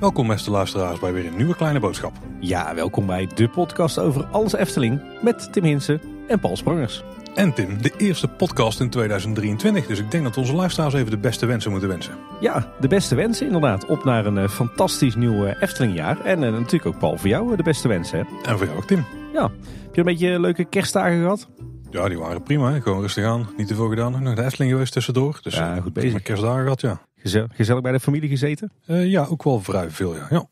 Welkom beste luisteraars bij weer een nieuwe kleine boodschap. Ja, welkom bij de podcast over alles Efteling met Tim Hinsen en Paul Sprangers. En Tim, de eerste podcast in 2023, dus ik denk dat onze luisteraars even de beste wensen moeten wensen. Ja, de beste wensen inderdaad, op naar een eh, fantastisch nieuw eh, Eftelingjaar. En eh, natuurlijk ook Paul, voor jou de beste wensen. Hè? En voor jou ook Tim. Ja, heb je een beetje leuke kerstdagen gehad? Ja, die waren prima. Hè? Gewoon rustig aan. Niet te veel gedaan. Nog de Efteling geweest tussendoor. Dus eh, goed bezig. Maar kerstdagen gehad, ja. Gezellig, bij de familie gezeten? Eh, ja, ook wel vrij veel, ja. ja.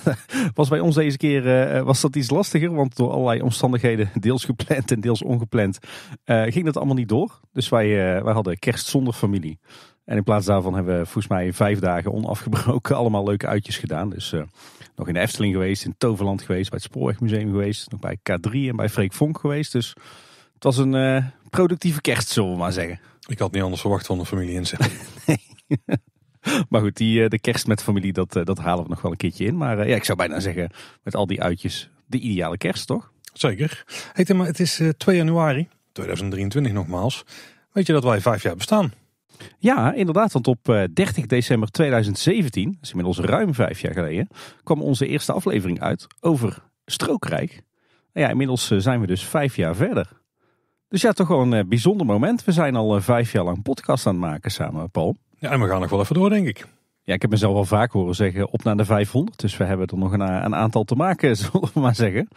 was bij ons deze keer eh, was dat iets lastiger, want door allerlei omstandigheden, deels gepland en deels ongepland, ging dat allemaal niet door. Dus wij, wij hadden kerst zonder familie. En in plaats daarvan hebben we volgens mij vijf dagen onafgebroken allemaal leuke uitjes gedaan. Dus nog in de Efteling geweest, in Toverland geweest, bij het Spoorwegmuseum geweest, nog bij K3 en bij Freek Vonk geweest. Dus het was een eh, productieve kerst, zullen we maar zeggen. Ik had niet anders verwacht van de familie in Maar goed, die, eh, de kerst met familie, dat, eh, dat halen we nog wel een keertje in. Maar ja, ik zou bijna zeggen, met al die uitjes, de ideale kerst, toch? Zeker. Hey, maar het is 2 januari 2023 nogmaals. Weet je dat wij vijf jaar bestaan? Ja, inderdaad, want op 30 december 2017, is inmiddels ruim vijf jaar geleden, kwam onze eerste aflevering uit over Strookrijk. Ja, inmiddels zijn we dus vijf jaar verder. Dus ja, toch wel een eh, bijzonder moment. We zijn al eh, vijf jaar lang podcast aan het maken samen, Paul. Ja, en we gaan nog wel even door, denk ik. Ja, ik heb mezelf al vaak horen zeggen op naar de 500. Dus we hebben er nog een, eh, aantal te maken, zullen we maar zeggen.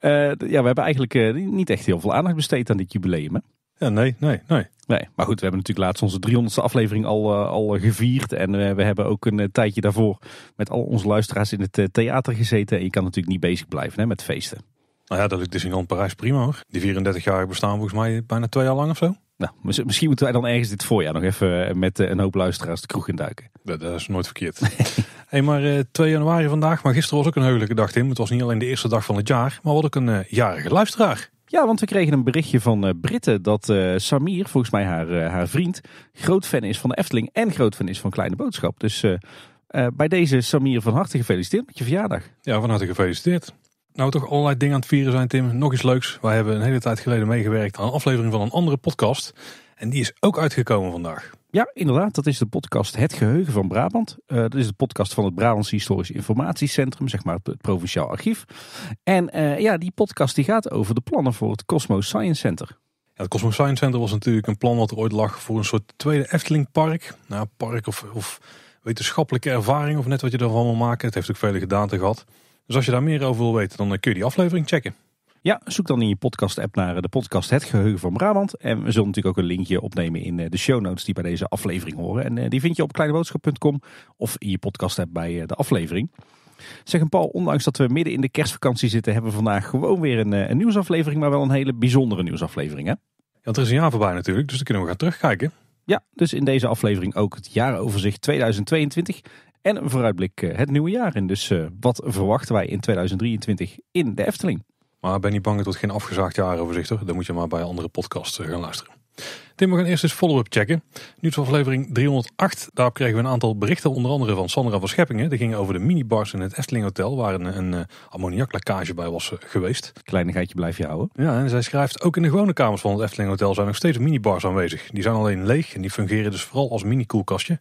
ja, we hebben eigenlijk niet echt heel veel aandacht besteed aan dit jubileum. Hè? Ja, nee, nee, nee. Nee, maar goed, we hebben natuurlijk laatst onze 300ste aflevering al, al gevierd. En we hebben ook een tijdje daarvoor met al onze luisteraars in het theater gezeten. En je kan natuurlijk niet bezig blijven hè, met feesten. Nou ja, dat lukt Disneyland Parijs prima hoor. Die 34 jaar bestaan volgens mij bijna twee jaar lang of zo. Nou, misschien moeten wij dan ergens dit voorjaar nog even eh, met eh, een hoop luisteraars de kroeg induiken. Dat, dat is nooit verkeerd. Hé, hey, maar 2 eh, januari vandaag, maar gisteren was ook een heugelijke dag in. Het was niet alleen de eerste dag van het jaar, maar wat ook een jarige luisteraar. Ja, want we kregen een berichtje van uh, Britten dat Samir, volgens mij haar, haar vriend, groot fan is van de Efteling en groot fan is van Kleine Boodschap. Dus bij deze Samir van harte gefeliciteerd met je verjaardag. Ja, van harte gefeliciteerd nou toch allerlei dingen aan het vieren zijn, Tim. Nog iets leuks. Wij hebben een hele tijd geleden meegewerkt aan een aflevering van een andere podcast. En die is ook uitgekomen vandaag. Ja, inderdaad. Dat is de podcast Het Geheugen van Brabant. Uh, dat is de podcast van het Brabants Historisch Informatiecentrum, zeg maar het provinciaal archief. En eh, ja, die podcast die gaat over de plannen voor het Cosmo Science Center. het Cosmo Science Center was natuurlijk een plan wat er ooit lag voor een soort tweede Eftelingpark. Nou, park of, of wetenschappelijke ervaring of net wat je ervan wil maken. Het heeft ook vele gedaante gehad. Dus als je daar meer over wil weten, dan eh, kun je die aflevering checken. Ja, zoek dan in je podcast-app naar eh, de podcast Het Geheugen van Brabant. En we zullen natuurlijk ook een linkje opnemen in eh, de show notes die bij deze aflevering horen. En die vind je op kleineboodschap.com of in je podcast-app bij de aflevering. Zeg een Paul, ondanks dat we midden in de kerstvakantie zitten, hebben we vandaag gewoon weer een, nieuwsaflevering, maar wel een hele bijzondere nieuwsaflevering. Hè? Ja, er is een jaar voorbij natuurlijk, dus dan kunnen we gaan terugkijken. Ja, dus in deze aflevering ook het jaaroverzicht 2022. En een vooruitblik eh, het nieuwe jaar in. Dus eh, wat verwachten wij in 2023 in de Efteling? Maar ben niet bang, het geen afgezaagd jaaroverzicht overzichtig. Dan moet je maar bij andere podcasts eh, gaan luisteren. Tim, we gaan eerst eens follow-up checken. Nu is aflevering 308. Daarop kregen we een aantal berichten, onder andere van Sandra van Scheppingen. Die ging over de minibars in het Efteling Hotel, waar een, een ammoniaklekkage bij was geweest. Kleinigheidje blijf je houden. Ja, en zij schrijft, ook in de gewone kamers van het Efteling Hotel zijn nog steeds minibars aanwezig. Die zijn alleen leeg en die fungeren dus vooral als mini-koelkastje.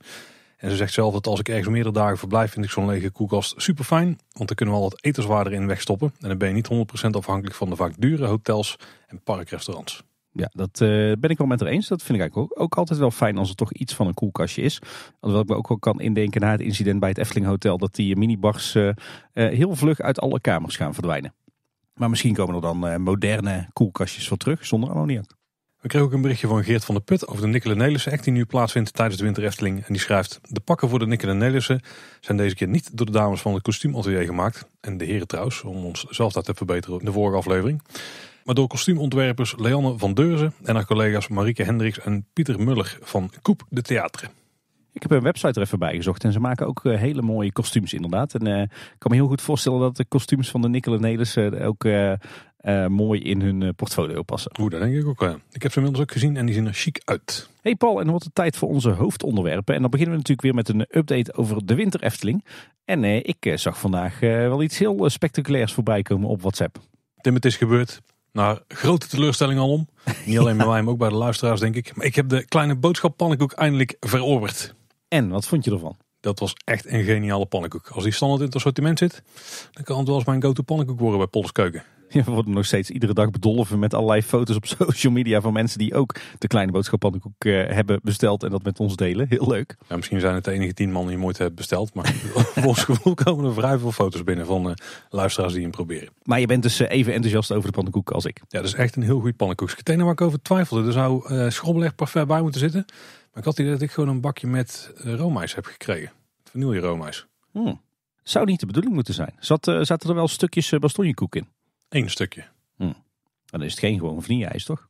En ze zegt zelf dat als ik ergens meerdere dagen verblijf, vind ik zo'n lege koelkast super fijn. Want dan kunnen we al wat etenswaarden in wegstoppen. En dan ben je niet 100% afhankelijk van de vaak dure hotels en parkrestaurants. Ja, dat eh, ben ik wel met haar eens. Dat vind ik eigenlijk ook, ook, altijd wel fijn als er toch iets van een koelkastje is. Wat ik me ook al kan indenken na het incident bij het Efteling Hotel, dat die minibars eh, eh, heel vlug uit alle kamers gaan verdwijnen. Maar misschien komen er dan moderne koelkastjes voor terug zonder ammoniak. We kregen ook een berichtje van Geert van der Put over de Nikkelen Nelissen act die nu plaatsvindt tijdens de Winter En die schrijft, de pakken voor de Nikkelen Nelissen zijn deze keer niet door de dames van het kostuumatelier gemaakt. En de heren trouwens, om ons zelf daar te verbeteren in de vorige aflevering. Maar door kostuumontwerpers Leanne van Deurzen en haar collega's Marieke Hendricks en Pieter Muller van Koep de Theatre. Ik heb hun website er even bij gezocht en ze maken ook eh, hele mooie kostuums inderdaad. En eh, ik kan me heel goed voorstellen dat de kostuums van de Nickel en Nelis eh, ook mooi in hun portfolio passen. Goed, dat denk ik ook wel. Ik heb ze inmiddels ook gezien en die zien er chic uit. Hey Paul, en dan wordt het tijd voor onze hoofdonderwerpen. En dan beginnen we natuurlijk weer met een update over de winter Efteling. En ik zag vandaag wel iets heel spectaculairs voorbij komen op WhatsApp. Tim, het is gebeurd. Nou, grote teleurstelling alom. Niet alleen bij mij, maar ook bij de luisteraars, denk ik. Maar ik heb de kleine boodschap ook eindelijk verorberd. En wat vond je ervan? Dat was echt een geniale pannenkoek. Als die standaard in het assortiment zit, dan kan het wel eens mijn go-to pannenkoek worden bij Pols Keuken. Ja, we worden nog steeds iedere dag bedolven met allerlei foto's op social media van mensen die ook de kleine boodschap pannenkoek eh, hebben besteld en dat met ons delen. Heel leuk. Ja, misschien zijn het de enige tien man die moeite hebben besteld, maar volgens ons gevoel komen er vrij veel foto's binnen van eh, luisteraars die hem proberen. Maar je bent dus eh, even enthousiast over de pannenkoek als ik. Ja, dat is echt een heel goed pannenkoek. Het waar ik over twijfelde, er zou uh, schrobbelig parfait bij moeten zitten. Maar ik had het idee dat ik gewoon een bakje met eh, roomijs heb gekregen. Vanille roomijs. Hmm. Zou niet de bedoeling moeten zijn. Zat, eh, zaten er wel stukjes eh, bastonjekoek in? Eén stukje. Hmm. Dan is het geen gewoon vanille toch?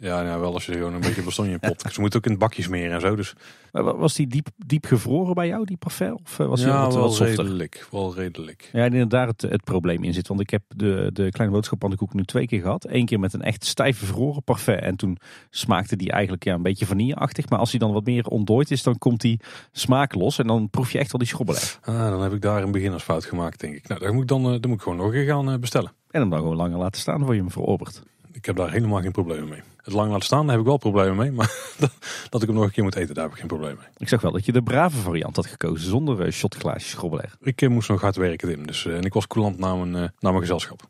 Ja, nou, wel als je gewoon een beetje bestand in je pot. Ze moeten ook in het bakje smeren en zo. Dus. Was die diep, diep gevroren bij jou, die parfait? Of eh, was ja, wel redelijk. Wel redelijk. Ja, inderdaad het, het probleem in zit. Want ik heb de, de kleine boodschap aan de koek nu twee keer gehad. Eén keer met een echt stijf bevroren parfait. En toen smaakte die eigenlijk ja, een beetje vanilleachtig. Maar als die dan wat meer ontdooid is, dan komt die smaak los. En dan proef je echt wel die schrobbelen. Ah, dan heb ik daar een beginnersfout gemaakt, denk ik. Nou, daar moet ik, dan, eh, dan moet ik gewoon nog een gaan eh, bestellen. En hem dan gewoon langer laten staan voor je hem verorbert. Ik heb daar helemaal geen problemen mee. Het lang laten staan, daar heb ik wel problemen mee. Maar dat ik hem nog een keer moet eten, daar heb ik geen probleem mee. Ik zag wel dat je de brave variant had gekozen zonder uh, shotglaasjes Ik eh, moest nog hard werken, Tim. Dus, eh, en ik was coulant naar mijn, naar mijn gezelschap.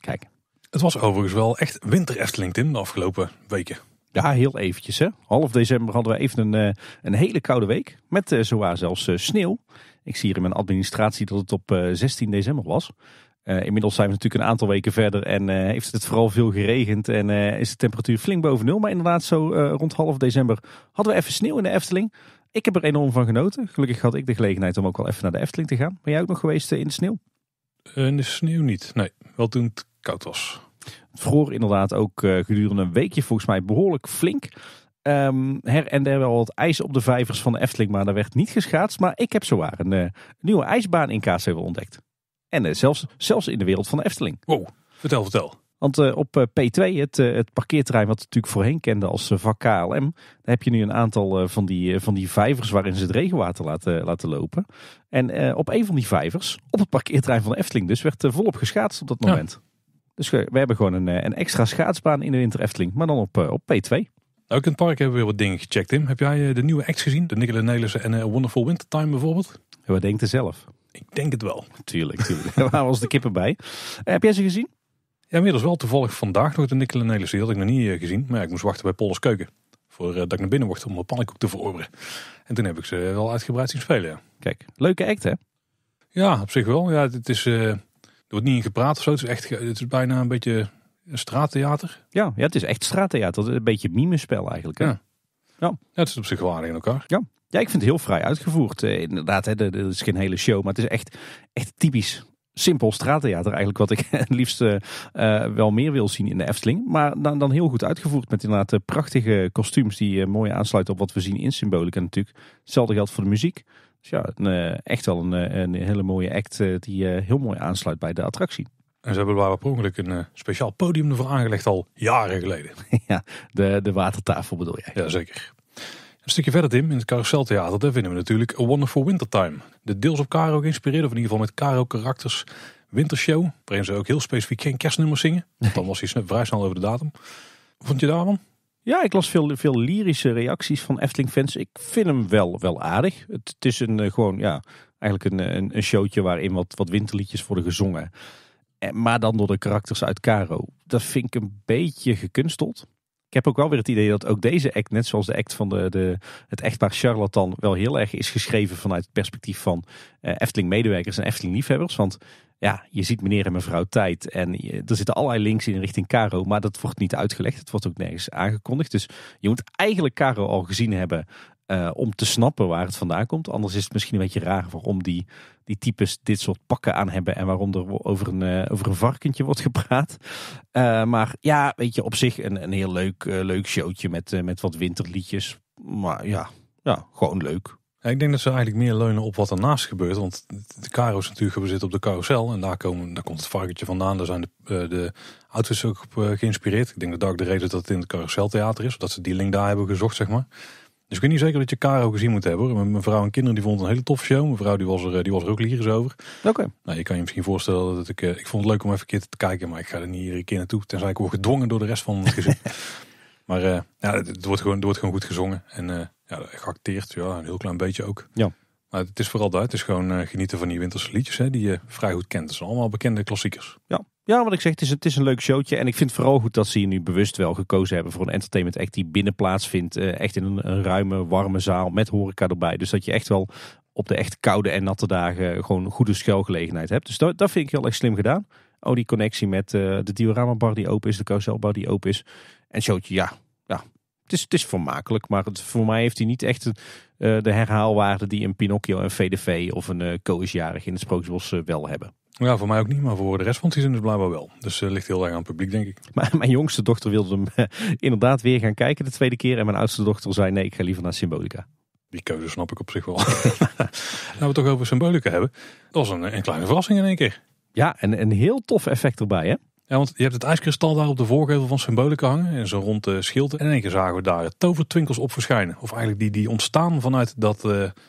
Kijk. Het was overigens wel echt winter Efteling, Tim, de afgelopen weken. Ja, heel eventjes. Hè? Half december hadden we even een, een hele koude week. Met uh, zowaar zelfs sneeuw. Ik zie hier in mijn administratie dat het op 16 december was. Eh, inmiddels zijn we natuurlijk een aantal weken verder en eh, heeft het vooral veel geregend en eh, is de temperatuur flink boven nul. Maar inderdaad, zo rond half december hadden we even sneeuw in de Efteling. Ik heb er enorm van genoten. Gelukkig had ik de gelegenheid om ook wel even naar de Efteling te gaan. Ben jij ook nog geweest in de sneeuw? in de sneeuw niet, nee. Wel toen het koud was. Het vroor inderdaad ook gedurende een weekje volgens mij behoorlijk flink. Um, her en der wel wat ijs op de vijvers van de Efteling, maar daar werd niet geschaatst. Maar ik heb zowaar een, een nieuwe ijsbaan in Kaatsheuvel ontdekt. En eh, zelfs, zelfs in de wereld van de Efteling. Wow, vertel, vertel. Want eh, op eh, P2, het, het parkeerterrein wat we natuurlijk voorheen kenden als vak KLM, daar heb je nu een aantal van, die, van die vijvers waarin ze het regenwater laten, laten lopen. En op een van die vijvers, op het parkeerterrein van Efteling dus, werd volop geschaatst op dat moment. Dus we hebben gewoon een, een extra schaatsbaan in de Winter Efteling, maar dan op, op P2. Ook in het park hebben we weer wat dingen gecheckt, Tim. Heb jij de nieuwe acts gezien? De Nicola Nelissen en Wonderful Wintertime bijvoorbeeld? We wat denkt er zelf? Ik denk het wel. Tuurlijk, tuurlijk. waren was de kippen bij? Eh, heb jij ze gezien? Ja, inmiddels wel. Toevallig vandaag nog de en Nelis. Die had ik nog niet eh, gezien. Maar ik moest wachten bij Polles Keuken. Voordat eh, ik naar binnen mocht om mijn pannenkoek te verorberen. En toen heb ik ze wel uitgebreid zien spelen. Kijk, leuke act hè? Ja, op zich wel. Ja, het is, er wordt niet in gepraat of zo. Het is, echt, het is bijna een beetje een straattheater. Ja, ja, het is echt straattheater. Een beetje mimespel eigenlijk. Hè? Ja. Ja. het is op zich wel in elkaar. Ja, ja, ik vind het heel vrij uitgevoerd. Eh, inderdaad, hè, is geen hele show, maar het is echt, echt typisch simpel straattheater eigenlijk wat ik het liefst eh, eh, wel meer wil zien in de Efteling. Maar dan, dan heel goed uitgevoerd met inderdaad prachtige kostuums die mooi aansluiten op wat we zien in Symbolica natuurlijk. Hetzelfde geldt voor de muziek. Dus ja, een, echt wel een, een hele mooie act die heel mooi aansluit bij de attractie. En ze hebben daar per een speciaal podium ervoor aangelegd al jaren geleden. ja, de, de watertafel bedoel jij. Jazeker. Een stukje verder, Tim, in het Carouseltheater, daar vinden we natuurlijk A Wonderful Wintertime. De deels op Caro geïnspireerd, of in ieder geval met Caro-karakters, wintershow. Waarin ze ook heel specifiek geen kerstnummers zingen. dan was hij vrij snel over de datum. Vond je daarvan? Ja, ik las veel, veel lyrische reacties van Efteling-fans. Ik vind hem wel, wel aardig. Het, is een, eh, gewoon, ja, eigenlijk een, een, een, showtje waarin wat, wat winterliedjes worden gezongen. En, eh, maar dan door de karakters uit Caro. Dat vind ik een beetje gekunsteld. Ik heb ook wel weer het idee dat ook deze act, net zoals de act van de, de, het echtpaar Charlatan, wel heel erg is geschreven vanuit het perspectief van eh, Efteling-medewerkers en Efteling-liefhebbers. Want ja, je ziet meneer en mevrouw Tijd en eh, er zitten allerlei links in richting Caro, maar dat wordt niet uitgelegd. Het wordt ook nergens aangekondigd. Dus je moet eigenlijk Caro al gezien hebben eh, om te snappen waar het vandaan komt. Anders is het misschien een beetje raar waarom die, die types dit soort pakken aan hebben en waarom er over een, eh, over een varkentje wordt gepraat. Eh, maar ja, weet je, op zich een, een heel leuk, leuk showtje met, met wat winterliedjes. Maar ja, ja, gewoon leuk. ik denk dat ze eigenlijk meer leunen op wat ernaast gebeurt. Want de karo's natuurlijk zitten op de carousel. En daar, komen, daar komt het varkentje vandaan. Daar zijn de, de ook op geïnspireerd. Ik denk dat dat ook de reden dat het in het carouseltheater is. Dat ze die link daar hebben gezocht, zeg maar. Dus ik weet niet zeker dat je Caro gezien moet hebben. Mijn vrouw en kinderen die vonden het een hele toffe show. Mijn vrouw die was er, eh, die was er ook lyrisch over. Oké. Nou, je kan je misschien voorstellen dat ik... Eh, ik vond het leuk om even een keer te kijken, maar ik ga er niet iedere keer naartoe. Tenzij ik word gedwongen door de rest van het gezin. maar eh, ja, het, wordt gewoon, het wordt gewoon goed gezongen. En uh, ja, geacteerd, ja, een heel klein beetje ook. Ja. Maar het is vooral dat. Het is gewoon genieten van die winterse liedjes hè, die je vrij goed kent. Het zijn allemaal bekende klassiekers. Ja. Ja, wat ik zeg, het is, het is een leuk showtje. En ik vind het vooral goed dat ze hier nu bewust wel gekozen hebben voor een entertainment actie die binnen plaatsvindt. Eh, echt in een, een ruime, warme zaal met horeca erbij. Dus dat je echt wel op de echt koude en natte dagen gewoon een goede schuilgelegenheid hebt. Dus dat, dat vind ik heel erg slim gedaan. Oh, die connectie met eh, de diorama bar die open is, de carousel die open is. En showtje, ja, ja het, is, het is vermakelijk. Maar voor mij heeft hij niet echt eh, de herhaalwaarde die een Pinocchio en VDV of een uh, Koosjarig in het Sprookjesbos wel hebben. Ja, voor mij ook niet, maar voor de rest vond het ze dus blijkbaar wel. Dus uh, ligt heel erg aan het publiek, denk ik. Maar mijn jongste dochter wilde hem eh, inderdaad weer gaan kijken de tweede keer. En mijn oudste dochter zei, nee, ik ga liever naar Symbolica. Die keuze snap ik op zich wel. Laten we het toch over Symbolica hebben. Dat was een, een kleine verrassing in één keer. Ja, en een heel tof effect erbij, hè? Ja, want je hebt het ijskristal daar op de voorgevel van Symbolica hangen. En zo rond de eh, schild. En in één keer zagen we daar tovertwinkels op verschijnen. Of eigenlijk die, die ontstaan vanuit, dat,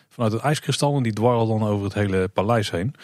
vanuit het ijskristal. En die dwarrel dan over het hele paleis heen.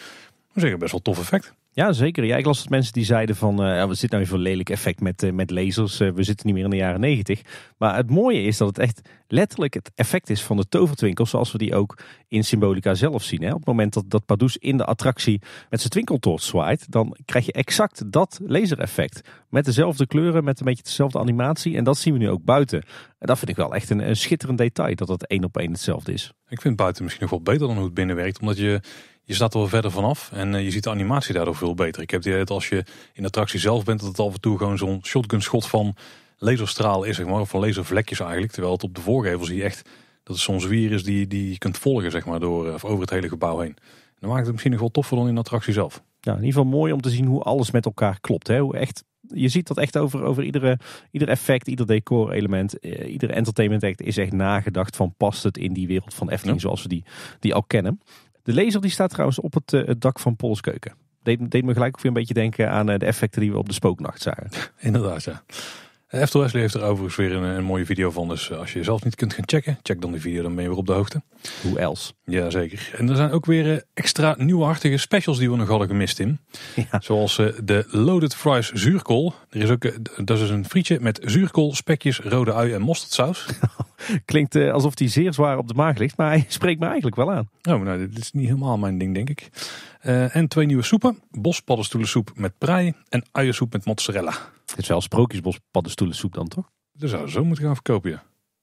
Dat best wel tof effect. Ja, zeker. Ja, ik las dat mensen die zeiden van, we eh, wat zit nou weer voor lelijk effect met, eh, met lasers. Eh, we zitten niet meer in de jaren negentig. Maar het mooie is dat het echt letterlijk het effect is van de tovertwinkel. Zoals we die ook in Symbolica zelf zien. Hè. Op het moment dat, dat Padoes in de attractie met zijn twinkeltoort zwaait. Dan krijg je exact dat laser effect Met dezelfde kleuren, met een beetje dezelfde animatie. En dat zien we nu ook buiten. En dat vind ik wel echt een, een schitterend detail. Dat dat één op één hetzelfde is. Ik vind buiten misschien nog wel beter dan hoe het binnen werkt. Omdat je je staat er wel verder vanaf en eh, je ziet de animatie daardoor veel beter. Ik heb het idee als je in de attractie zelf bent, dat het af en toe gewoon zo'n shotgun schot van laserstraal is, zeg maar, of van laservlekjes eigenlijk. Terwijl het op de voorgevel zie je echt dat het soms wier is die, die je kunt volgen, zeg maar, door, eh, of over het hele gebouw heen. En dan maakt het misschien nog wel toffer dan in de attractie zelf. Ja, in ieder geval mooi om te zien hoe alles met elkaar klopt. Hè? Hoe echt je ziet dat echt over, over iedere, ieder effect, ieder decor element, eh, ieder entertainment act is echt nagedacht van past het in die wereld van Efteling ja. zoals we die, die al kennen. De laser die staat trouwens op het, eh, dak van Pols keuken. Deed, deed me gelijk ook weer een beetje denken aan eh, de effecten die we op de spooknacht zagen. Inderdaad, ja. Eftel eh, Wesley heeft er overigens weer een, een, mooie video van. Dus eh, als je zelf niet kunt gaan checken, check dan die video. Dan ben je weer op de hoogte. Hoe else? Jazeker. En er zijn ook weer eh, extra nieuwhartige specials die we nog hadden gemist in. Ja. Zoals de Loaded Fries zuurkool. Er is ook, dat is dus een frietje met zuurkool, spekjes, rode ui en mosterdsaus. Klinkt alsof die zeer zwaar op de maag ligt, maar hij spreekt me eigenlijk wel aan. Oh, nou, dit is niet helemaal mijn ding, denk ik. Eh, en twee nieuwe soepen. Bospaddenstoelensoep met prei en uiensoep met mozzarella. Het is wel sprookjesbospaddenstoelensoep dan toch? Dat zou zo moeten gaan verkopen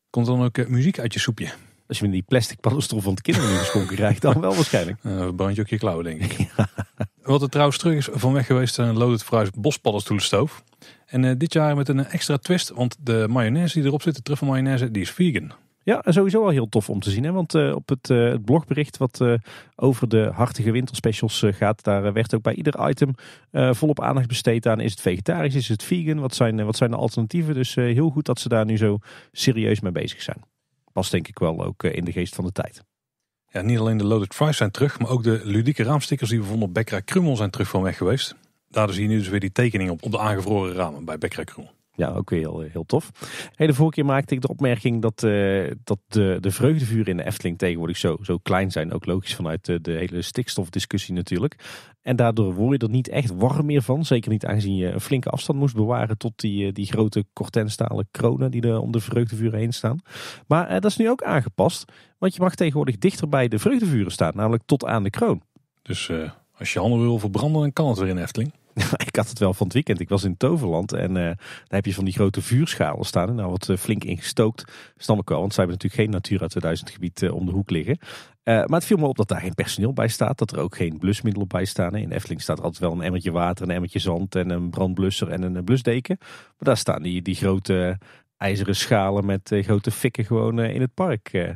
Komt dan ook eh, muziek uit je soepje? Als je met die plastic paddenstoel van het kinderen geschonken krijgt, dan wel waarschijnlijk. Uh, eh, brand je ook je klauwen denk ik. Wat er trouwens terug is van weg geweest, een Loaded Fries bospaddenstoelenstoof. En dit jaar met een extra twist, want de mayonaise die erop zit, de truffelmayonaise, die is vegan. Ja, en sowieso wel heel tof om te zien. Hè? Want eh, op het, eh, het, blogbericht wat eh, over de hartige winterspecials gaat, daar werd ook bij ieder item volop aandacht besteed aan. Is het vegetarisch, is het vegan, wat zijn, wat zijn de alternatieven? Dus heel goed dat ze daar nu zo serieus mee bezig zijn. Pas denk ik wel ook in de geest van de tijd. Ja, niet alleen de loaded fries zijn terug, maar ook de ludieke raamstickers die we vonden op Bekra Krummel zijn terug van weg geweest. Daar zie je nu dus weer die tekening op, op de aangevroren ramen bij Bekra Krummel. Ja, ook weer heel, heel tof. de vorige keer maakte ik de opmerking dat, eh, dat de, de vreugdevuren in de Efteling tegenwoordig zo, zo klein zijn. Ook logisch vanuit de, hele stikstofdiscussie natuurlijk. En daardoor word je er niet echt warm meer van. Zeker niet aangezien je een flinke afstand moest bewaren tot die, eh, die grote kortenstalen kronen die er om de vreugdevuren heen staan. Maar eh, dat is nu ook aangepast, want je mag tegenwoordig dichter bij de vreugdevuren staan, namelijk tot aan de kroon. Dus als je handen wil verbranden, dan kan het weer in Efteling. ik had het wel van het weekend. Ik was in Toverland en eh, daar heb je van die grote vuurschalen staan. En nou, wat eh, flink ingestookt, snap ik wel. Want zij hebben natuurlijk geen Natura 2000 gebied eh, om de hoek liggen. maar het viel me op dat daar geen personeel bij staat. Dat er ook geen blusmiddelen bij staan. In Efteling staat er altijd wel een emmertje water, een emmertje zand en een brandblusser en een blusdeken. Maar daar staan die, die grote ijzeren schalen met grote fikken gewoon in het park.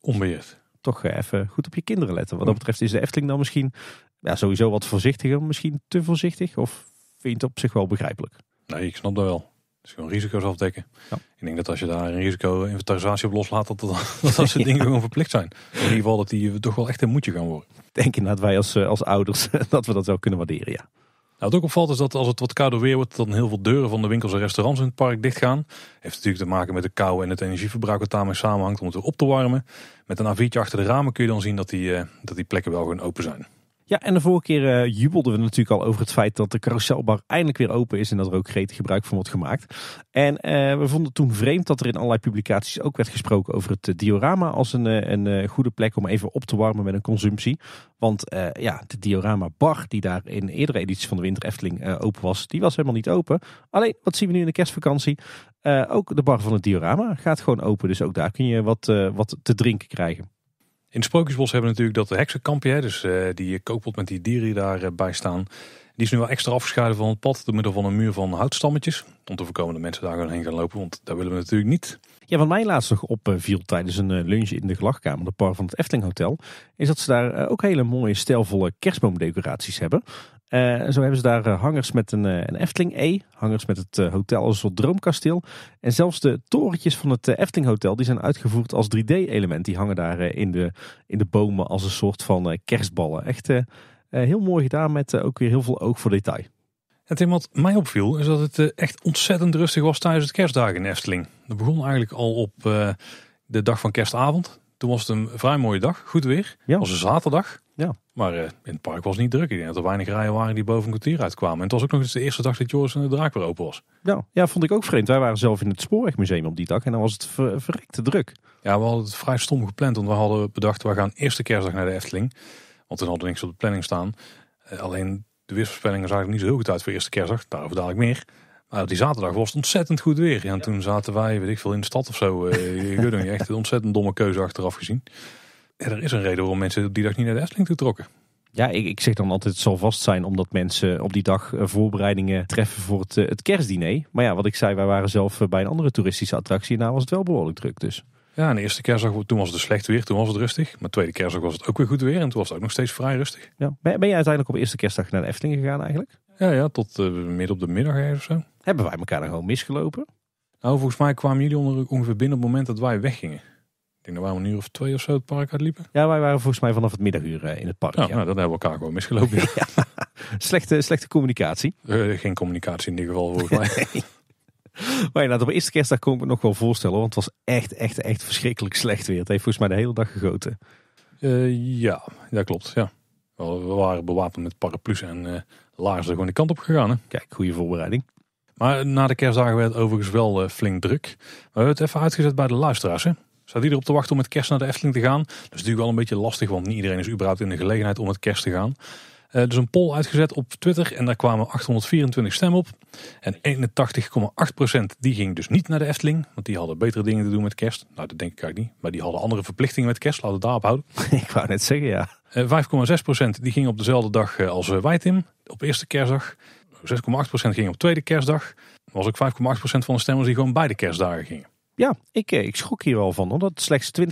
Onbeheerd. Toch even goed op je kinderen letten. Wat dat betreft is de Efteling dan misschien ja, sowieso wat voorzichtiger. Misschien te voorzichtig of vind je het op zich wel begrijpelijk? Nee, ik snap dat wel. Het is gewoon risico's afdekken. Ja. Ik denk dat als je daar een risico-inventarisatie op loslaat, dat dat, dat, soort dingen gewoon verplicht zijn. In ieder geval dat die toch wel echt een moedje gaan worden. Ik denk inderdaad wij als, eh, als ouders dat we dat wel kunnen waarderen, ja. Nou, wat ook opvalt is dat als het wat kouder weer wordt, dan heel veel deuren van de winkels en restaurants in het park dichtgaan. Heeft natuurlijk te maken met de kou en het energieverbruik wat daarmee samenhangt om het weer op te warmen. Met een aviertje achter de ramen kun je dan zien dat die, eh, dat die plekken wel gewoon open zijn. Ja, en de vorige keer eh, jubelden we natuurlijk al over het feit dat de carouselbar eindelijk weer open is en dat er ook gretig gebruik van wordt gemaakt. En eh, we vonden toen vreemd dat er in allerlei publicaties ook werd gesproken over het eh, diorama als een, een goede plek om even op te warmen met een consumptie. Want ja, de diorama bar die daar in eerdere edities van de Winter Efteling open was, die was helemaal niet open. Alleen, wat zien we nu in de kerstvakantie? ook de bar van het diorama gaat gewoon open, dus ook daar kun je wat, wat te drinken krijgen. In het Sprookjesbos hebben we natuurlijk dat heksenkampje. Dus eh, die kookpot met die dieren die daarbij eh, staan. Die is nu wel extra afgescheiden van het pad door middel van een muur van houtstammetjes. Om te voorkomen dat mensen daar gewoon heen gaan lopen, want daar willen we natuurlijk niet. Ja, wat mij laatst nog opviel tijdens een eh, lunch in de gelagkamer, de par van het Efteling Hotel, is dat ze daar ook hele mooie stijlvolle kerstboomdecoraties hebben. Uh, zo hebben ze daar eh, hangers met een, eh, een Efteling-E, hangers met het hotel als een soort droomkasteel. En zelfs de torentjes van het Efteling Hotel die zijn uitgevoerd als 3D-element. Die hangen daar in, de, in de bomen als een soort van kerstballen. Echt heel mooi gedaan met ook weer heel veel oog voor detail. Het ding wat mij opviel is dat het echt ontzettend rustig was tijdens het kerstdagen in Efteling. Dat begon eigenlijk al op de dag van kerstavond. Toen was het een vrij mooie dag, goed weer. Ja. was een zaterdag. Ja. Maar eh, in het park was het niet druk. Ik denk dat er weinig rijen waren die boven een kwartier uitkwamen. En het was ook nog eens de eerste dag dat Joris en de Draak weer open was. Ja, ja vond ik ook vreemd. Wij waren zelf in het Spoorwegmuseum op die dag en dan was het ver, verrekte druk. Ja, we hadden het vrij stom gepland. Want we hadden bedacht, we gaan eerste kerstdag naar de Efteling. Want toen hadden we niks op de planning staan. Eh, alleen de weersvoorspellingen zagen er niet zo heel goed uit voor eerste kerstdag. Daarover dadelijk meer. Maar nou, die zaterdag was het ontzettend goed weer. en toen zaten wij, weet ik veel, in de stad of zo. Eh, ik echt een ontzettend domme keuze achteraf gezien. En er is een reden waarom mensen op die dag niet naar de Efteling toe trokken. Ja, ik, ik zeg dan altijd, het zal vast zijn omdat mensen op die dag eh, voorbereidingen treffen voor het, eh, het kerstdiner. Maar ja, wat ik zei, wij waren zelf bij een andere toeristische attractie en daar was het wel behoorlijk druk dus. Ja, en de eerste kerstdag, toen was het dus slecht weer, toen was het rustig. Maar de tweede kerstdag was het ook weer goed weer en toen was het ook nog steeds vrij rustig. Ja. Ben, ben je uiteindelijk op de eerste kerstdag naar de Efteling gegaan eigenlijk? Ja, ja tot uh, midden op de middag of zo. Hebben wij elkaar dan gewoon misgelopen? Nou, volgens mij kwamen jullie onder, ongeveer binnen op het moment dat wij weggingen. Ik denk dat wij een uur of twee of zo het park uitliepen. Ja, wij waren volgens mij vanaf het middaguur eh, in het park. ja, nou, dan hebben we elkaar gewoon misgelopen. slechte, slechte communicatie. Eh, geen communicatie in dit geval volgens mij. Maar op de eerste kerstdag kon ik me nog wel voorstellen. Want het was echt, echt, echt verschrikkelijk slecht weer. Het heeft volgens mij de hele dag gegoten. Uh, ja, dat klopt. Ja. We waren bewapend met paraplu's en laars er gewoon de kant op gegaan. Hè? Kijk, goede voorbereiding. Maar na de kerstdagen werd het overigens wel eh, flink druk. Maar we hebben het even uitgezet bij de luisteraars. Hè? Staat die op te wachten om met kerst naar de Efteling te gaan? Dat is natuurlijk wel een beetje lastig, want niet iedereen is überhaupt in de gelegenheid om met kerst te gaan. Eh, dus een poll uitgezet op Twitter en daar kwamen 824 stemmen op. En 81,8% die ging dus niet naar de Efteling, want die hadden betere dingen te doen met kerst. Nou, dat denk ik eigenlijk niet, maar die hadden andere verplichtingen met kerst, laten we daarop houden. ik wou net zeggen, ja. 5,6% eh, die ging op dezelfde dag eh, als wij Tim, op eerste kerstdag. 6,8% ging op tweede kerstdag. Er was ook 5,8% van de stemmers die gewoon beide kerstdagen gingen. Ja, ik, ik schrok hier wel van, omdat slechts 20%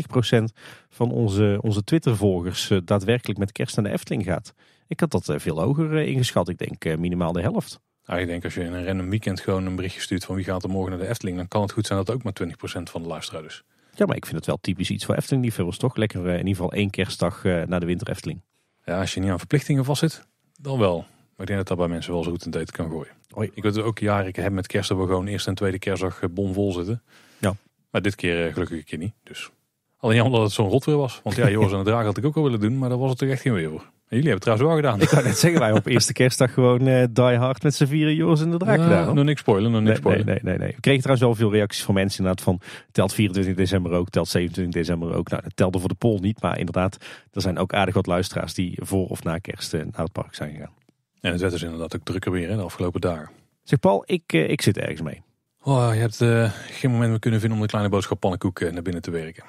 van onze, onze Twitter-volgers daadwerkelijk met kerst naar de Efteling gaat. Ik had dat eh, veel hoger eh, ingeschat. Ik denk eh, minimaal de helft. Ah, ik denk als je in een random weekend gewoon een berichtje stuurt van wie gaat er morgen naar de Efteling, dan kan het goed zijn dat ook maar 20% van de luisteraars Ja, maar ik vind het wel typisch iets voor Efteling liefhebbers, toch? Lekker in ieder geval één kerstdag naar de winter Efteling. Ja, als je niet aan verplichtingen vastzit, dan wel. Maar ik denk dat dat bij mensen wel zo goed een date kan gooien. Ik weet het ook jaren, ik heb met kerst dat we gewoon eerste en tweede kerstdag bomvol zitten. Ja. Maar dit keer gelukkig een keer niet, dus... Alleen jammer dat het zo'n rot weer was. Want ja, Joris en de Draag had ik ook al willen doen, maar daar was het toch echt geen weer voor. Jullie hebben het trouwens wel gedaan. Dat kan net zeggen, wij op eerste kerstdag gewoon eh, die hard met z'n vieren Joris in de draak Nog niks spoilen, nog niks spoilen. Nee, nee, nee, nee, We kregen trouwens wel veel reacties van mensen inderdaad van telt 24 december ook, telt 27 december ook. Nou, dat telde voor de poll niet, maar inderdaad, er zijn ook aardig wat luisteraars die voor of na kerst uh, naar het park zijn gegaan. En het werd dus inderdaad ook drukker weer in de afgelopen dagen. Zeg Paul, ik, eh, ik zit ergens mee. Oh, je hebt geen moment meer kunnen vinden om de kleine boodschap pannenkoek naar binnen te werken.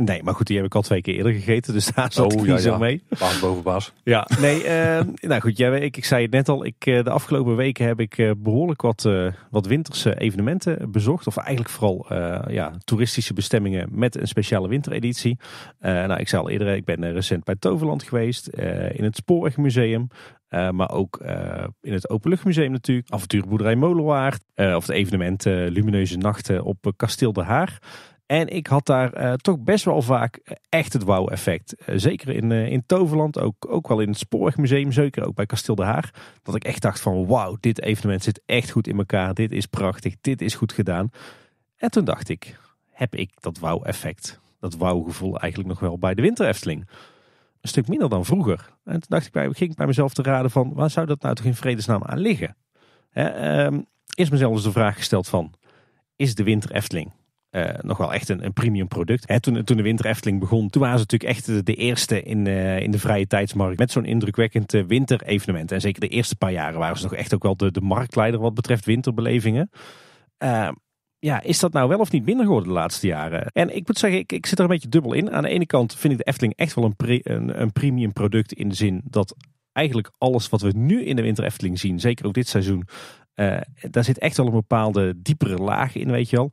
Nee, maar goed, die heb ik al twee keer eerder gegeten, dus daar zat oh, ik niet zo ja. mee. Baas boven Ja, nee, eh, nou goed, jij, ik, ik zei het net al, ik, eh, de afgelopen weken heb ik eh, behoorlijk wat, wat winterse evenementen bezocht. Of eigenlijk vooral ja, toeristische bestemmingen met een speciale wintereditie. nou, ik zei al eerder, ik ben recent bij Toverland geweest, in het Spoorwegmuseum. maar ook in het Openluchtmuseum natuurlijk. avontuurboerderij Molenwaard. of het evenement Lumineuze Nachten op Kasteel de Haar. En ik had daar eh, toch best wel vaak eh, echt het wauw-effect. Eh, zeker in, in Toverland, ook, ook wel in het Spoorwegmuseum, zeker ook bij Kasteel de Haar. Dat ik echt dacht van wauw, dit evenement zit echt goed in elkaar. Dit is prachtig, dit is goed gedaan. En toen dacht ik, heb ik dat wauw-effect, dat wauw-gevoel eigenlijk nog wel bij de Winter Efteling? Een stuk minder dan vroeger. En toen dacht ik bij, ging ik bij mezelf te raden van waar zou dat nou toch in vredesnaam aan liggen? Hè, is ehm, mezelf dus de vraag gesteld van, is de Winter uh, nog wel echt een, een premium product. Hè, toen, toen de Winter Efteling begon, toen waren ze natuurlijk echt de, de eerste in, eh, in de vrije tijdsmarkt. Met zo'n indrukwekkend eh, winter-evenement. En zeker de eerste paar jaren waren ze nog echt ook wel de, de marktleider wat betreft winterbelevingen. ja, is dat nou wel of niet minder geworden de laatste jaren? En ik moet zeggen, ik, ik zit er een beetje dubbel in. Aan de ene kant vind ik de Efteling echt wel een, een, een premium product in de zin dat eigenlijk alles wat we nu in de Winter Efteling zien, zeker ook dit seizoen, daar zit echt wel een bepaalde diepere laag in, weet je wel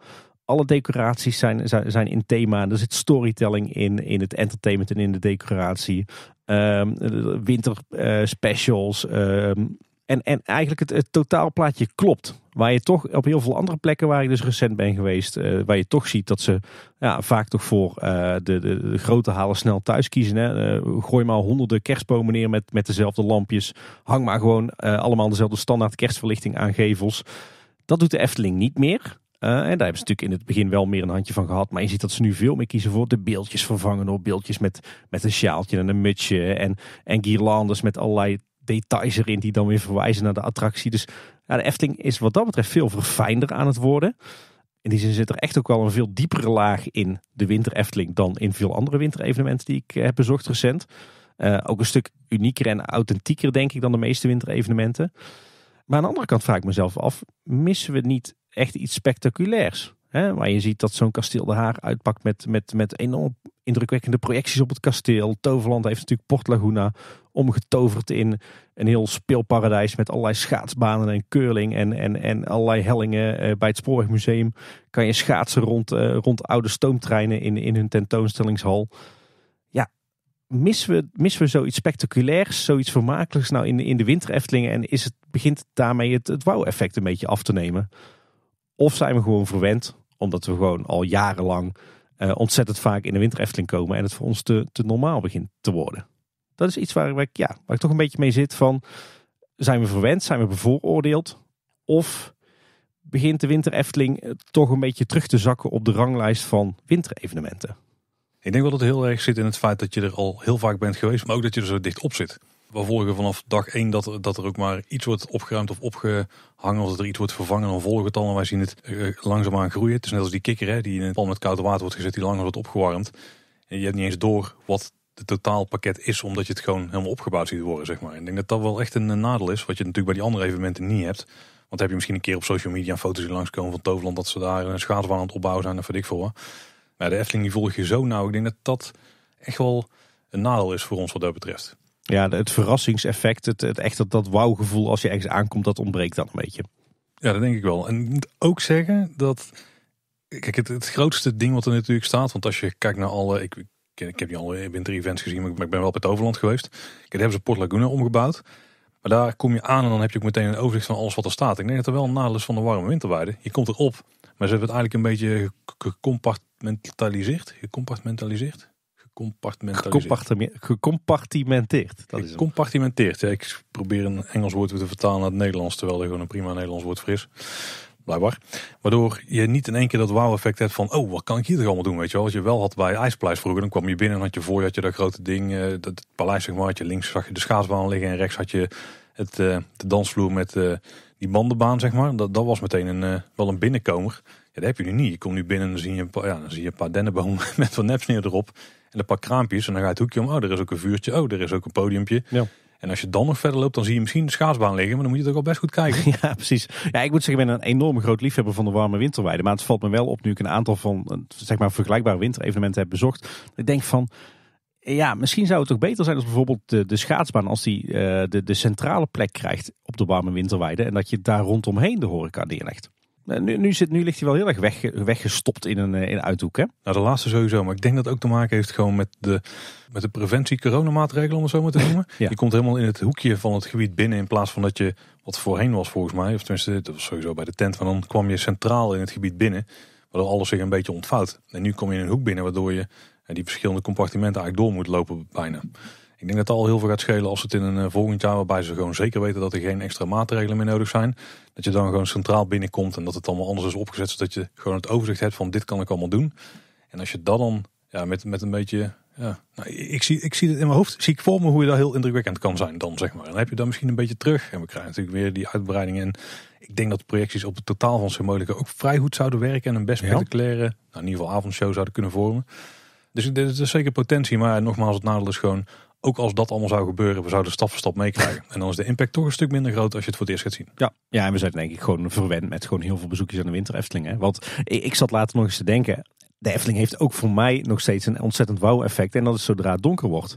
alle decoraties zijn, zijn, in thema. Er zit storytelling in, in het entertainment en in de decoratie. Um, winter eh, specials. Ehm, en, en eigenlijk het, het, totaalplaatje klopt. Waar je toch op heel veel andere plekken waar ik dus recent ben geweest, eh, waar je toch ziet dat ze ja, vaak toch voor eh, de, de, grote halen snel thuis kiezen. Hè. gooi maar honderden kerstbomen neer met, met dezelfde lampjes. Hang maar gewoon allemaal dezelfde standaard kerstverlichting aan gevels. Dat doet de Efteling niet meer. Uh, en daar hebben ze natuurlijk in het begin wel meer een handje van gehad. Maar je ziet dat ze nu veel meer kiezen voor de beeldjes vervangen door beeldjes met, met een sjaaltje en een mutsje. En, en guirlandes met allerlei details erin die dan weer verwijzen naar de attractie. Dus ja, de Efteling is wat dat betreft veel verfijnder aan het worden. In die zin zit er echt ook wel een veel diepere laag in de winter Efteling dan in veel andere winterevenementen die ik eh, heb bezocht recent. Eh, ook een stuk unieker en authentieker denk ik dan de meeste winterevenementen. Maar aan de andere kant vraag ik mezelf af, missen we niet echt iets spectaculairs. Hè? Waar je ziet dat zo'n kasteel de Haar uitpakt met, met, met enorm indrukwekkende projecties op het kasteel. Toverland heeft natuurlijk Port Laguna omgetoverd in een heel speelparadijs met allerlei schaatsbanen en curling en, en, en allerlei hellingen. Eh, bij het Spoorwegmuseum kan je schaatsen rond, eh, rond oude stoomtreinen in, in hun tentoonstellingshal. Ja, missen we, missen we zoiets spectaculairs, zoiets vermakelijks nou in, in de winter Eftelingen en is het, begint daarmee het, het effect een beetje af te nemen? Of zijn we gewoon verwend, omdat we gewoon al jarenlang eh, ontzettend vaak in de winter komen en het voor ons te, te normaal begint te worden. Dat is iets waar, ik, ja, waar ik toch een beetje mee zit van, zijn we verwend, zijn we bevooroordeeld? Of begint de winterefteling eh, toch een beetje terug te zakken op de ranglijst van winterevenementen? Ik denk wel dat het heel erg zit in het feit dat je er al heel vaak bent geweest, maar ook dat je er zo dicht op zit we volgen vanaf dag één dat er, dat er ook maar iets wordt opgeruimd of opgehangen. Als er iets wordt vervangen, dan volgen het al. En wij zien het eh, eh, langzaamaan groeien. Het is net als die kikker hè, die in een pan met koud water wordt gezet, die langer wordt opgewarmd. En je hebt niet eens door wat het totaalpakket is, omdat je het gewoon helemaal opgebouwd ziet worden. Zeg maar. ik denk dat dat wel echt een nadeel is, wat je natuurlijk bij die andere evenementen niet hebt. Want heb je misschien een keer op social media foto's die langskomen van Toverland dat ze daar een schaatsbaan opbouwen zijn, of weet ik voor. Maar de Efteling die volg je zo nauw. Ik denk dat dat echt wel een nadeel is voor ons wat dat betreft. Ja, het verrassingseffect, het, het echt dat, dat wauwgevoel als je ergens aankomt, dat ontbreekt dan een beetje. Ja, dat denk ik wel. En moet ook zeggen dat. Kijk, het, het grootste ding wat er natuurlijk staat. Want als je kijkt naar alle. Ik, ik, heb niet al ik drie events gezien, maar ik ben wel op het Overland geweest. Kijk, daar hebben ze Port Laguna omgebouwd. Maar daar kom je aan en dan heb je ook meteen een overzicht van alles wat er staat. Ik denk dat er wel een nadeel van de warme winterweide. Je komt erop, maar ze hebben het eigenlijk een beetje gecompartmentaliseerd. Gecompartimenteerd. Gecompartimenteerd. Dat is Gecompartimenteerd. Ja, ik probeer een Engels woord te vertalen naar het Nederlands, terwijl er gewoon een prima Nederlands woord voor is. Blijkbaar. Waardoor je niet in één keer dat wauw-effect hebt van, oh, wat kan ik hier toch allemaal doen, weet je wel. Als je wel had bij IJspleis vroeger, dan kwam je binnen en had je voor je had je dat grote ding, eh, dat paleis zeg maar, had je links zag je de schaatsbaan liggen en rechts had je het, eh, de dansvloer met eh, die bandenbaan, zeg maar. Dat, dat was meteen een, wel een binnenkomer. Ja, dat heb je nu niet. Je komt nu binnen en dan zie je een paar, ja, zie je paar dennenbomen met wat neer erop. En dan pak kraampjes en dan gaat het hoekje om. Oh, er is ook een vuurtje. Oh, er is ook een podiumpje. Ja. En als je dan nog verder loopt, dan zie je misschien de schaatsbaan liggen. Maar dan moet je toch al best goed kijken. Ja, precies. Ja, ik moet zeggen, ik ben een enorm groot liefhebber van de warme winterweide. Maar het valt me wel op nu ik een aantal van eh, zeg maar, vergelijkbare winterevenementen heb bezocht. Ik denk van... Ja, misschien zou het toch beter zijn als bijvoorbeeld de, de schaatsbaan, als die eh, de, de centrale plek krijgt op de warme winterweide. En dat je daar rondomheen de horeca neerlegt. Eh, nu, nu, zit, nu ligt hij wel heel erg weg, weggestopt in een, eh, in uithoek. Hè? Nou, de laatste sowieso. Maar ik denk dat het ook te maken heeft gewoon met de, met de preventie-coronamaatregelen, om het zo maar te noemen. Je komt helemaal in het hoekje van het gebied binnen in plaats van dat je, wat voorheen was volgens mij, of tenminste, dat was sowieso bij de tent, maar dan kwam je centraal in het gebied binnen, waardoor alles zich een beetje ontvouwt. En nu kom je in een hoek binnen, waardoor je eh, die verschillende compartimenten eigenlijk door moet lopen bijna. Ik denk dat het al heel veel gaat schelen als het in een eh, volgend jaar, waarbij ze gewoon zeker weten dat er geen extra maatregelen meer nodig zijn. Dat je dan gewoon centraal binnenkomt en dat het allemaal anders is opgezet, zodat je gewoon het overzicht hebt van dit kan ik allemaal doen. En als je dat dan ja, met, met een beetje. Ja, nou, ik, zie, ik zie het in mijn hoofd, zie ik voor me hoe je dat heel indrukwekkend kan zijn dan, zeg maar. En dan heb je dan misschien een beetje terug. En we krijgen natuurlijk weer die uitbreidingen En ik denk dat projecties op het totaal van mogelijk ook vrij goed zouden werken. En een best spectaculaire, ja. nou, in ieder geval avondshow zouden kunnen vormen. Dus dit is zeker potentie. Maar nogmaals, het nadeel is gewoon, ook als dat allemaal zou gebeuren, we zouden stap voor stap meekrijgen. En dan is de impact toch een stuk minder groot als je het voor het eerst gaat zien. Ja, ja en we zijn denk ik gewoon verwend met gewoon heel veel bezoekjes aan de Winter Efteling. Hè? Want ik zat later nog eens te denken, de Efteling heeft ook voor mij nog steeds een ontzettend wauw effect. En dat is zodra het donker wordt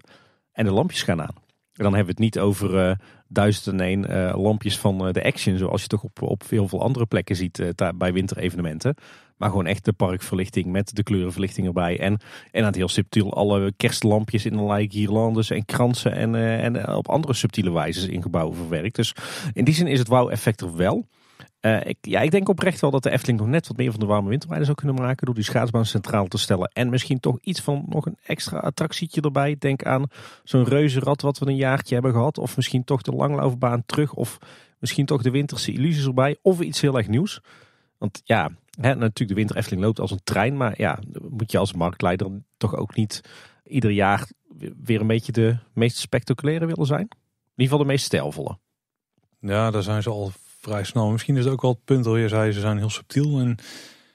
en de lampjes gaan aan. En dan hebben we het niet over uh, duizend en eh, lampjes van eh, de action, zoals je toch op, op heel veel andere plekken ziet bij winterevenementen. Maar gewoon echt de parkverlichting met de kleurenverlichting erbij. En, en het heel subtiel alle kerstlampjes in allerlei guirlandes en kransen en, en op andere subtiele wijzes in gebouwen verwerkt. Dus in die zin is het wauw-effect er wel. Eh, ik, ja, ik denk oprecht wel dat de Efteling nog net wat meer van de warme winterweide zou kunnen maken. Door die schaatsbaan centraal te stellen. En misschien toch iets van nog een extra attractietje erbij. Denk aan zo'n reuzenrad wat we een jaartje hebben gehad. Of misschien toch de langlaufbaan terug. Of misschien toch de winterse illusies erbij. Of iets heel erg nieuws. Want ja, hè, natuurlijk de winter Efteling loopt als een trein. Maar ja, moet je als marktleider toch ook niet ieder jaar weer een beetje de meest spectaculaire willen zijn. In ieder geval de meest stijlvolle. Ja, daar zijn ze al vrij snel. Misschien is het ook wel het punt waar je zei, ze zijn heel subtiel. En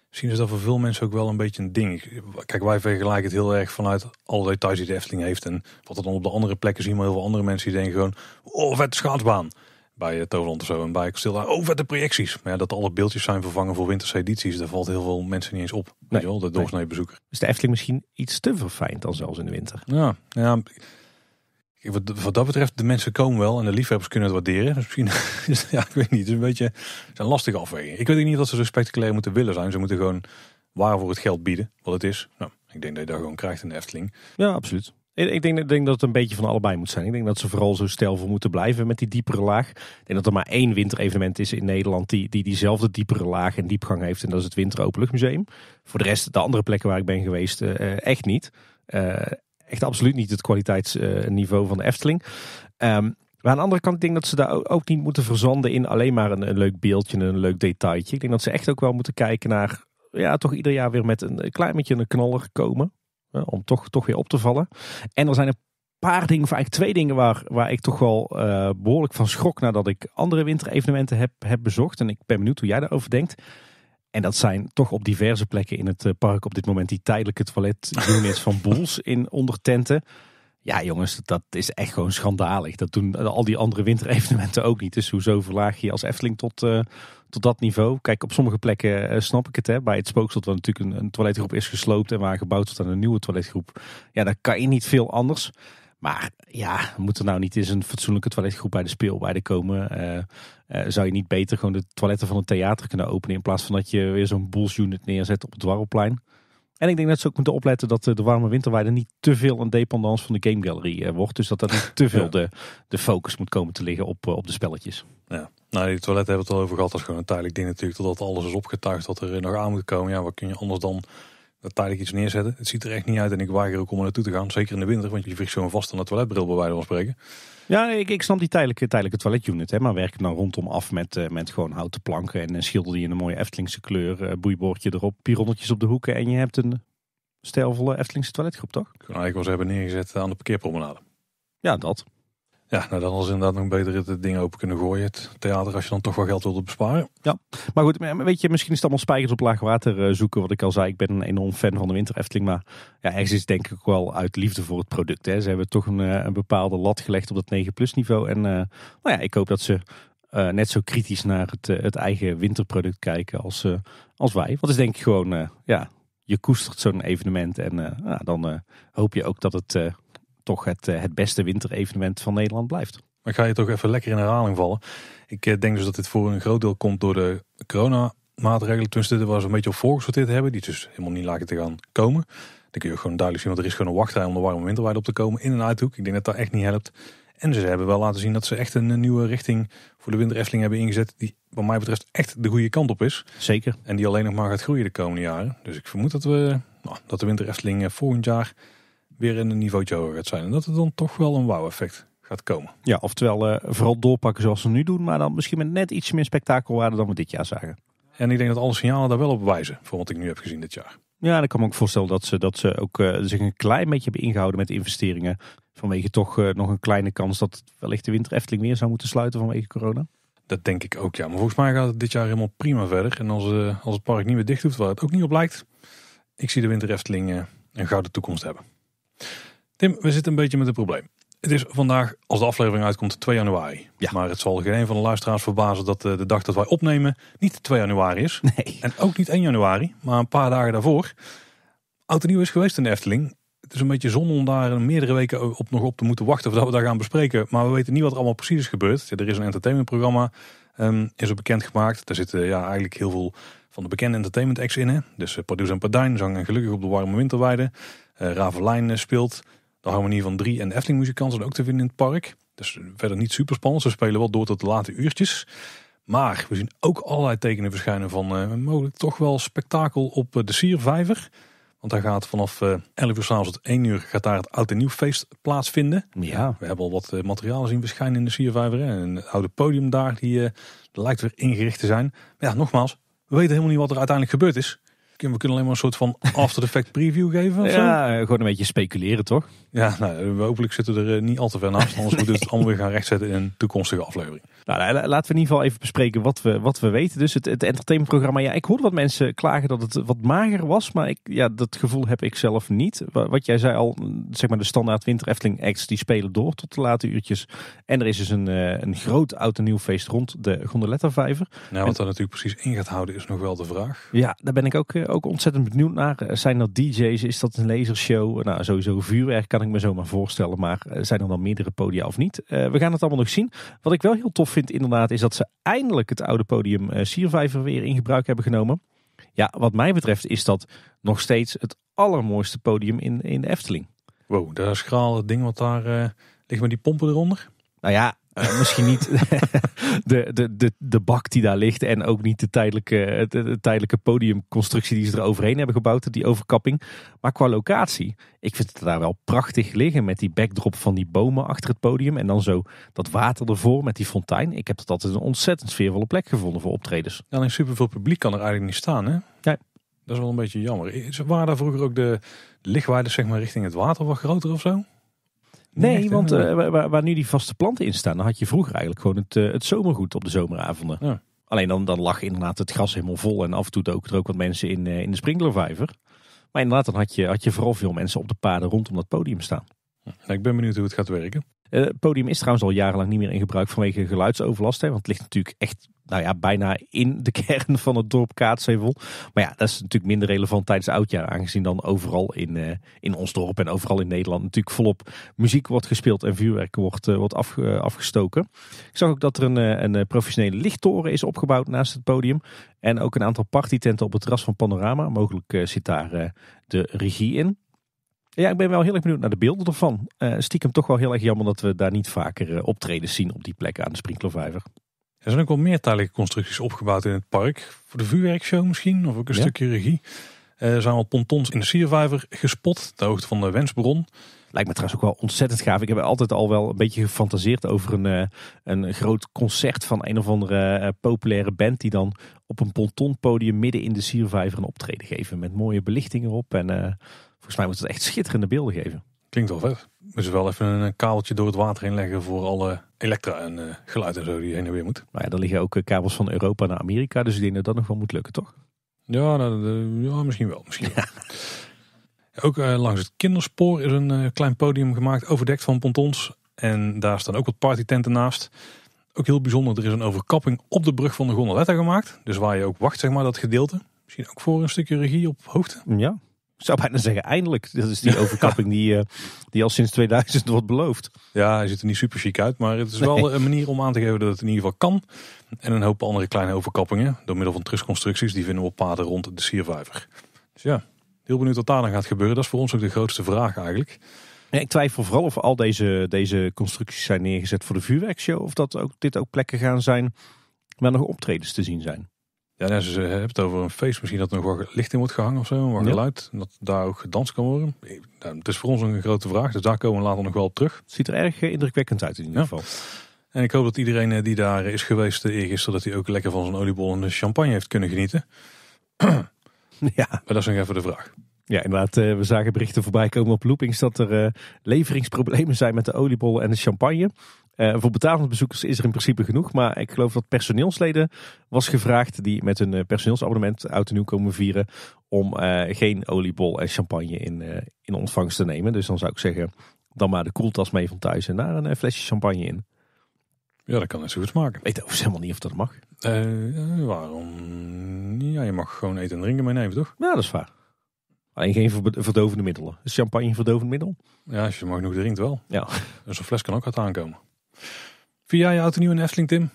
misschien is dat voor veel mensen ook wel een beetje een ding. Kijk, wij vergelijken het heel erg vanuit alle details die de Efteling heeft. En wat er dan op de andere plekken zien maar heel veel andere mensen die denken gewoon... Oh, vette schaatsbaan. Bij eh, Toverland of zo en bij daar eh, Oh, de projecties. Maar ja, dat alle beeldjes zijn vervangen voor winterse edities. Daar valt heel veel mensen niet eens op. Nee, wel, de doorsnee bezoeker. Is de Efteling misschien iets te verfijnd dan zelfs in de winter. Ja, ja wat, dat betreft, de mensen komen wel en de liefhebbers kunnen het waarderen. Dus misschien, ja, ik weet niet. Het is een beetje een lastige afweging. Ik weet niet dat ze zo spectaculair moeten willen zijn. Ze moeten gewoon waar voor het geld bieden, wat het is. Nou, ik denk dat je daar gewoon krijgt in de Efteling. Ja, absoluut. Ik denk, ik denk, dat het een beetje van allebei moet zijn. Ik denk dat ze vooral zo stijlvol moeten blijven met die diepere laag. Ik denk dat er maar één winterevenement is in Nederland die, die diezelfde diepere laag en diepgang heeft. En dat is het Winter museum. Voor de rest, de andere plekken waar ik ben geweest, eh, eh, echt niet. Eh, echt absoluut niet het kwaliteitsniveau van de Efteling. Ehm, maar aan de andere kant denk dat ze daar ook niet moeten verzanden in alleen maar een, leuk beeldje en een leuk detailtje. Ik denk dat ze echt ook wel moeten kijken naar, ja, toch ieder jaar weer met een, klein beetje een knaller komen. Hè, om toch, toch weer op te vallen. En er zijn een paar dingen, of eigenlijk twee dingen waar, waar ik toch wel eh, behoorlijk van schrok nadat ik andere winterevenementen heb, heb bezocht. En ik ben benieuwd hoe jij daarover denkt. En dat zijn toch op diverse plekken in het eh, park op dit moment die tijdelijke is van Boels in ondertenten. Ja, jongens, dat is echt gewoon schandalig. Dat doen al die andere winterevenementen ook niet. Dus hoezo verlaag je als Efteling tot, eh, tot dat niveau? Kijk, op sommige plekken eh, snap ik het. Hè. Bij het Spookslot, waar natuurlijk een, toiletgroep is gesloopt en waar gebouwd wordt aan een nieuwe toiletgroep. Ja, daar kan je niet veel anders. Maar ja, moet er nou niet eens een fatsoenlijke toiletgroep bij de speelweide komen? Eh, eh, zou je niet beter gewoon de toiletten van het theater kunnen openen in plaats van dat je weer zo'n bulls neerzet op het dwarrelplein? En ik denk dat ze ook moeten opletten dat eh, de warme winterweide niet te veel een dependance van de Game Gallery wordt. Dus dat dat niet te veel de, de focus moet komen te liggen op, op de spelletjes. Ja. Nou, die toiletten hebben we het al over gehad. Dat is gewoon een tijdelijk ding natuurlijk. Totdat alles is opgetuigd wat er nog aan moet komen. Ja, wat kun je anders dan dat tijdelijk iets neerzetten. Het ziet er echt niet uit en ik weiger ook om er naartoe te gaan. Zeker in de winter, want je vliegt zo'n vast aan de toiletbril bij wijze van spreken. Ja, ik, ik snap die tijdelijke, tijdelijke toiletunit. Hè, maar werk dan rondom af met, eh, met gewoon houten planken en eh, schilder die in een mooie Eftelingse kleur. Uh, boeiboordje erop, pironnetjes op de hoeken en je hebt een stijlvolle Eftelingse toiletgroep, toch? eigenlijk ik was hebben neergezet aan de parkeerpromenade. Ja, dat. Ja, nou dan was inderdaad nog beter dingen ding open kunnen gooien. Het theater, als je dan toch wel geld wilde besparen. Ja, maar goed, weet je, misschien is het allemaal spijkers op laag water eh, zoeken. Wat ik al zei, ik ben een enorm fan van de Winter Maar ja, ergens is denk ik wel uit liefde voor het product. Hè. Ze hebben toch een, eh, een bepaalde lat gelegd op dat 9 plus niveau. En eh, nou ja, ik hoop dat ze net zo kritisch naar het, het eigen winterproduct kijken als, als wij. Want is denk ik gewoon, ja, je koestert zo'n evenement. En nou, dan hoop je ook dat het toch het, eh, het beste winterevenement van Nederland blijft. Maar ik ga je toch even lekker in herhaling vallen. Ik eh, denk dus dat dit voor een groot deel komt door de corona-maatregelen. Tussen ze was een beetje op voorgesorteerd hebben, die dus helemaal niet lijken te gaan komen. Dan kun je gewoon duidelijk zien, want er is gewoon een wachtrij om de warme winterweide op te komen in een uithoek. Ik denk dat dat echt niet helpt. En ze hebben wel laten zien dat ze echt een nieuwe richting voor de winter hebben ingezet. Die wat mij betreft echt de goede kant op is. Zeker. En die alleen nog maar gaat groeien de komende jaren. Dus ik vermoed dat, we, nou, dat de winter Efteling eh, volgend jaar weer in een niveautje hoger gaat zijn. En dat er dan toch wel een wauw-effect gaat komen. Ja, oftewel uh, vooral doorpakken zoals ze nu doen, maar dan misschien met net iets meer spektakelwaarde dan we dit jaar zagen. En ik denk dat alle signalen daar wel op wijzen, voor wat ik nu heb gezien dit jaar. Ja, dan kan me ook voorstellen dat ze, dat ze ook eh, zich een klein beetje hebben ingehouden met investeringen. Vanwege toch eh, nog een kleine kans dat wellicht de winter weer zou moeten sluiten vanwege corona. Dat denk ik ook, ja. Maar volgens mij gaat het dit jaar helemaal prima verder. En als, als het park niet meer dicht hoeft, waar het ook niet op lijkt, ik zie de winterefteling een gouden toekomst hebben. Tim, we zitten een beetje met een probleem. Het is vandaag, als de aflevering uitkomt, 2 januari. Ja. Maar het zal geen een van de luisteraars verbazen dat eh, de dag dat wij opnemen niet 2 januari is. Nee. En ook niet 1 januari, maar een paar dagen daarvoor. Oud en nieuw is geweest in de Efteling. Het is een beetje zonde om daar eh, meerdere weken eh, op nog op te moeten wachten voordat we daar gaan bespreken. Maar we weten niet wat er allemaal precies is gebeurd. er is een entertainmentprogramma, um, is er bekendgemaakt. Daar zitten ja, eigenlijk heel veel van de bekende entertainment acts in. Dus uh, en Pardijn, Zang en Gelukkig op de Warme Winterweide. Eh, Ravelijn eh, speelt. De harmonie van drie en de Efteling muzikanten ook te vinden in het park. Dus verder niet super spannend. Ze spelen wel door tot de late uurtjes. Maar we zien ook allerlei tekenen verschijnen van eh, mogelijk toch wel spektakel op de Siervijver. Want daar gaat vanaf uh, 11 uur s'avonds tot 1 uur gaat daar het oud en nieuw feest plaatsvinden. Ja. We hebben al wat materialen zien verschijnen in de Siervijver. En een oude podium daar die, lijkt weer ingericht te zijn. Maar ja, nogmaals, we weten helemaal niet wat er uiteindelijk gebeurd is we kunnen alleen maar een soort van after effect preview geven. ja, gewoon een beetje speculeren toch? Ja, nou, hopelijk zitten we er eh, niet al te ver naast. Anders moeten we het allemaal weer gaan rechtzetten in een toekomstige aflevering. Nou, laten we in ieder geval even bespreken wat we, wat we weten. Dus het, entertainmentprogramma. Ja, ik hoorde wat mensen klagen dat het wat mager was. Maar ik, ja, dat gevoel heb ik zelf niet. Wat jij zei al, zeg maar de standaard Winter Efteling acts die spelen door tot de late uurtjes. En er is dus een, eh, een groot oud en nieuw feest rond de Gondoletta Vijver. Nou, wat er natuurlijk precies in gaat houden is nog wel de vraag. Ja, daar ben ik ook eh, ook ontzettend benieuwd naar. Eh, zijn dat DJ's? Is dat een lasershow? Nou, sowieso vuurwerk kan ik me zomaar voorstellen. Maar eh, zijn er dan meerdere podia of niet? Eh, we gaan het allemaal nog zien. Wat ik wel heel tof vind inderdaad is dat ze eindelijk het oude podium uh, weer in gebruik hebben genomen. Ja, wat mij betreft is dat nog steeds het allermooiste podium in, in de Efteling. Wow, dat het ding wat daar uh, ligt met die pompen eronder. Nou ja, eh, misschien niet de, de, de, de bak die daar ligt. En ook niet de tijdelijke, de, tijdelijke podiumconstructie die ze er overheen hebben gebouwd. Die overkapping. Maar qua locatie. Ik vind het daar wel prachtig liggen. Met die backdrop van die bomen achter het podium. En dan zo dat water ervoor met die fontein. Ik heb dat altijd een ontzettend sfeervolle plek gevonden voor optredens. Ja, en superveel publiek kan er eigenlijk niet staan hè? Ja. Dat is wel een beetje jammer. Waren daar vroeger ook de lichtwaarden zeg maar, richting het water wat groter of zo? Nee, want eh, waar, waar, nu die vaste planten in staan, dan had je vroeger eigenlijk gewoon het, eh, het zomergoed op de zomeravonden. Alleen dan, dan lag inderdaad het gras helemaal vol en af en toe ook er ook wat mensen in, eh, in de sprinklervijver. Maar inderdaad, dan had je, had je vooral veel mensen op de paden rondom dat podium staan. Ja, ik ben benieuwd hoe het gaat werken. Het podium is trouwens al jarenlang niet meer in gebruik vanwege geluidsoverlast. Hè, want het ligt natuurlijk echt nou ja, bijna in de kern van het dorp Kaatsheuvel. Maar ja, dat is natuurlijk minder relevant tijdens oudjaar. Aangezien dan overal in, eh, in ons dorp en overal in Nederland natuurlijk volop muziek wordt gespeeld en vuurwerk wordt, eh, wordt eh, afgestoken. Ik zag ook dat er een, een professionele lichttoren is opgebouwd naast het podium. En ook een aantal partytenten op het terras van Panorama. Mogelijk zit daar de regie in. Ja, ik ben wel heel erg benieuwd naar de beelden ervan. stiekem toch wel heel erg jammer dat we daar niet vaker optredens zien op die plekken aan de Sprinklervijver. Er zijn ook wel meertalige constructies opgebouwd in het park. Voor de vuurwerkshow misschien, of ook een stukje regie. Eh, er zijn al pontons in de Survivor gespot, de hoogte van de Wensbron. Lijkt me trouwens ook wel ontzettend gaaf. Ik heb altijd al wel een beetje gefantaseerd over een, eh, een groot concert van een of andere eh, populaire band. Die dan op een pontonpodium midden in de Survivor een optreden geven. Met mooie belichtingen erop. En volgens mij moet het echt schitterende beelden geven. Klinkt wel vet. Moeten wel even een eh, kabeltje door het water inleggen leggen voor alle elektra en eh, geluid en zo die heen en weer moet. Maar ja, dan liggen ook eh, kabels van Europa naar Amerika, dus ik denk dat dat nog wel moet lukken, toch? Ja, nou, ja misschien wel. Misschien Ook langs het kinderspoor is een klein podium gemaakt, overdekt van pontons. En daar staan ook wat partytenten naast. Ook heel bijzonder, er is een overkapping op de brug van de gondoletta gemaakt. Dus waar je ook wacht, zeg maar, dat gedeelte. Misschien ook voor een stukje regie op hoogte. Ja, ik zou bijna zeggen, eindelijk. Dat is die overkapping die, eh, die al sinds 2000 wordt beloofd. Ja, hij ziet er niet super chic uit. Maar het is wel een manier om aan te geven dat het in ieder geval kan. En een hoop andere kleine overkappingen. Door middel van trusconstructies. Die vinden we op paden rond de Survivor. Dus ja, heel benieuwd wat daar dan gaat gebeuren. Dat is voor ons ook de grootste vraag eigenlijk. Nee, ik twijfel vooral of al deze, deze constructies zijn neergezet voor de vuurwerkshow. Of dat ook, dit ook plekken gaan zijn waar nog optredens te zien zijn. Ja, ze hebben het over een feest. Misschien dat er nog wat licht in wordt gehangen of zo. Wat geluid. Ja. Dat daar ook gedanst kan worden. Nou, het is voor ons een grote vraag. Dus daar komen we later nog wel op terug. Het ziet er erg eh, indrukwekkend uit in ieder geval. En ik hoop dat iedereen eh, die daar is geweest eh, eergisteren... dat hij ook lekker van zijn oliebol en champagne heeft kunnen genieten. ja. Maar dat is nog even de vraag. Ja, inderdaad. We zagen berichten voorbij komen op Loopings dat er leveringsproblemen zijn met de oliebol en de champagne. Uh, voor betalingsbezoekers is er in principe genoeg. Maar ik geloof dat personeelsleden was gevraagd die met hun eh, personeelsabonnement oud komen vieren. Om eh, geen oliebol en champagne in, in ontvangst te nemen. Dus dan zou ik zeggen, dan maar de koeltas mee van thuis en daar een flesje champagne in. Ja, dat kan net zo goed maken. Weet helemaal niet of dat mag. waarom? Ja, je mag gewoon eten en drinken meenemen, toch? Ja, dat is waar. Alleen geen verdovende middelen. champagne een verdovend middel? Ja, als je maar genoeg drinkt wel. Ja. Dus een fles kan ook uit aankomen. Vier jaar je oud nieuw in Efteling, Tim?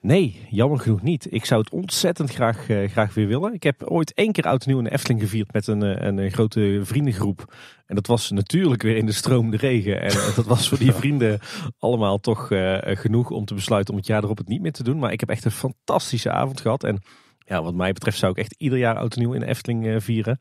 Nee, jammer genoeg niet. Ik zou het ontzettend graag, eh, graag weer willen. Ik heb ooit één keer oud nieuw in Efteling gevierd met een, eh, een, eh, grote vriendengroep. En dat was natuurlijk weer in de stromende regen. En dat was voor die vrienden allemaal toch genoeg om te besluiten om het jaar erop het niet meer te doen. Maar ik heb echt een fantastische avond gehad. En ja, wat mij betreft zou ik echt ieder jaar oud nieuw in Efteling vieren.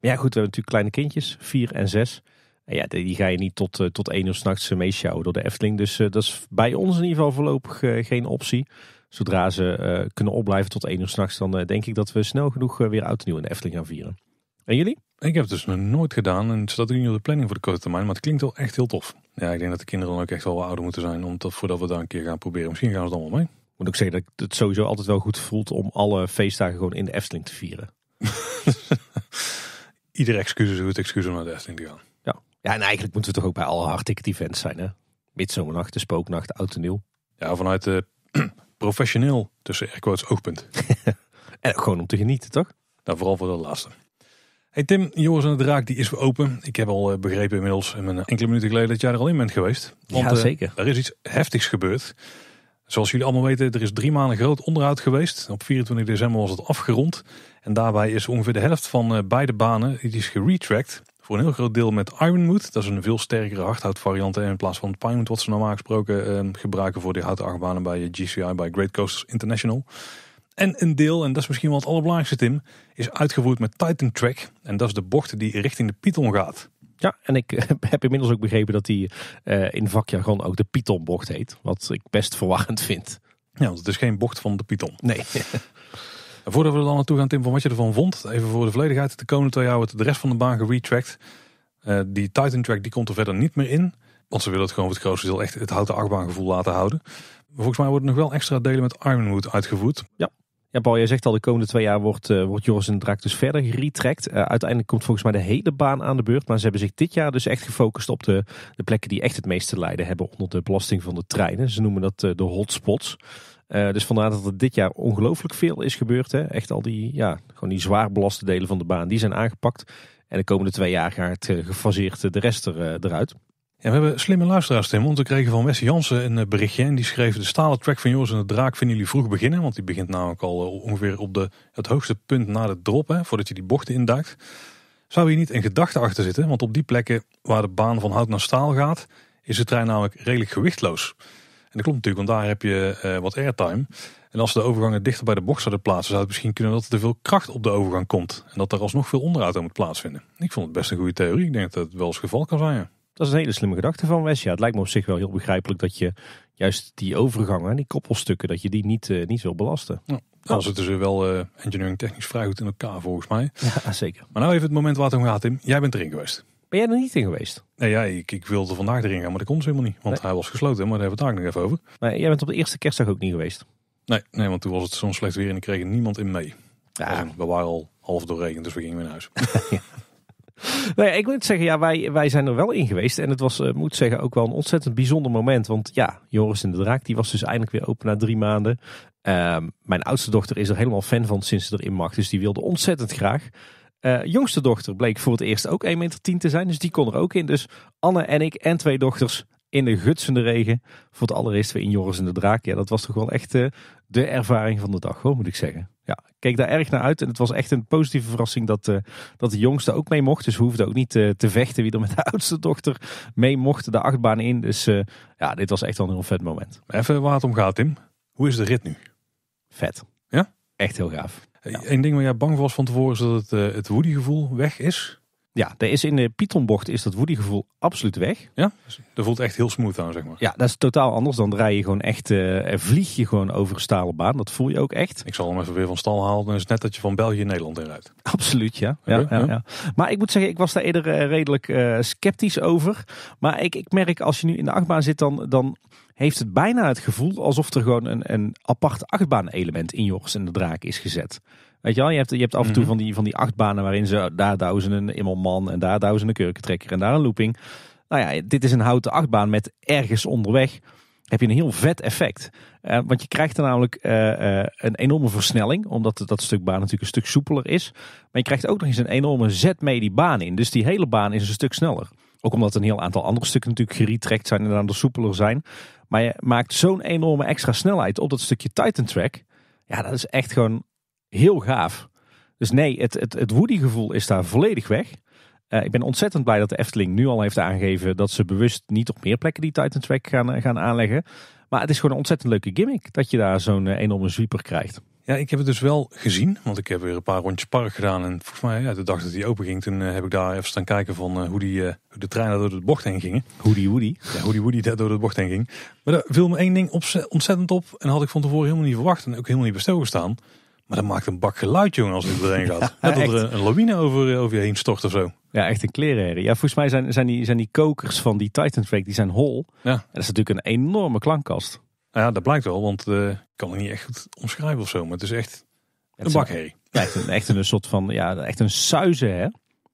Maar ja goed, we hebben natuurlijk kleine kindjes, vier en zes. Ja, die ga je niet tot, eh, tot één uur s'nachts eh, meesjouwen door de Efteling. Dus eh, dat is bij ons in ieder geval voorlopig geen optie. Zodra ze kunnen opblijven tot één uur s'nachts, dan denk ik dat we snel genoeg weer oud en nieuw in de Efteling gaan vieren. En jullie? Ik heb het dus nog nooit gedaan en het staat nu op de planning voor de korte termijn, maar het klinkt wel echt heel tof. Ja, ik denk dat de kinderen dan ook echt wel ouder moeten zijn om dat, voordat we daar een keer gaan proberen. Misschien gaan we het allemaal mee. Moet ik zeggen dat het sowieso altijd wel goed voelt om alle feestdagen gewoon in de Efteling te vieren. iedere excuus is een goed excuus om naar de Efteling te gaan. Ja, en eigenlijk moeten we toch ook bij alle hardticket events zijn, hè? Midzomernacht, de spooknacht, oud en nieuw. Ja, vanuit uh, professioneel tussen airquotes oogpunt. en gewoon om te genieten, toch? Nou, vooral voor de laatste. Hey Tim, Joris en de Draak die is weer open. Ik heb al eh, begrepen inmiddels, een eh, enkele minuten geleden, dat jij er al in bent geweest. Want, ja, eh, zeker. er is iets heftigs gebeurd. Zoals jullie allemaal weten, er is drie maanden groot onderhoud geweest. Op 24 december was het afgerond. En daarbij is ongeveer de helft van beide banen die is geretracked voor een heel groot deel met Ironwood. Dat is een veel sterkere hardhoutvariant. En in plaats van Pinewood, wat ze normaal gesproken ehm, gebruiken voor die houten achtbanen bij eh, GCI, bij Great Coasters International. En een deel, en dat is misschien wel het allerbelangrijkste Tim, is uitgevoerd met Titan Track. En dat is de bocht die richting de Python gaat. Ja, en ik heb inmiddels ook begrepen dat die uh, in vakjargon ook de Python-bocht heet. Wat ik best verwarrend vind. Ja, want het is geen bocht van de Python. Nee. Voordat we er dan naartoe gaan, Tim, van wat je ervan vond, even voor de volledigheid. De komende twee jaar wordt de rest van de baan geretracked. Eh, die Titan track die komt er verder niet meer in. Want ze willen het gewoon voor het grootste deel echt het houten achtbaangevoel laten houden. Volgens mij worden nog wel extra delen met Ironwood uitgevoerd. Ja. Ja, Paul, jij zegt al, de komende twee jaar wordt, eh, wordt Joris en Draak dus verder geretrackt. Eh, uiteindelijk komt volgens mij de hele baan aan de beurt. Maar ze hebben zich dit jaar dus echt gefocust op de, de plekken die echt het meeste lijden hebben onder de belasting van de treinen. Ze noemen dat de hotspots. Eh, dus vandaar dat er dit jaar ongelooflijk veel is gebeurd. Hè. Echt al die, ja, gewoon die zwaar belaste delen van de baan, die zijn aangepakt. En de komende twee jaar gaat eh, gefaseerd eh, de rest er, eruit. Ja, we hebben slimme luisteraars, Tim. Want we kregen van Wes Jansen een berichtje. En die schreef, de stalen track van Joris en de Draak vinden jullie vroeg beginnen. Want die begint namelijk al ongeveer op de, het hoogste punt na de drop. Hè, voordat je die bochten induikt. Zou hier niet een gedachte achter zitten? Want op die plekken waar de baan van hout naar staal gaat, is de trein namelijk redelijk gewichtloos. En dat klopt natuurlijk, want daar heb je eh, wat airtime. En als de overgangen dichter bij de box zouden plaatsen, zou het misschien kunnen dat er te veel kracht op de overgang komt. En dat er alsnog veel onderhoud aan moet plaatsvinden. Ik vond het best een goede theorie. Ik denk dat het wel eens geval kan zijn. Dat is een hele slimme gedachte van Wes. Ja, het lijkt me op zich wel heel begrijpelijk dat je juist die overgangen, die koppelstukken, dat je die niet, eh, niet wil belasten. Ja. Dan zitten ze wel eh, engineering technisch vrij goed in elkaar volgens mij. Ja, zeker. Maar nou even het moment waar het om gaat, Tim. Jij bent erin geweest. Ben jij er niet in geweest? Nee, ja, ik, ik wilde vandaag erin gaan, maar dat kon ze helemaal niet. Want hij was gesloten, maar daar hebben we het daar nog even over. Maar jij bent op de eerste kerstdag ook niet geweest? Nee, nee want toen was het zo'n slecht weer en ik kreeg niemand in mee. Ja. we waren al half door regen, dus we gingen weer naar huis. ja. ik moet zeggen, ja, wij, wij zijn er wel in geweest. En het was, uh, moet zeggen, ook wel een ontzettend bijzonder moment. Want ja, Joris in de Draak, die was dus eindelijk weer open na drie maanden. Ehm, mijn oudste dochter is er helemaal fan van sinds ze erin mag. Dus die wilde ontzettend graag. Eh, jongste dochter bleek voor het eerst ook 1,10 meter te zijn. Dus die kon er ook in. Dus Anne en ik en twee dochters in de gutsende regen. Voor het allereerst weer in Joris en de Draak. Ja, dat was toch wel echt eh, de ervaring van de dag, hoor, moet ik zeggen. Ja, ik keek daar erg naar uit. En het was echt een positieve verrassing dat, eh, dat de jongste ook mee mocht. Dus we hoefden ook niet te vechten wie er met de oudste dochter mee mocht de achtbaan in. Dus ja, dit was echt wel een heel vet moment. Even waar het om gaat, Tim. Hoe is de rit nu? Vet. Ja? Echt heel gaaf. Eén ding waar jij bang voor was van tevoren is dat het, eh, het Woody-gevoel weg is. Ja, daar is in de Pythonbocht is dat woody-gevoel absoluut weg. Ja, dus dat voelt echt heel smooth aan, zeg maar. Ja, dat is totaal anders. Dan draai je gewoon echt, uh, vlieg je gewoon over een stalen baan. Dat voel je ook echt. Ik zal hem even weer van stal halen. Dan is het net dat je van België in Nederland inrijdt. Absoluut, ja. Ja, ja, ja. Maar ik moet zeggen, ik was daar eerder eh, redelijk eh, sceptisch over. Maar ik, ik merk, als je nu in de achtbaan zit, dan... dan heeft het bijna het gevoel alsof er gewoon een, een apart achtbaan-element in Joris en de Draak is gezet. Weet je wel, je hebt, je hebt af en toe mhm. van, die, van die achtbanen waarin ze daar duizenden man en daar duizenden kurkentrekker en daar een looping. Nou ja, dit is een houten achtbaan met ergens onderweg heb je een heel vet effect. Eh, want je krijgt er namelijk eh, eh, een enorme versnelling, omdat dat stuk baan natuurlijk een stuk soepeler is. Maar je krijgt ook nog eens een enorme zet mee die baan in. Dus die hele baan is een stuk sneller. Ook omdat een heel aantal andere stukken natuurlijk geretrekt zijn en dan soepeler zijn. Maar je maakt zo'n enorme extra snelheid op dat stukje Titan Track. Ja, dat is echt gewoon heel gaaf. Dus nee, het, het, het Woody-gevoel is daar volledig weg. Eh, ik ben ontzettend blij dat de Efteling nu al heeft aangegeven dat ze bewust niet op meer plekken die Titan Track gaan, eh, gaan aanleggen. Maar het is gewoon een ontzettend leuke gimmick dat je daar zo'n eh, enorme sweeper krijgt. Ja, ik heb het dus wel gezien, want ik heb weer een paar rondjes park gedaan. En volgens mij, ja, de dag dat die open ging, toen heb ik daar even staan kijken van hoe, die, de trein door de bocht heen ging. Hoe die Woody. Ja, hoe die Woody daar door de bocht heen ging. Maar daar viel me één ding op, ontzettend op en had ik van tevoren helemaal niet verwacht en ook helemaal niet bij stilgestaan. gestaan maar dat maakt een bak geluid, jongen, als het erin gaat. Net dat er een lawine over, eh, over je heen stort of zo. Ja, echt een klerenherrie. Ja, volgens mij zijn, zijn, die, zijn die kokers van die Titan Fake, die zijn hol. Ja. En dat is natuurlijk een enorme klankkast. Nou ja, dat blijkt wel, want eh, ik kan het niet echt goed omschrijven of zo. Maar het is echt een bakherrie. Ja, echt, een, echt een soort van, ja, echt een suizen, hè?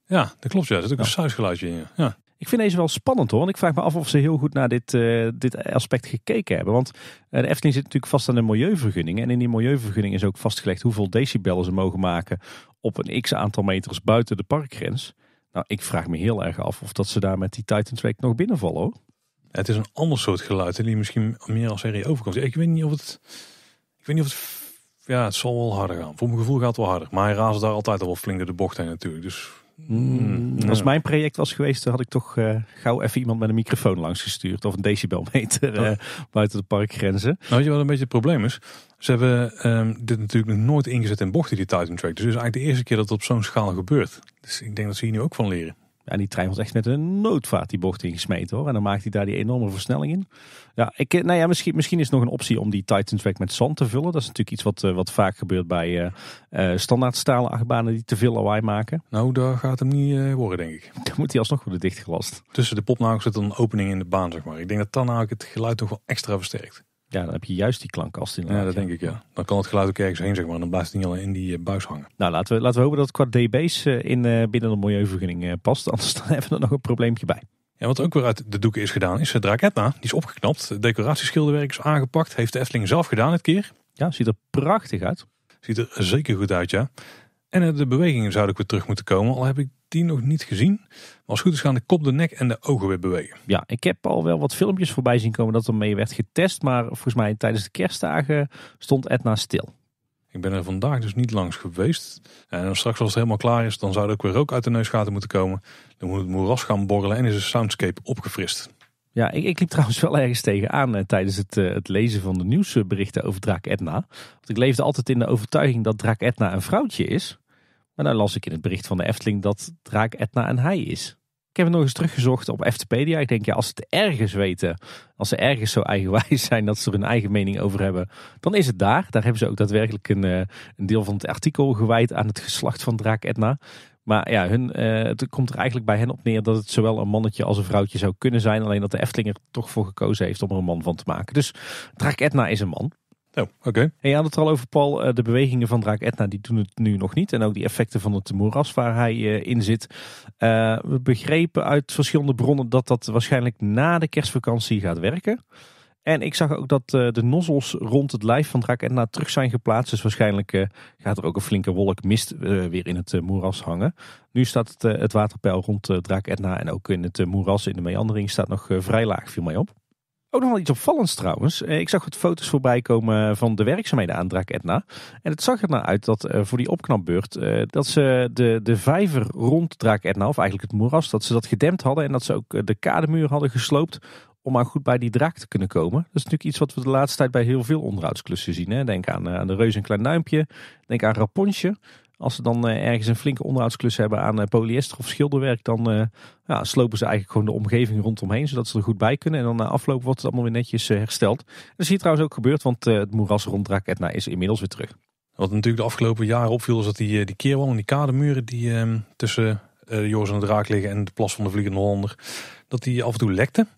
Ja, dat klopt. Ja, er zit ook een suisgeluidje in. Ja. Ik vind deze wel spannend hoor. want ik vraag me af of ze heel goed naar dit, eh, dit aspect gekeken hebben. Want eh, de Efteling zit natuurlijk vast aan de milieuvergunning. En in die milieuvergunning is ook vastgelegd hoeveel decibellen ze mogen maken op een x aantal meters buiten de parkgrens. Nou, ik vraag me heel erg af of dat ze daar met die Titan Track nog binnenvallen hoor. Het is een ander soort geluid en die misschien meer als herrie overkomt. Ik weet niet of het... Ik weet niet of het... Ja, het zal wel harder gaan. Voor mijn gevoel gaat het wel harder. Maar hij raast daar altijd al wel flink door de bocht heen natuurlijk. Dus Mm, Als mijn project was geweest, had ik toch eh, gauw even iemand met een microfoon langs gestuurd. Of een decibelmeter oh. eh, buiten de parkgrenzen. Nou, weet je wat een beetje het probleem is? Ze hebben ehm, dit natuurlijk nog nooit ingezet in bochten, die Titan Track. Dus het is eigenlijk de eerste keer dat het op zo'n schaal gebeurt. Dus ik denk dat ze hier nu ook van leren. En die trein was echt met een noodvaart die bocht ingesmeten hoor. En dan maakt hij daar die enorme versnelling in. Ja, ik, eh, nou ja, misschien, misschien is het nog een optie om die Titan Track met zand te vullen. Dat is natuurlijk iets wat, eh, wat vaak gebeurt bij uh, uh, standaard stalen achtbanen die te veel lawaai maken. Nou, daar gaat hem niet worden, denk ik. Dan moet hij alsnog worden dichtgelast. Tussen de popnagels zit dan een opening in de baan, zeg maar. Ik denk dat dan eigenlijk het geluid toch wel extra versterkt. Ja, dan heb je juist die klankkast in. Ja, dat denk ik ja. Dan kan het geluid ook ergens heen, zeg maar. Dan blijft het niet alleen in die eh, buis hangen. Nou, laten we, laten we hopen dat het qua dB's eh, in, eh, binnen de milieuvergunning past. Anders dan hebben we er nog een probleempje bij. En wat ook weer uit de doeken is gedaan, is Draketna. Die is opgeknapt. De decoratieschilderwerk is aangepakt. Heeft de Efteling zelf gedaan het keer. Ja, ziet er prachtig uit. Ziet er zeker goed uit, ja. En de bewegingen zouden we weer terug moeten komen. Al heb ik die nog niet gezien. Maar als het goed is gaan de kop, de nek en de ogen weer bewegen. Ja, ik heb al wel wat filmpjes voorbij zien komen dat ermee werd getest. Maar volgens mij tijdens de kerstdagen stond Edna stil. Ik ben er vandaag dus niet langs geweest. En straks als het helemaal klaar is, dan zou er ook weer ook uit de neusgaten moeten komen. Dan moet het moeras gaan borrelen en is de soundscape opgefrist. Ja, ik, ik liep trouwens wel ergens tegenaan aan eh, tijdens het, eh, het lezen van de nieuwsberichten over Draak Edna. Want ik leefde altijd in de overtuiging dat Draak Edna een vrouwtje is. En dan las ik in het bericht van de Efteling dat draak Etna een hij is. Ik heb nog eens teruggezocht op Eftepedia. Ik denk, ja, als ze het ergens weten, als ze ergens zo eigenwijs zijn dat ze er hun eigen mening over hebben, dan is het daar. Daar hebben ze ook daadwerkelijk een, eh, een deel van het artikel gewijd aan het geslacht van draak Etna. Maar ja, hun, eh, het komt er eigenlijk bij hen op neer dat het zowel een mannetje als een vrouwtje zou kunnen zijn. Alleen dat de Efteling er toch voor gekozen heeft om er een man van te maken. Dus draak Etna is een man. Oh, oké. Okay. En je had het al over, Paul. Eh, de bewegingen van Draak Etna die doen het nu nog niet. En ook die effecten van het moeras waar hij eh, in zit. Eh, we begrepen uit verschillende bronnen dat dat waarschijnlijk na de kerstvakantie gaat werken. En ik zag ook dat de nozzels rond het lijf van Draak Etna terug zijn geplaatst. Dus waarschijnlijk gaat er ook een flinke wolk mist weer in het moeras hangen. Nu staat het, het waterpeil rond Draak Etna en ook in het moeras in de meandering staat nog vrij laag, viel mij op. Ook nog wel iets opvallends trouwens. Eh, ik zag wat foto's voorbij komen eh, van de werkzaamheden aan Draak Etna. En het zag er nou uit dat eh, voor die opknapbeurt dat ze de, de vijver rond Draak Etna, of eigenlijk het moeras, dat ze dat gedempt hadden en dat ze ook de kademuur hadden gesloopt om maar goed bij die draak te kunnen komen. Dat is natuurlijk iets wat we de laatste tijd bij heel veel onderhoudsklussen zien. Hè? Denk aan, aan de reus en klein duimpje, denk aan Rapontje. Als ze dan eh, ergens een flinke onderhoudsklus hebben aan eh, polyester of schilderwerk, dan eh, ja, slopen ze eigenlijk gewoon de omgeving rondomheen, zodat ze er goed bij kunnen. En dan na afloop wordt het allemaal weer netjes hersteld. dat is hier trouwens ook gebeurd, want het moeras rond Raketna is inmiddels weer terug. Wat natuurlijk de afgelopen jaren opviel, is dat die, die en die kademuren die ehm, tussen eh, Joris en de Draak liggen en de plas van de Vliegende Hollander, dat die af en toe lekten.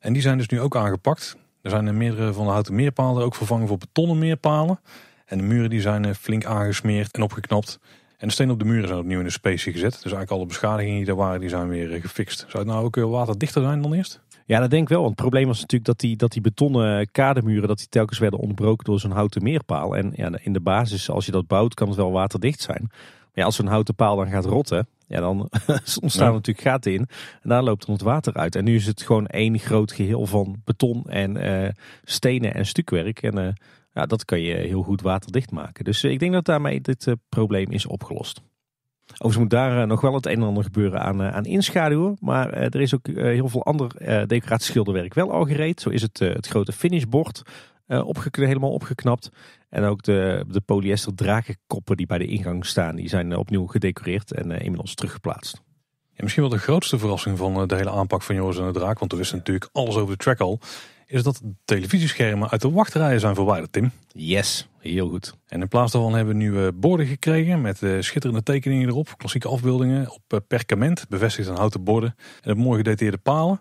En die zijn dus nu ook aangepakt. Er zijn meerdere van de houten meerpalen ook vervangen voor betonnen meerpalen. En de muren die zijn eh, flink aangesmeerd en opgeknapt. En de stenen op de muren zijn opnieuw in de specie gezet. Dus eigenlijk alle beschadigingen die er waren, die zijn weer eh, gefixt. Zou het nou ook eh, waterdichter zijn dan eerst? Ja, dat denk ik wel. Want het probleem was natuurlijk dat die, dat die betonnen kadermuren, dat die telkens werden onderbroken door zo'n houten meerpaal. En ja, in de basis, als je dat bouwt, kan het wel waterdicht zijn. Maar als zo'n houten paal dan gaat rotten, ja, dan ontstaan natuurlijk gaten in. En daar loopt dan het water uit. En nu is het gewoon één groot geheel van beton en stenen en stukwerk. En ja, dat kan je heel goed waterdicht maken. Dus eh, ik denk dat daarmee dit eh, probleem is opgelost. Overigens moet daar eh, nog wel het een en ander gebeuren aan, aan inschaduwen. Maar er is ook heel veel ander decoratieschilderwerk wel al gereed. Zo is het, het grote finishbord opge helemaal opgeknapt. En ook de, de polyester drakenkoppen die bij de ingang staan, die zijn opnieuw gedecoreerd en inmiddels teruggeplaatst. misschien wel de grootste verrassing van de hele aanpak van Joris en de Draak. Want er wist natuurlijk alles over de track al is dat televisieschermen uit de wachtrijen zijn verwijderd, Tim. Yes, heel goed. En in plaats daarvan hebben we nieuwe borden gekregen met eh, schitterende tekeningen erop, klassieke afbeeldingen op eh, perkament, bevestigd aan houten borden en mooi gedateerde palen.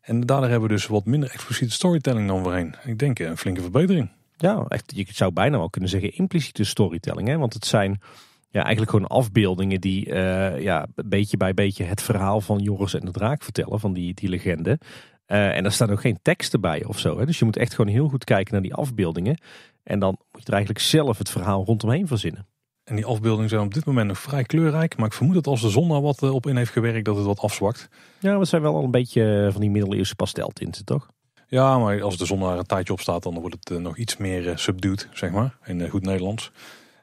En daardoor hebben we dus wat minder expliciete storytelling dan voorheen. Ik denk eh, een flinke verbetering. Ja, echt, je zou bijna wel kunnen zeggen impliciete storytelling. Hè? Want het zijn ja, eigenlijk gewoon afbeeldingen die ja, beetje bij beetje het verhaal van Joris en de Draak vertellen, van die, die legende. Eh, en daar staan ook geen teksten bij of zo. Hè? Dus je moet echt gewoon heel goed kijken naar die afbeeldingen. En dan moet je er eigenlijk zelf het verhaal rondomheen verzinnen. En die afbeeldingen zijn op dit moment nog vrij kleurrijk. Maar ik vermoed dat als de zon daar wat eh, op in heeft gewerkt, dat het wat afzwakt. Ja, wat zijn wel al een beetje eh, van die middeleeuwse pasteltinten, toch? Ja, maar als de zon daar een tijdje op staat, dan wordt het nog iets meer subdued, zeg maar. In goed Nederlands.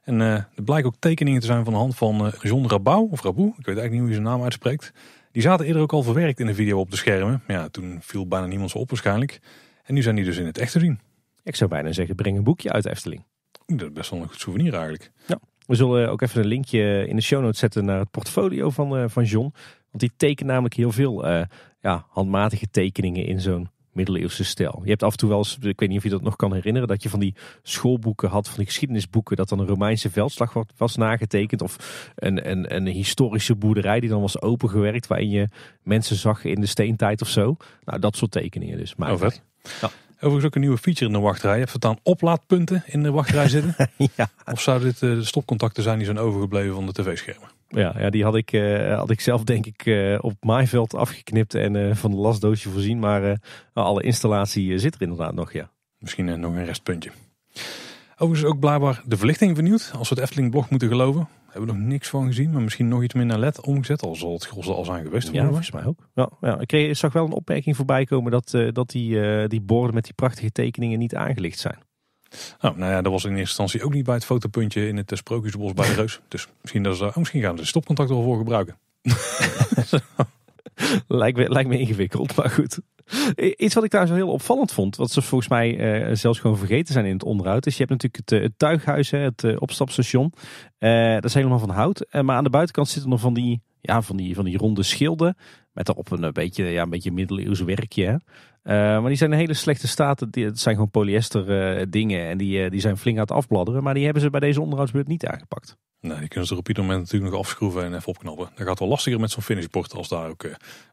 En er blijken ook tekeningen te zijn van de hand van John Rabau, of Rabou. Ik weet eigenlijk niet hoe je zijn naam uitspreekt. Die zaten eerder ook al verwerkt in een video op de schermen. Ja, toen viel bijna niemand ze op waarschijnlijk. En nu zijn die dus in het echt te zien. Ik zou bijna zeggen, breng een boekje uit Efteling. Dat is best wel een goed souvenir eigenlijk. Ja. We zullen eh, ook even een linkje in de show notes zetten naar het portfolio van, eh, van John. Want die tekent namelijk heel veel eh, ja, handmatige tekeningen in zo'n middeleeuwse stijl. Je hebt af en toe wel eens, ik weet niet of je dat nog kan herinneren, dat je van die schoolboeken had, van die geschiedenisboeken, dat dan een Romeinse veldslag was nagetekend of een, een, een historische boerderij die dan was opengewerkt, waarin je mensen zag in de steentijd of zo. Nou, dat soort tekeningen dus. Maar oh, Overigens ook een nieuwe feature in de wachtrij. Heb je dan oplaadpunten in de wachtrij zitten? ja. Of zouden dit eh, de stopcontacten zijn die zijn overgebleven van de tv-schermen? Ja, ja die had ik, eh, had ik zelf denk ik uh, op maaiveld afgeknipt en eh, van de lastdoosje voorzien. Maar alle installatie zit er inderdaad nog, ja. Misschien nog een restpuntje. Overigens ook blijkbaar de verlichting vernieuwd. Als we het Efteling blog moeten geloven. Hebben we nog niks van gezien, maar misschien nog iets meer naar LED omgezet. Al zal het gros al zijn geweest. Ja, volgens mij ook. Ja, ja. Ik, kreeg, zag wel een opmerking voorbij komen dat, dat die, die borden met die prachtige tekeningen niet aangelicht zijn. Nou, nou ja, dat was in eerste instantie ook niet bij het fotopuntje in het eh, Sprookjesbos bij de Reus. Dus misschien, dat ze, oh, misschien gaan we de stopcontact ervoor voor gebruiken. lijkt, me, lijkt me ingewikkeld, maar goed. Iets wat ik zo heel opvallend vond, wat ze volgens mij eh, zelfs gewoon vergeten zijn in het onderhoud, is je hebt natuurlijk het, eh, tuighuis, hè, het opstapstation. dat is helemaal van hout. maar aan de buitenkant zitten nog van die, ja, van die, van die ronde schilden. Met daarop een eh, beetje, ja, een beetje middeleeuws werkje. Hè? Eh, maar die zijn een hele slechte staat. het zijn gewoon polyester eh, dingen. En die, die zijn flink aan het afbladderen. Maar die hebben ze bij deze onderhoudsbeurt niet aangepakt. Nee, die kunnen ze er op ieder moment natuurlijk nog afschroeven en even opknappen. Dat gaat wel lastiger met zo'n finishbord als daar ook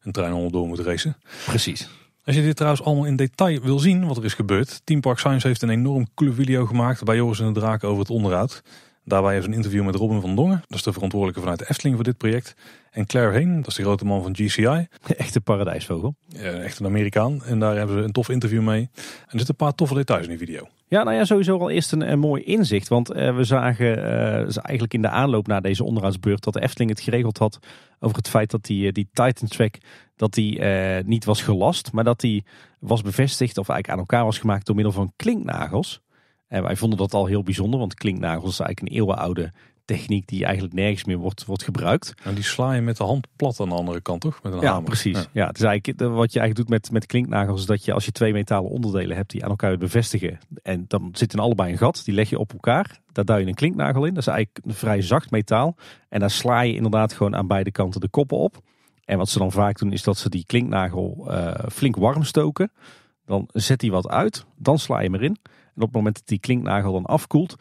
een trein onderdoor moet racen. Precies. Als je dit trouwens allemaal in detail wil zien wat er is gebeurd. Team Park Science heeft een enorm video gemaakt bij Joris en de Draak over het onderhoud. Daarbij is een interview met Robin van Dongen, dat is de verantwoordelijke vanuit Efteling voor dit project. En Claire Heen, dat is de grote man van GCI. Echte paradijsvogel. Ja, eh, echt een Amerikaan. En daar hebben ze een tof interview mee. En er zitten een paar toffe details in die video. Ja, nou ja, sowieso al eerst een, mooi inzicht. Want eh, we zagen uh, eigenlijk in de aanloop naar deze onderhoudsbeurt dat de Efteling het geregeld had over het feit dat die, die Titan Track dat die, niet was gelast, maar dat die was bevestigd of eigenlijk aan elkaar was gemaakt door middel van klinknagels. En wij vonden dat al heel bijzonder, want klinknagels is eigenlijk een eeuwenoude techniek die eigenlijk nergens meer wordt, wordt gebruikt. En die sla je met de hand plat aan de andere kant, toch? Met een ja, hamer. precies. Ja. ja. dus eigenlijk, wat je eigenlijk doet met, met klinknagels is dat je als je twee metalen onderdelen hebt die aan elkaar bevestigen en dan zit in allebei een gat, die leg je op elkaar. Daar duw je een klinknagel in. Dat is eigenlijk een vrij zacht metaal. En daar sla je inderdaad gewoon aan beide kanten de koppen op. En wat ze dan vaak doen is dat ze die klinknagel eh, flink warm stoken. Dan zet die wat uit, dan sla je hem erin op het moment dat die klinknagel dan afkoelt,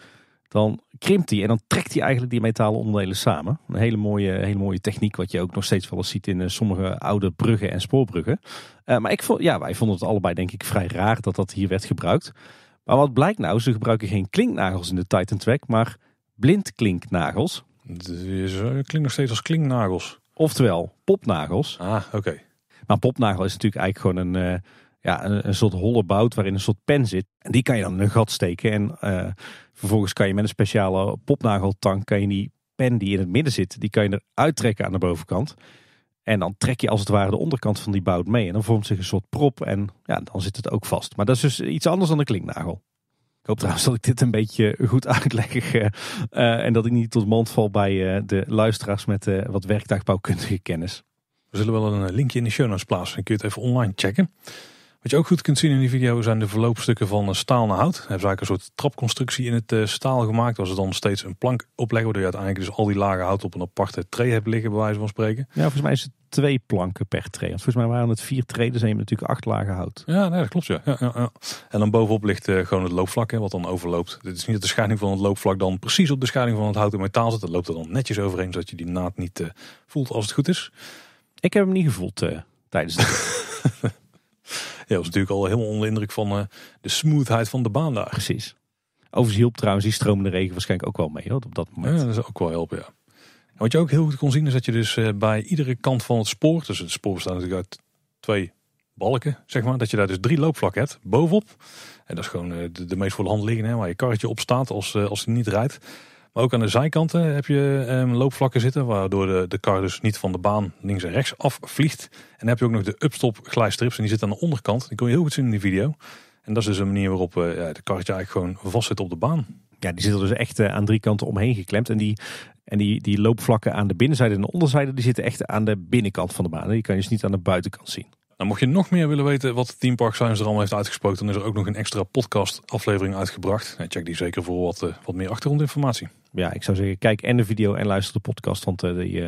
dan krimpt die en dan trekt hij eigenlijk die metalen onderdelen samen. Een hele mooie, hele mooie techniek, wat je ook nog steeds wel eens ziet in eh, sommige oude bruggen en spoorbruggen. Eh, maar ik vond, ja, wij vonden het allebei denk ik vrij raar dat dat hier werd gebruikt. Maar wat blijkt nou, ze gebruiken geen klinknagels in de Titan Track, maar blindklinknagels. Dat klink nog steeds als klinknagels. Oftewel, popnagels. Ah, oké. Maar popnagel is natuurlijk eigenlijk gewoon een... Eh, ja, een, soort holle bout waarin een soort pen zit. En die kan je dan in een gat steken. En eh, vervolgens kan je met een speciale popnageltang kan je die pen die in het midden zit, die kan je eruit trekken aan de bovenkant. En dan trek je als het ware de onderkant van die bout mee. En dan vormt zich een soort prop en ja, dan zit het ook vast. Maar dat is dus iets anders dan een klinknagel. Ik hoop trouwens dat ik dit een beetje goed uitleg. Eh, eh, en dat ik niet tot mond val bij de luisteraars met wat werktuigbouwkundige kennis. We zullen wel een linkje in de show notes plaatsen. Dan kun je het even online checken. Wat je ook goed kunt zien in die video zijn de verloopstukken van eh, staal naar hout. Daar hebben ze eigenlijk een soort trapconstructie in het eh, staal gemaakt. Waar ze dan steeds een plank opleggen. Waardoor je uiteindelijk dus al die lagen hout op een aparte tree hebt liggen, bij wijze van spreken. Ja, volgens mij is het twee planken per tree. Want volgens mij waren het vier treden, dus zijn natuurlijk acht lagen hout. Ja, nee, dat klopt ja. Ja, ja, ja. En dan bovenop ligt eh, gewoon het loopvlak, hè, wat dan overloopt. Dit is niet dat de scheiding van het loopvlak dan precies op de scheiding van het hout en metaal zit. Dat loopt er dan netjes overheen, zodat je die naad niet voelt als het goed is. Ik heb hem niet gevoeld tijdens de... dat was natuurlijk al helemaal onder indruk van eh, de smoothheid van de baan daar. Precies. Overigens hielp trouwens die stromende regen waarschijnlijk ook wel mee hoor, op dat moment. Ja, dat is ook wel helpen, ja. wat je ook heel goed kon zien is dat je dus eh, bij iedere kant van het spoor, dus het spoor bestaat natuurlijk uit twee balken, zeg maar, dat je daar dus drie loopvlakken hebt bovenop. En dat is gewoon eh, de, de meest voor de hand waar je karretje op staat als, als het niet rijdt. Ook aan de zijkanten heb je ehm, loopvlakken zitten, waardoor de, de kar dus niet van de baan links en rechts afvliegt. En dan heb je ook nog de upstop glijstrips en die zitten aan de onderkant. Die kon je heel goed zien in die video. En dat is dus een manier waarop uh, ja, de karretje eigenlijk gewoon vast zit op de baan. Ja, die zitten dus echt eh, aan drie kanten omheen geklemd. En die, en die, die loopvlakken aan de binnenzijde en de onderzijde, die zitten echt aan de binnenkant van de baan. Die kan je dus niet aan de buitenkant zien. dan nou, mocht je nog meer willen weten wat Team Park Science er allemaal heeft uitgesproken, dan is er ook nog een extra podcast aflevering uitgebracht. check die zeker voor wat, eh, wat meer achtergrondinformatie ja, ik zou zeggen, kijk en de video en luister de podcast. Want eh, die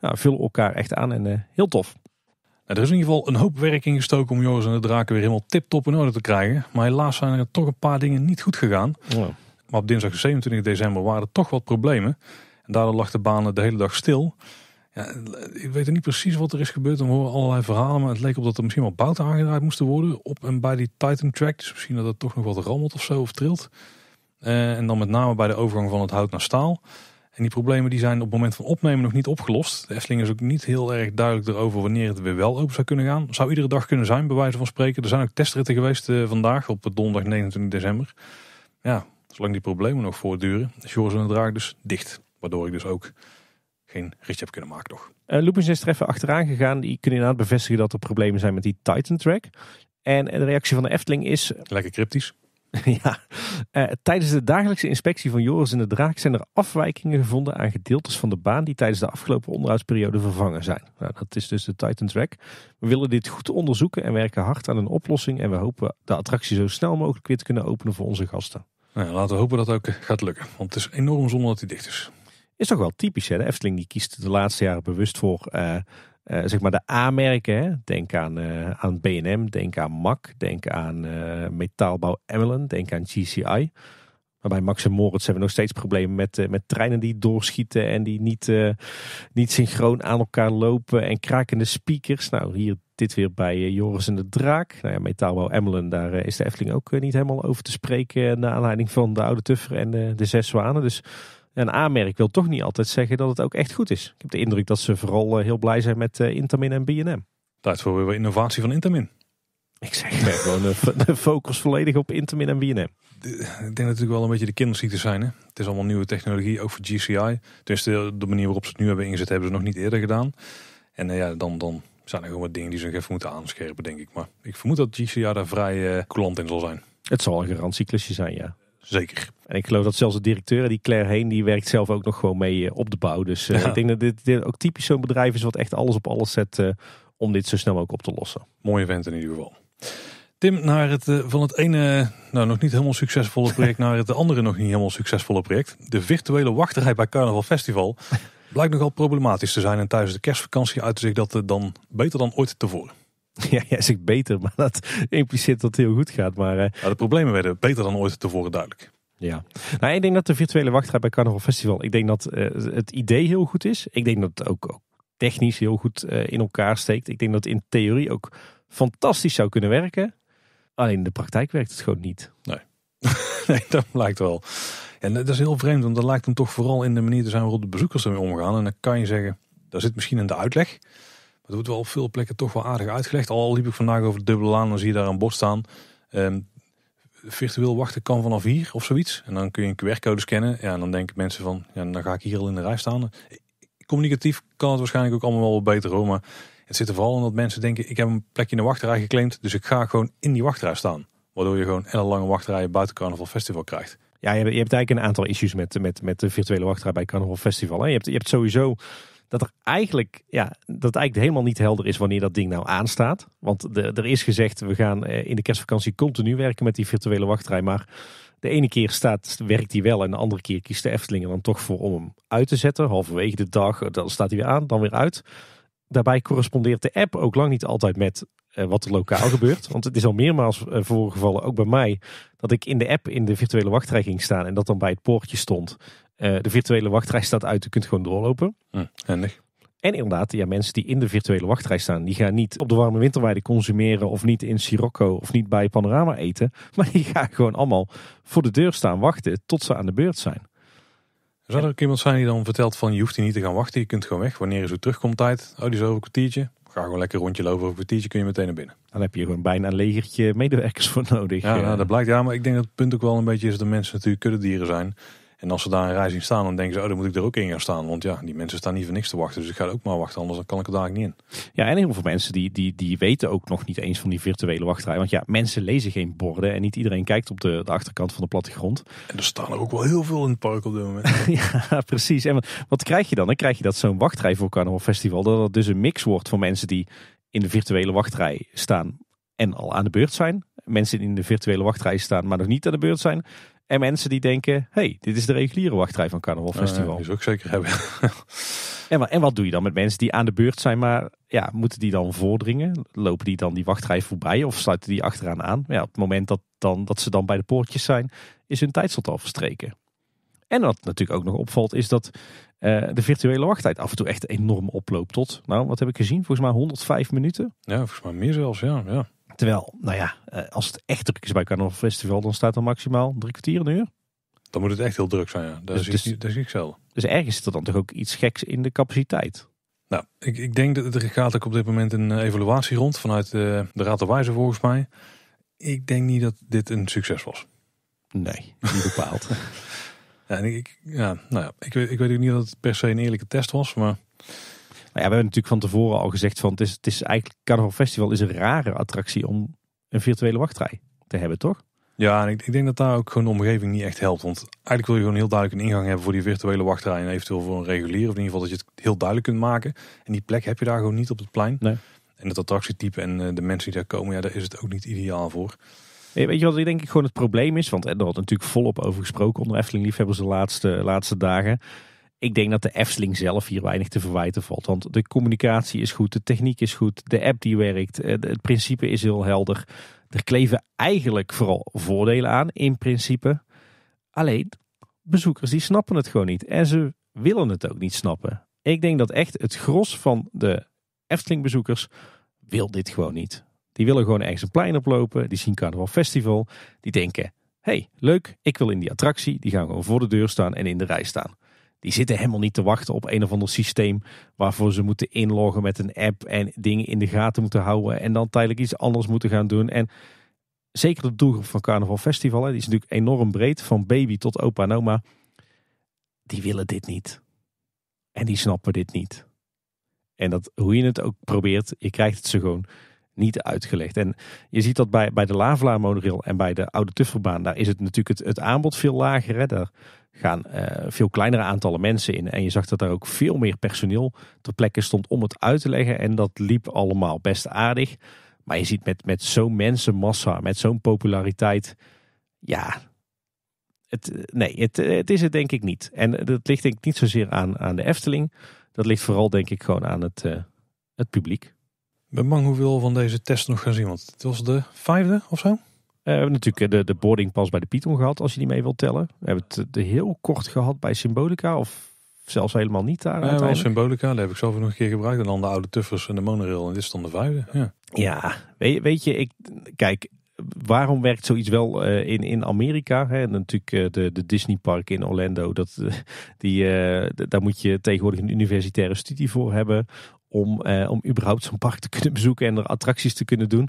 nou, vullen elkaar echt aan en eh, heel tof. Nou, er is in ieder geval een hoop werk ingestoken, gestoken om Joris en de Draken weer helemaal tip-top in orde te krijgen. Maar helaas zijn er toch een paar dingen niet goed gegaan. Oh. Maar op dinsdag 27 december waren er toch wat problemen. En daardoor lag de baan de hele dag stil. Ja, ik weet niet precies wat er is gebeurd. We horen allerlei verhalen. Maar het leek op dat er misschien wel bouten aangedraaid moesten worden op en bij die Titan Track. Dus misschien dat het toch nog wat rammelt of zo of trilt. Eh, en dan met name bij de overgang van het hout naar staal. En die problemen die zijn op het moment van opnemen nog niet opgelost. De Efteling is ook niet heel erg duidelijk erover wanneer het weer wel open zou kunnen gaan. Zou iedere dag kunnen zijn, bij wijze van spreken. Er zijn ook testritten geweest eh, vandaag op eh, donderdag 29 december. Ja, zolang die problemen nog voortduren, is Joris en het Draak dus dicht. Waardoor ik dus ook geen ritje heb kunnen maken toch. Uh, Lupins is er achteraan gegaan. Die kunnen inderdaad bevestigen dat er problemen zijn met die Titan Track. En de reactie van de Efteling is... Lekker cryptisch. ja, eh, tijdens de dagelijkse inspectie van Joris in de Draak zijn er afwijkingen gevonden aan gedeeltes van de baan die tijdens de afgelopen onderhoudsperiode vervangen zijn. Nou, dat is dus de Titan Track. We willen dit goed onderzoeken en werken hard aan een oplossing en we hopen de attractie zo snel mogelijk weer te kunnen openen voor onze gasten. Nou, laten we hopen dat ook eh, gaat lukken, want het is enorm zonde dat hij dicht is. Is toch wel typisch hè, de Efteling die kiest de laatste jaren bewust voor... Eh, eh, zeg maar de A-merken. Denk aan, uh, aan BM, denk aan MAC, denk aan eh, Metaalbouw Emmelen, denk aan GCI. Waarbij Max en Moritz hebben nog steeds problemen met, met treinen die doorschieten en die niet, niet synchroon aan elkaar lopen en krakende speakers. Nou, hier dit weer bij Joris en de Draak. Nou ja, Metaalbouw Emmelen, daar is de Efteling ook niet helemaal over te spreken. Naar aanleiding van de Oude Tuffer en de, de Zes Zwanen. Dus een aanmerk wil toch niet altijd zeggen dat het ook echt goed is. Ik heb de indruk dat ze vooral eh, heel blij zijn met eh, Intamin en B&M. Tijd voor we innovatie van Intamin. Ik zeg gewoon de focus volledig op Intamin en BNM. Ik denk natuurlijk wel een beetje de kinderziekte zijn. Hè? Het is allemaal nieuwe technologie, ook voor GCI. Dus de, de manier waarop ze het nu hebben ingezet, hebben ze nog niet eerder gedaan. En eh, ja, dan, dan zijn er gewoon wat dingen die ze nog even moeten aanscherpen, denk ik. Maar ik vermoed dat GCI daar vrij uh, coulant in zal zijn. Het zal een garantieklusje zijn, ja. Zeker. En ik geloof dat zelfs de directeur, die Claire Heen, die werkt zelf ook nog gewoon mee eh, op de bouw. Dus eh, ik denk dat dit, ook typisch zo'n bedrijf is wat echt alles op alles zet eh, om dit zo snel ook op te lossen. Mooie vent in ieder geval. Tim, naar het, van het ene nou, nog niet helemaal succesvolle project naar het andere nog niet helemaal succesvolle project. De virtuele wachterij bij Carnaval Festival blijkt nogal problematisch te zijn. En tijdens de kerstvakantie uitte zich dat dan beter dan ooit tevoren. Ja, jij zegt beter, maar dat impliceert dat het heel goed gaat. Eh, maar, de problemen werden beter dan ooit tevoren duidelijk. Ja, nou, ik denk dat de virtuele wachtrij bij Carnival Festival, ik denk dat eh, het idee heel goed is. Ik denk dat het ook technisch heel goed eh, in elkaar steekt. Ik denk dat het in theorie ook fantastisch zou kunnen werken. Alleen in de praktijk werkt het gewoon niet. Nee, nee dat lijkt wel. En dat is heel vreemd, want dat lijkt hem toch vooral in de manier te zijn waarop de bezoekers ermee omgaan. En dan kan je zeggen, daar zit misschien in de uitleg. Het wordt wel op veel plekken toch wel aardig uitgelegd. Al liep ik vandaag over de dubbele laan, dan zie je daar een bord staan. Um, virtueel wachten kan vanaf hier of zoiets. En dan kun je een QR-code scannen. Ja, en dan denken mensen van, ja, dan ga ik hier al in de rij staan. Communicatief kan het waarschijnlijk ook allemaal wel beter hoor. Maar het zit er vooral in dat mensen denken, ik heb een plekje in de wachtrij geclaimd. Dus ik ga gewoon in die wachtrij staan. Waardoor je gewoon een lange wachtrijen buiten Carnaval Festival krijgt. Ja, je hebt, je hebt eigenlijk een aantal issues met, met, met de virtuele wachtrij bij Carnaval Festival. Je, hebt, je hebt sowieso dat er eigenlijk, ja, dat eigenlijk helemaal niet helder is wanneer dat ding nou aanstaat. Want er is gezegd, we gaan eh, in de kerstvakantie continu werken met die virtuele wachtrij. Maar de ene keer staat, werkt hij wel en de andere keer kiest de Efteling er dan toch voor om hem uit te zetten. Halverwege de dag, eh, dan staat hij weer aan, dan weer uit. Daarbij correspondeert de app ook lang niet altijd met eh, wat er lokaal gebeurt. Want het is al meermaals voorgevallen, ook bij mij, dat ik in de app in de virtuele wachtrij ging staan en dat dan bij het poortje stond. Eh, de virtuele wachtrij staat uit, je kunt gewoon doorlopen. handig. En inderdaad, ja, mensen die in de virtuele wachtrij staan, die gaan niet op de warme winterweide consumeren of niet in Sirocco of niet bij Panorama eten. Maar die gaan gewoon allemaal voor de deur staan wachten tot ze aan de beurt zijn. Zou er ook iemand zijn die dan vertelt van je hoeft hier niet te gaan wachten, je kunt gewoon weg. Wanneer is terugkomt tijd? Oh, die is over een kwartiertje. Ga gewoon lekker rondje lopen, over een kwartiertje kun je meteen naar binnen. Dan heb je gewoon bijna een legertje medewerkers voor nodig. Ja, eh. nou, dat blijkt. Ja, maar ik denk dat het punt ook wel een beetje is dat mensen natuurlijk kuddedieren zijn. En als ze daar een rij zien staan, dan denken ze, oh, dan moet ik er ook in gaan staan. Want ja, die mensen staan niet voor niks te wachten. Dus ik ga ook maar wachten, anders kan ik er daar niet in. Ja, en heel veel mensen die, die, die weten ook nog niet eens van die virtuele wachtrij. Want ja, mensen lezen geen borden en niet iedereen kijkt op de, de achterkant van de plattegrond. En er staan er ook wel heel veel in het park op dit moment. ja, precies. En wat, wat, krijg je dan? Dan krijg je dat zo'n wachtrij voor Carnaval Festival, dat het dus een mix wordt van mensen die in de virtuele wachtrij staan en al aan de beurt zijn. Mensen die in de virtuele wachtrij staan, maar nog niet aan de beurt zijn. En mensen die denken, hey, dit is de reguliere wachtrij van Carnaval nou Festival. is ook zeker hebben. en, wat, en wat doe je dan met mensen die aan de beurt zijn, maar ja, moeten die dan voordringen? Lopen die dan die wachtrij voorbij of sluiten die achteraan aan? Ja, op het moment dat, dan, dat ze dan bij de poortjes zijn, is hun tijdslot al verstreken. En wat natuurlijk ook nog opvalt, is dat eh, de virtuele wachttijd af en toe echt enorm oploopt tot, nou, wat heb ik gezien? Volgens mij 105 minuten. Ja, volgens mij meer zelfs, ja. ja. Terwijl, nou ja, eh, als het echt druk is bij Carnaval Festival, dan staat er maximaal drie kwartier een uur. Dan moet het echt heel druk zijn, ja. Dat, dus- is, dus- ik zelf. Dus ergens zit er dan toch ook iets geks in de capaciteit. Nou, ik, ik denk dat er gaat ook op dit moment een eh, evaluatie rond vanuit de, eh, de Raad der Wijzen volgens mij. Ik denk niet dat dit een succes was. Nee, niet bepaald. ja, ik, ja, nou ja, ik, weet, ik weet ook niet dat het per se een eerlijke test was, maar ja we hebben natuurlijk van tevoren al gezegd van het is, het is eigenlijk Carnaval Festival is een rare attractie om een virtuele wachtrij te hebben, toch? Ja, en ik, ik, denk dat daar ook gewoon de omgeving niet echt helpt. Want eigenlijk wil je gewoon heel duidelijk een ingang hebben voor die virtuele wachtrij. En eventueel voor een regulier. Of in ieder geval dat je het heel duidelijk kunt maken. En die plek heb je daar gewoon niet op het plein. Nee. En het attractietype en eh, de mensen die daar komen, ja, daar is het ook niet ideaal voor. Weet je wat ik denk ik gewoon het probleem is? Want eh, er wordt natuurlijk volop over gesproken onder Efteling-liefhebbers de laatste, laatste dagen ik denk dat de Efteling zelf hier weinig te verwijten valt. Want de communicatie is goed, de techniek is goed, de app die werkt, eh, het principe is heel helder. Er kleven eigenlijk vooral voordelen aan, in principe. Alleen, bezoekers die snappen het gewoon niet. En ze willen het ook niet snappen. Ik denk dat echt het gros van de Efteling bezoekers wil dit gewoon niet. Die willen gewoon ergens een plein oplopen, die zien Carnaval Festival. Die denken, hey, leuk, ik wil in die attractie. Die gaan gewoon voor de deur staan en in de rij staan die zitten helemaal niet te wachten op een of ander systeem waarvoor ze moeten inloggen met een app en dingen in de gaten moeten houden en dan tijdelijk iets anders moeten gaan doen. En zeker de doelgroep van Carnaval Festival, hè, die is natuurlijk enorm breed, van baby tot opa noma die willen dit niet. En die snappen dit niet. En dat, hoe je het ook probeert, je krijgt het ze gewoon niet uitgelegd. En je ziet dat bij, bij de Lavelaar monorail en bij de Oude Tufferbaan. Daar is het natuurlijk het, aanbod veel lager gaan eh, veel kleinere aantallen mensen in. En je zag dat er ook veel meer personeel ter plekke stond om het uit te leggen. En dat liep allemaal best aardig. Maar je ziet met, met zo'n mensenmassa, met zo'n populariteit. Ja, het, nee, het, het is het denk ik niet. En dat ligt denk ik niet zozeer aan, aan de Efteling. Dat ligt vooral denk ik gewoon aan het, eh, het publiek. Ik ben bang hoeveel van deze test nog gaan zien. Want het was de vijfde of zo? Eh, we hebben natuurlijk eh, de, de pas bij de Python gehad, als je die mee wilt tellen. We hebben het de heel kort gehad bij Symbolica, of zelfs helemaal niet daar. Ja, Symbolica, dat heb ik zoveel nog een keer gebruikt. En dan de oude tuffers en de monorail, en dit is dan de vuile. Ja, ja weet, weet je, ik, kijk, waarom werkt zoiets wel eh, in, in Amerika? Hè? En natuurlijk de, de Disney Park in Orlando. Dat, die, daar moet je tegenwoordig een universitaire studie voor hebben. Om, om überhaupt zo'n park te kunnen bezoeken en er attracties te kunnen doen.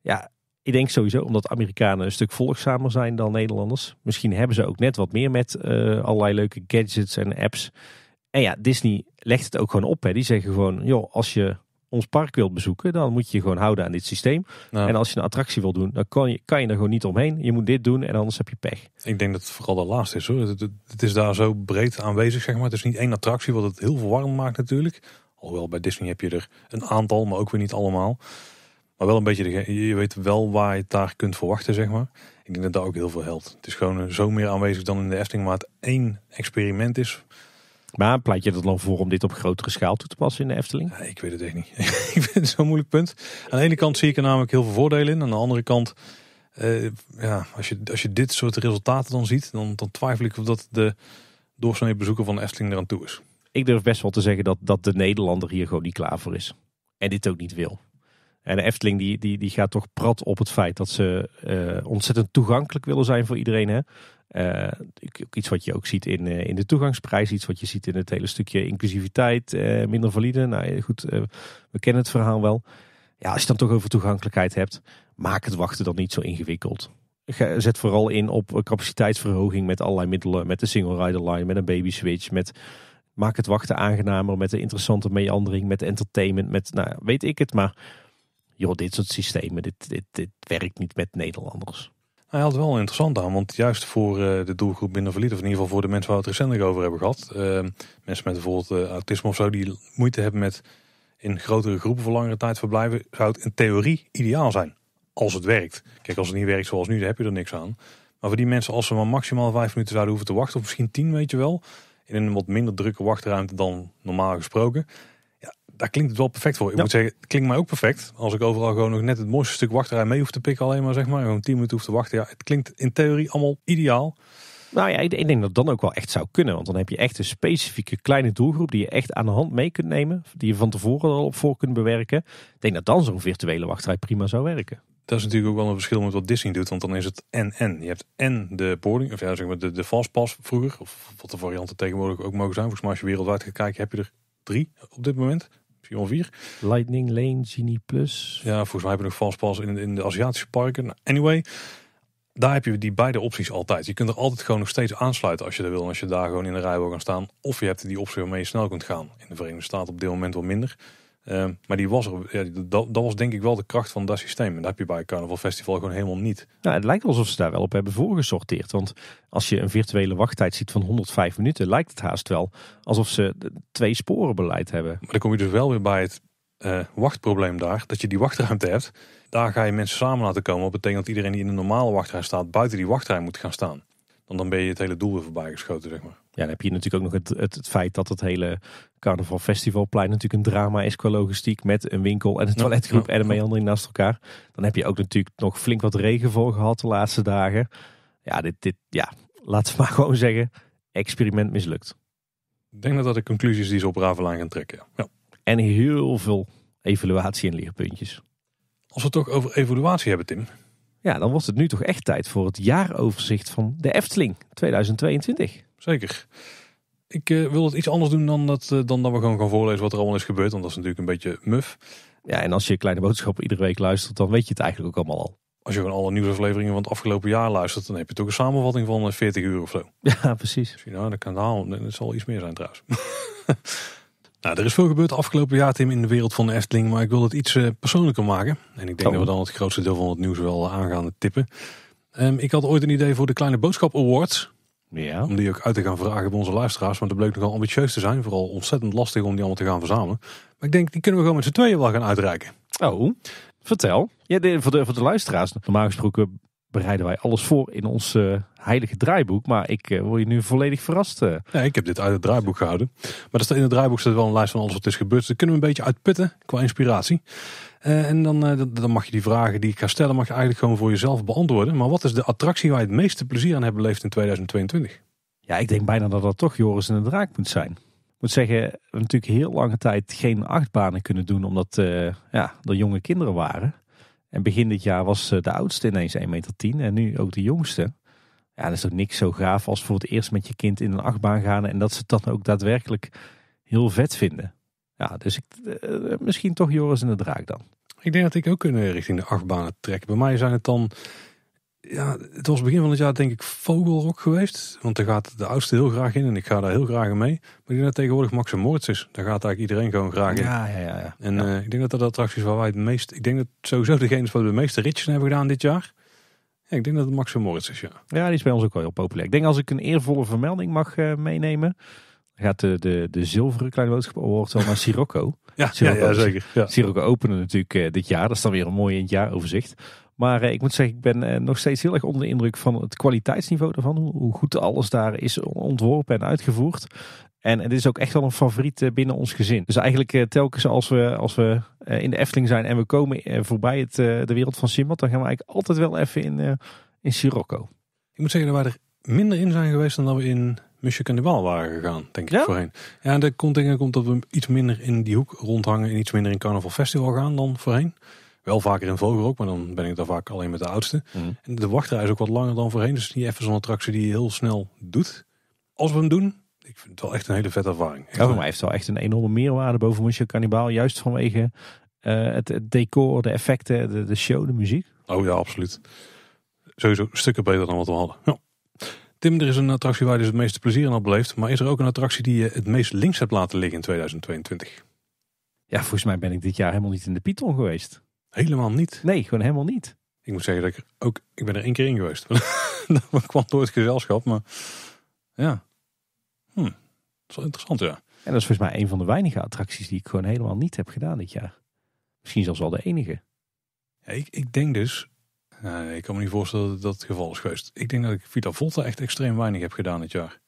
Ja, ik denk sowieso omdat Amerikanen een stuk volgzamer zijn dan Nederlanders. Misschien hebben ze ook net wat meer met eh, allerlei leuke gadgets en apps. En ja, Disney legt het ook gewoon op. Hè. Die zeggen gewoon, joh, als je ons park wilt bezoeken, dan moet je je gewoon houden aan dit systeem. En als je een attractie wil doen, dan kan je, kan je er gewoon niet omheen. Je moet dit doen en anders heb je pech. Ik denk dat het vooral de laatste is hoor. Het, is daar zo breed aanwezig, zeg maar. Het is niet één attractie, wat het heel verwarrend maakt natuurlijk. Alhoewel bij Disney heb je er een aantal, maar ook weer niet allemaal. Maar wel een beetje, de, je weet wel waar je het daar kunt verwachten, zeg maar. Ik denk dat dat ook heel veel helpt. Het is gewoon eh, zo meer aanwezig dan in de Efteling, waar het één experiment is. Maar pleit je dat dan voor om dit op grotere schaal toe te passen in de Efteling? Ja, ik weet het echt niet. ik vind het zo'n moeilijk punt. Aan de ene kant zie ik er namelijk heel veel voordelen in. Aan de andere kant, eh, ja, als, je, als je dit soort resultaten dan ziet, dan, dan twijfel ik of dat de doorsnee bezoeker van de Efteling eraan toe is. Ik durf best wel te zeggen dat, dat de Nederlander hier gewoon niet klaar voor is. En dit ook niet wil. En de Efteling die, die, die gaat toch prat op het feit dat ze eh, ontzettend toegankelijk willen zijn voor iedereen. Hè? Uh, iets wat je ook ziet in, eh, in de toegangsprijs, iets wat je ziet in het hele stukje inclusiviteit, minder valide. Nou goed, we kennen het verhaal wel. Ja, als je het dan toch over toegankelijkheid hebt, maak het wachten dan niet zo ingewikkeld. Zet vooral in op capaciteitsverhoging met allerlei middelen, met de single rider line, met een baby switch, met maak het wachten aangenamer, met een interessante meandering, met entertainment, met nou weet ik het maar joh, dit soort systemen, dit, dit, dit werkt niet met Nederlanders. Hij had wel interessant aan, want juist voor eh, de doelgroep binnen of in ieder geval voor de mensen waar we het recentelijk over hebben gehad, ehm, mensen met bijvoorbeeld eh, autisme of zo, die moeite hebben met in grotere groepen voor langere tijd verblijven, zou het in theorie ideaal zijn. Als het werkt. Kijk, als het niet werkt zoals nu, dan heb je er niks aan. Maar voor die mensen, als ze maar maximaal vijf minuten zouden hoeven te wachten, of misschien tien, weet je wel, in een wat minder drukke wachtruimte dan normaal gesproken, daar klinkt het wel perfect voor. Ik moet zeggen, het klinkt mij ook perfect. Als ik overal gewoon nog net het mooiste stuk wachtrij mee hoef te pikken, alleen maar zeg maar. Gewoon 10 minuten hoef te wachten. Ja, het klinkt in theorie allemaal ideaal. Nou ja, ik denk dat dan ook wel echt zou kunnen. Want dan heb je echt een specifieke kleine doelgroep die je echt aan de hand mee kunt nemen. Die je van tevoren al op voor kunt bewerken. Ik denk dat dan zo'n virtuele wachtrij prima zou werken. Dat is natuurlijk ook wel een verschil met wat Disney doet. Want dan is het en en. Je hebt en de boarding, of ja, zeg maar de, de fastpass vroeger. Of wat de varianten tegenwoordig ook mogen zijn. Volgens mij als je wereldwijd gaat kijken heb je er drie op dit moment. Vion 4. Lightning Lane, Genie Plus. Ja, volgens mij hebben we nog Fastpass in, in de Aziatische parken. Anyway, daar heb je die beide opties altijd. Je kunt er altijd gewoon nog steeds aansluiten als je dat wil. als je daar gewoon in de rij wil gaan staan. Of je hebt die optie waarmee je snel kunt gaan. In de Verenigde Staten op dit moment wel minder. Ehm, maar die was er, ja, dat, dat, was denk ik wel de kracht van dat systeem. En dat heb je bij een carnaval festival gewoon helemaal niet. Nou, het lijkt alsof ze daar wel op hebben voorgesorteerd. Want als je een virtuele wachttijd ziet van 105 minuten, lijkt het haast wel alsof ze twee sporen beleid hebben. Maar dan kom je dus wel weer bij het eh, wachtprobleem daar, dat je die wachtruimte hebt. Daar ga je mensen samen laten komen. Dat betekent dat iedereen die in een normale wachtrij staat, buiten die wachtrij moet gaan staan. Want dan ben je het hele doel weer voorbij geschoten, zeg maar. Ja, dan heb je natuurlijk ook nog het, het, feit dat het hele Carnaval Festivalplein natuurlijk een drama is qua logistiek. Met een winkel en een toiletgroep ja, ja, en een meandering naast elkaar. Dan heb je ook natuurlijk nog flink wat voor gehad de laatste dagen. Ja, dit, dit ja, laten we maar gewoon zeggen, experiment mislukt. Ik denk dat dat de conclusies die ze op Ravelaan gaan trekken. Ja. En heel veel evaluatie en leerpuntjes. Als we het toch over evaluatie hebben, Tim. Ja, dan was het nu toch echt tijd voor het jaaroverzicht van de Efteling 2022 zeker. Ik uh, wil het iets anders doen dan dat, eh, dan dat we gewoon gaan voorlezen wat er allemaal is gebeurd. Want dat is natuurlijk een beetje muf. Ja, en als je Kleine Boodschappen iedere week luistert, dan weet je het eigenlijk ook allemaal al. Als je van alle nieuwsafleveringen van het afgelopen jaar luistert, dan heb je toch een samenvatting van 40 eh, uur of zo. Ja, precies. Misschien, nou, dat kan Dat zal iets meer zijn trouwens. nou, er is veel gebeurd afgelopen jaar, Tim, in de wereld van de Efteling. Maar ik wil het iets persoonlijker maken. En ik denk oh. dat we dan het grootste deel van het nieuws wel aangaan gaan tippen. Ehm, ik had ooit een idee voor de Kleine Boodschap Awards. Ja. Om die ook uit te gaan vragen bij onze luisteraars. Want dat bleek nogal ambitieus te zijn. Vooral ontzettend lastig om die allemaal te gaan verzamelen. Maar ik denk, die kunnen we gewoon met z'n tweeën wel gaan uitreiken. Oh, vertel. Ja, de, voor, de, de luisteraars. Normaal gesproken bereiden wij alles voor in ons eh, heilige draaiboek. Maar ik eh, word je nu volledig verrast. Uh. ik heb dit uit het draaiboek gehouden. Maar dat staat in het draaiboek staat wel een lijst van alles wat is gebeurd. Dus dat kunnen we een beetje uitputten qua inspiratie. Eh, en eh, dan, dan mag je die vragen die ik ga stellen, mag je eigenlijk gewoon voor jezelf beantwoorden. Maar wat is de attractie waar je het meeste plezier aan hebt beleefd in 2022? Ja, ik denk bijna dat dat toch Joris en de Draak moet zijn. Ik moet zeggen, we hebben natuurlijk heel lange tijd geen achtbanen kunnen doen, omdat eh, ja, er jonge kinderen waren. En begin dit jaar was de oudste ineens 1,10 meter 10, en nu ook de jongste. Ja, dat is ook niks zo gaaf als voor het eerst met je kind in een achtbaan gaan en dat ze dat ook daadwerkelijk heel vet vinden. Ja, dus ik, eh, misschien toch Joris en de Draak dan. Ik denk dat ik ook kunnen richting de achtbanen trekken. Bij mij zijn het dan... Ja, het was begin van het jaar denk ik Vogelrok geweest. Want daar gaat de oudste heel graag in en ik ga daar heel graag mee. Maar ik denk tegenwoordig Max en is. Daar gaat eigenlijk iedereen gewoon graag in. Ja, ja, ja. ja. En eh, ik denk dat dat attracties waar wij het meest... Ik denk dat sowieso degene is waar de meeste ritjes hebben gedaan dit jaar. Ja, ik denk dat het Max en is, ja. Ja, die is bij ons ook wel heel populair. Ik denk als ik een eervolle vermelding mag eh, meenemen gaat de, de, de zilveren kleine boodschap award wel naar Sirocco. ja, ja, zeker. Ja. Sirocco openen natuurlijk eh, dit jaar. Dat is dan weer een mooi in het overzicht. Maar eh, ik moet zeggen, ik ben eh, nog steeds heel erg onder de indruk van het kwaliteitsniveau daarvan. Hoe, goed alles daar is ontworpen en uitgevoerd. En het is ook echt wel een favoriet binnen ons gezin. Dus eigenlijk telkens als we, als we in de Efteling zijn en we komen voorbij het, de wereld van Simbad, dan gaan we eigenlijk altijd wel even in, in Sirocco. Ik moet zeggen, dat waren er minder in zijn geweest dan dat we in Musje en de waren gegaan, denk ik ja? voorheen. Ja, en de dingen komt dat we iets minder in die hoek rondhangen en iets minder in Carnaval Festival gaan dan voorheen. Wel vaker in ook, maar dan ben ik daar vaak alleen met de oudste. Mhm. En de wachtrij is ook wat langer dan voorheen, dus niet even zo'n attractie die je heel snel doet. Als we hem doen, ik vind het wel echt een hele vette ervaring. Ja, maar hij heeft wel echt een enorme meerwaarde boven Monsieur Cannibal. Juist vanwege eh, het, decor, de effecten, de, de, show, de muziek. Oh ja, absoluut. Sowieso stukken beter dan wat we hadden. Ja. Tim, er is een attractie waar je dus het meeste plezier in hebt beleefd. Maar is er ook een attractie die je het meest links hebt laten liggen in 2022? Ja, volgens mij ben ik dit jaar helemaal niet in de Python geweest. Helemaal niet? Nee, gewoon helemaal niet. Ik moet zeggen dat ik ook... Ik ben er één keer in geweest. dat kwam door het gezelschap, maar... Ja. Hm. Dat is wel interessant, ja. En dat is volgens mij een van de weinige attracties die ik gewoon helemaal niet heb gedaan dit jaar. Misschien zelfs wel de enige. Ja, ik, ik denk dus eh, ik kan me niet voorstellen dat dat het geval is geweest. Ik denk dat ik Vita Volta echt extreem weinig heb gedaan dit jaar.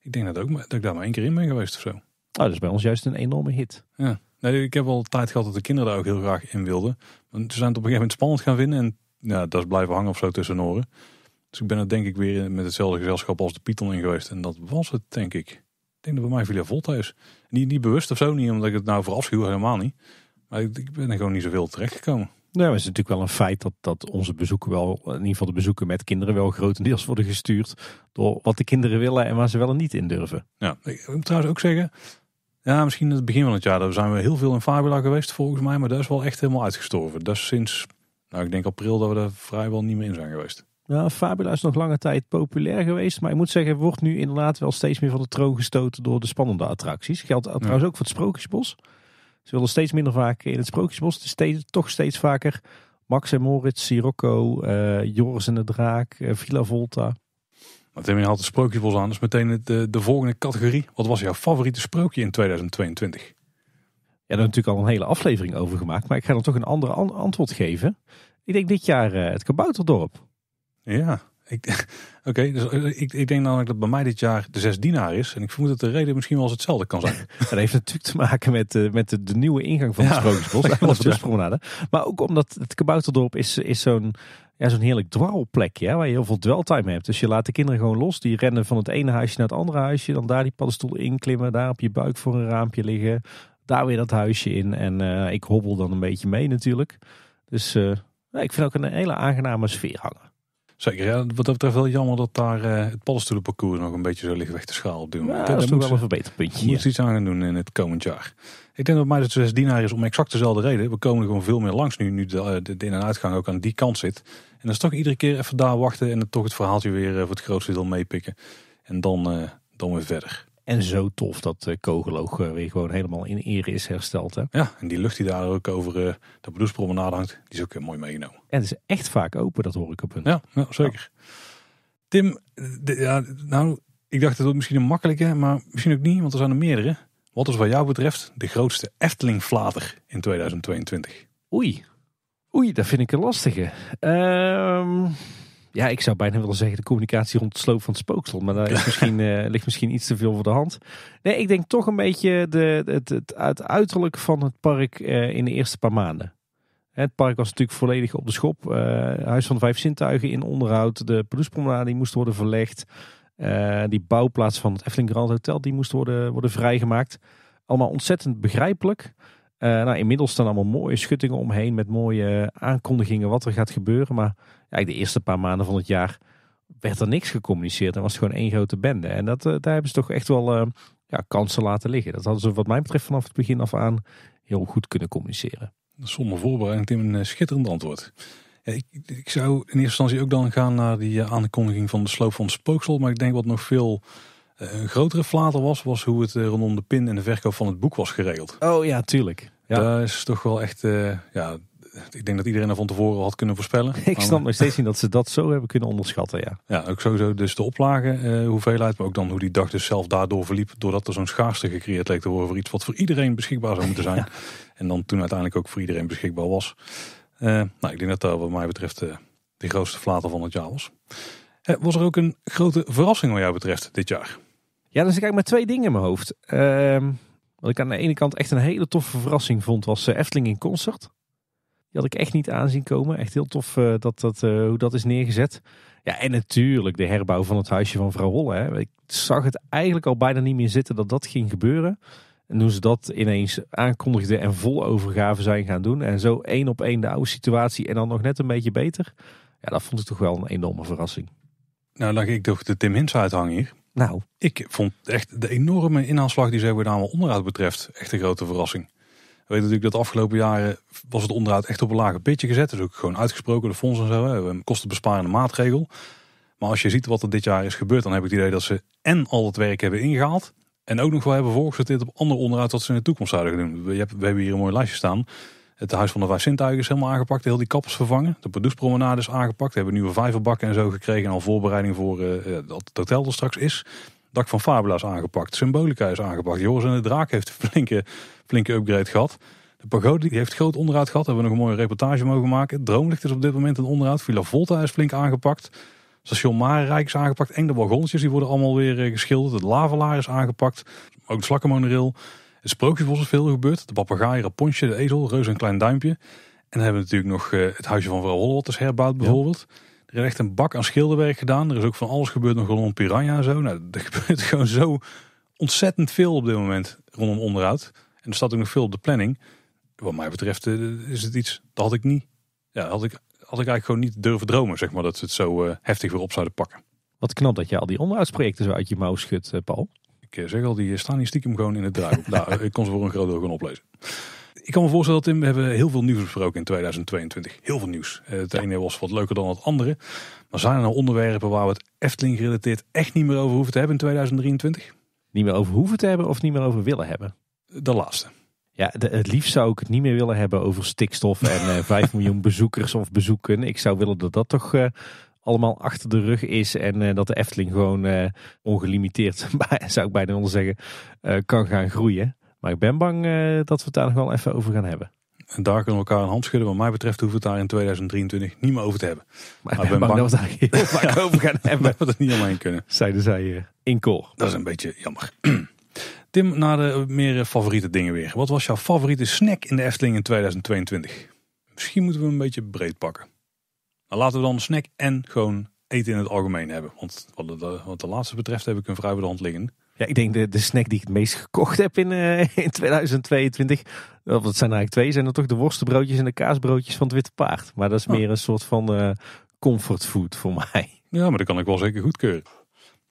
Ik denk dat, ook, dat ik daar maar één keer in ben geweest of zo. Nou, dat is bij ons juist een enorme hit. Ja. Nee, ik heb al tijd gehad dat de kinderen daar ook heel graag in wilden. Maar ze zijn het op een gegeven moment spannend gaan vinden. En ja, dat is blijven hangen of zo tussen oren. Dus ik ben er denk ik weer met hetzelfde gezelschap als de Python in geweest. En dat was het, denk ik. Ik denk dat bij mij Vita Volta is. Niet, niet bewust of zo, niet omdat ik het nou voor afschuw, helemaal niet. Maar ik, ik ben er gewoon niet zoveel terecht gekomen. Nou, het is natuurlijk wel een feit dat, dat onze bezoeken wel, in ieder geval de bezoeken met kinderen, wel grotendeels worden gestuurd door wat de kinderen willen en waar ze wel en niet in durven. Ja, ik moet trouwens ook zeggen, ja, misschien in het begin van het jaar, daar zijn we heel veel in Fabula geweest volgens mij, maar dat is wel echt helemaal uitgestorven. Dat is sinds, nou ik denk april dat we er vrijwel niet meer in zijn geweest. Nou, Fabula is nog lange tijd populair geweest. Maar ik moet zeggen, wordt nu inderdaad wel steeds meer van de troon gestoten door de spannende attracties. Geldt trouwens ook voor het Sprookjesbos. Ze willen steeds minder vaak in het Sprookjesbos. steeds, toch steeds vaker Max en Moritz, Sirocco, eh, Joris en de Draak, eh, Villa Volta. Maar Tim, je had het Sprookjesbos aan. Dus meteen de, eh, de volgende categorie. Wat was jouw favoriete sprookje in 2022? Ja, daar natuurlijk al een hele aflevering over gemaakt. Maar ik ga dan toch een ander antwoord geven. Ik denk dit jaar het Kabouterdorp. Ja, Oké, dus eh, ik, ik, denk namelijk dat bij mij dit jaar de zesdienaar is. En ik vermoed dat de reden misschien wel eens hetzelfde kan zijn. dat heeft natuurlijk te maken met, eh, met de, de, nieuwe ingang van het Sprookjesbos. de ja. Maar ook omdat het Kabouterdorp is, is zo'n ja, heerlijk dwalplekje, waar je heel veel dweltime hebt. Dus je laat de kinderen gewoon los. Die rennen van het ene huisje naar het andere huisje. Dan daar die paddenstoel inklimmen. Daar op je buik voor een raampje liggen. Daar weer dat huisje in. En eh, ik hobbel dan een beetje mee natuurlijk. Dus ik vind ook een hele aangename sfeer hangen. Zeker, wat dat betreft wel jammer dat daar eh, het paddenstoelenparcours nog een beetje zo ligt weg te schaal op dat is toch wel een verbeterpuntje. Je moet iets aan gaan doen in het komend jaar. Ik denk dat mij dat 6 dienaar is om exact dezelfde reden. We komen er gewoon veel meer langs nu, nu eh, de, de, in- en uitgang ook aan die kant zit. En dan is toch iedere keer even daar wachten en dan toch het verhaaltje weer eh, voor het grootste deel meepikken. En dan, dan weer verder. En zo tof dat eh, Kogeloog eh, weer gewoon helemaal in ere is hersteld. Hè? Ja, en die lucht die daar ook over eh, de Bedoelspromenade hangt, die is ook mooi meegenomen. En het is echt vaak open, dat hoor ik op hun. Ja, zeker. Tim, de, ja, nou, ik dacht dat het misschien een makkelijke, maar misschien ook niet, want er zijn er meerdere. Wat is wat jou betreft de grootste Efteling-flater in 2022? Oei. Oei, dat vind ik een lastige. Ehm ja, ik zou bijna willen zeggen de communicatie rond de sloop van het spooksel. Maar daar misschien, eh, ligt misschien iets te veel voor de hand. Nee, ik denk toch een beetje de, het, het, uiterlijk van het park eh, in de eerste paar maanden. Het park was natuurlijk volledig op de schop. Eh, Huis van de Vijf Zintuigen in onderhoud. De Pelouspromenade moest worden verlegd. die bouwplaats van het Efteling Grand Hotel die moest worden, worden vrijgemaakt. Allemaal ontzettend begrijpelijk. Eh, nou, inmiddels staan allemaal mooie schuttingen omheen met mooie aankondigingen wat er gaat gebeuren. Maar eigenlijk de eerste paar maanden van het jaar werd er niks gecommuniceerd. Er was gewoon één grote bende. En dat, eh, daar hebben ze toch echt wel eh, ja, kansen laten liggen. Dat hadden ze wat mij betreft vanaf het begin af aan heel goed kunnen communiceren. Zonder voorbereiding, Tim, een schitterend antwoord. Ja, ik, ik, zou in eerste instantie ook dan gaan naar die aankondiging van de sloop van het Spooksel. Maar ik denk wat nog veel grotere flater was, was hoe het rondom de pin en de verkoop van het boek was geregeld. Oh ja, tuurlijk. Daar is toch wel echt, eh, ja, ik denk dat iedereen er van tevoren had kunnen voorspellen. Ik snap nog steeds in dat ze dat zo hebben kunnen onderschatten, ja. Ja, ook sowieso dus de oplagen, eh, hoeveelheid, maar ook dan hoe die dag dus zelf daardoor verliep. Doordat er zo'n schaarste gecreëerd leek te worden voor iets wat voor iedereen beschikbaar zou moeten zijn. En dan toen uiteindelijk ook voor iedereen beschikbaar was. Eh, nou, ik denk dat dat wat mij betreft de grootste flater van het jaar was. was er ook een grote verrassing wat jou betreft dit jaar? Ja, dus ik eigenlijk maar twee dingen in mijn hoofd. Ehm, wat ik aan de ene kant echt een hele toffe verrassing vond, was eh, Efteling in concert. Die had ik echt niet aanzien komen. Echt heel tof eh, dat, dat, eh, hoe dat is neergezet. Ja, en natuurlijk de herbouw van het huisje van vrouw Holle. Hè. Ik zag het eigenlijk al bijna niet meer zitten dat dat ging gebeuren. En toen ze dat ineens aankondigden en vol overgave zijn gaan doen. En zo één op één de oude situatie en dan nog net een beetje beter. Ja, dat vond ik toch wel een enorme verrassing. Nou, lag ik toch de Tim Hins uithangen hier. Nou. Ik vond echt de enorme inhaalslag die ze hebben gedaan wat onderhoud betreft echt een grote verrassing. We weten natuurlijk dat de afgelopen jaren was het onderhoud echt op een lager pitje gezet. dus ook gewoon uitgesproken, de fondsen en zo. Een kostenbesparende maatregel. Maar als je ziet wat er dit jaar is gebeurd, dan heb ik het idee dat ze en al het werk hebben ingehaald. En ook nog wel hebben dit op ander onderhoud wat ze in de toekomst zouden doen. We hebben hier een mooi lijstje staan. Het huis van de Vijf is helemaal aangepakt. Heel die kap vervangen. De Produce-promenade is aangepakt. We hebben nieuwe vijverbakken en zo gekregen. En al voorbereiding voor eh, eh, dat het hotel er straks is. Dak van Fabula is aangepakt. Symbolica is aangepakt. Joris en de Draak heeft een flinke, flinke upgrade gehad. De pagode heeft groot onderhoud gehad. hebben we nog een mooie reportage mogen maken. Droomlicht is op dit moment een onderhoud. Villa Volta is flink aangepakt. Station Marenrijk is aangepakt. Enkele die worden allemaal weer eh, geschilderd. Het Lavelaar is aangepakt. Ook de slakkenmonorail. Het Sprookjesbos is veel gebeurd. De papegaai, Rapunzel, de ezel, Reus en Klein Duimpje. En dan hebben we natuurlijk nog eh, het huisje van vrouw herbouwd bijvoorbeeld. Er is echt een bak aan schilderwerk gedaan. Er is ook van alles gebeurd nog rondom Piranha en zo. Nou, er gebeurt gewoon zo ontzettend veel op dit moment rondom onderhoud. En er staat ook nog veel op de planning. Wat mij betreft eh, is het iets, dat had ik niet. Ja, had ik, had ik eigenlijk gewoon niet durven dromen, zeg maar, dat ze het zo eh, heftig weer op zouden pakken. Wat knap dat je al die onderhoudsprojecten zo uit je mouw schudt, Paul. Ik eh, zeg al, die eh, staan hier stiekem gewoon in het draaiboek. nou, ik kon ze voor een groot deel gewoon oplezen. Ik kan me voorstellen, Tim, we hebben heel veel nieuws besproken in 2022. Heel veel nieuws. Eh, het ene was wat leuker dan het andere. Maar zijn er nou onderwerpen waar we het Efteling gerelateerd echt niet meer over hoeven te hebben in 2023? Niet meer over hoeven te hebben of niet meer over willen hebben? De laatste. Ja, de, het liefst zou ik het niet meer willen hebben over stikstof en 5 miljoen bezoekers of bezoeken. Ik zou willen dat dat toch allemaal achter de rug is. En eh, dat de Efteling gewoon uh, ongelimiteerd, zou ik bijna willen zeggen, eh, kan gaan groeien. Maar ik ben bang dat we het daar nog wel even over gaan hebben. En daar kunnen we elkaar een hand schudden. Wat mij betreft hoeven we het daar in 2023 niet meer over te hebben. Maar, ik ben, bang, dat we daar over gaan hebben. Dat we er niet omheen kunnen. Zeiden zij in koor. Dat is een beetje jammer. Tim, naar de meer favoriete dingen weer. Wat was jouw favoriete snack in de Efteling in 2022? Misschien moeten we een beetje breed pakken. Nou, laten we dan snack en gewoon eten in het algemeen hebben. Want wat de, de laatste betreft heb ik een vrij hand liggen. Ja, ik denk de, de snack die ik het meest gekocht heb in, eh, in 2022. dat eh, zijn eigenlijk twee. Zijn er toch de worstenbroodjes en de kaasbroodjes van het Witte Paard. Maar dat is ah. meer een soort van eh, comfortfood voor mij. Ja, maar dat kan ik wel zeker goedkeuren.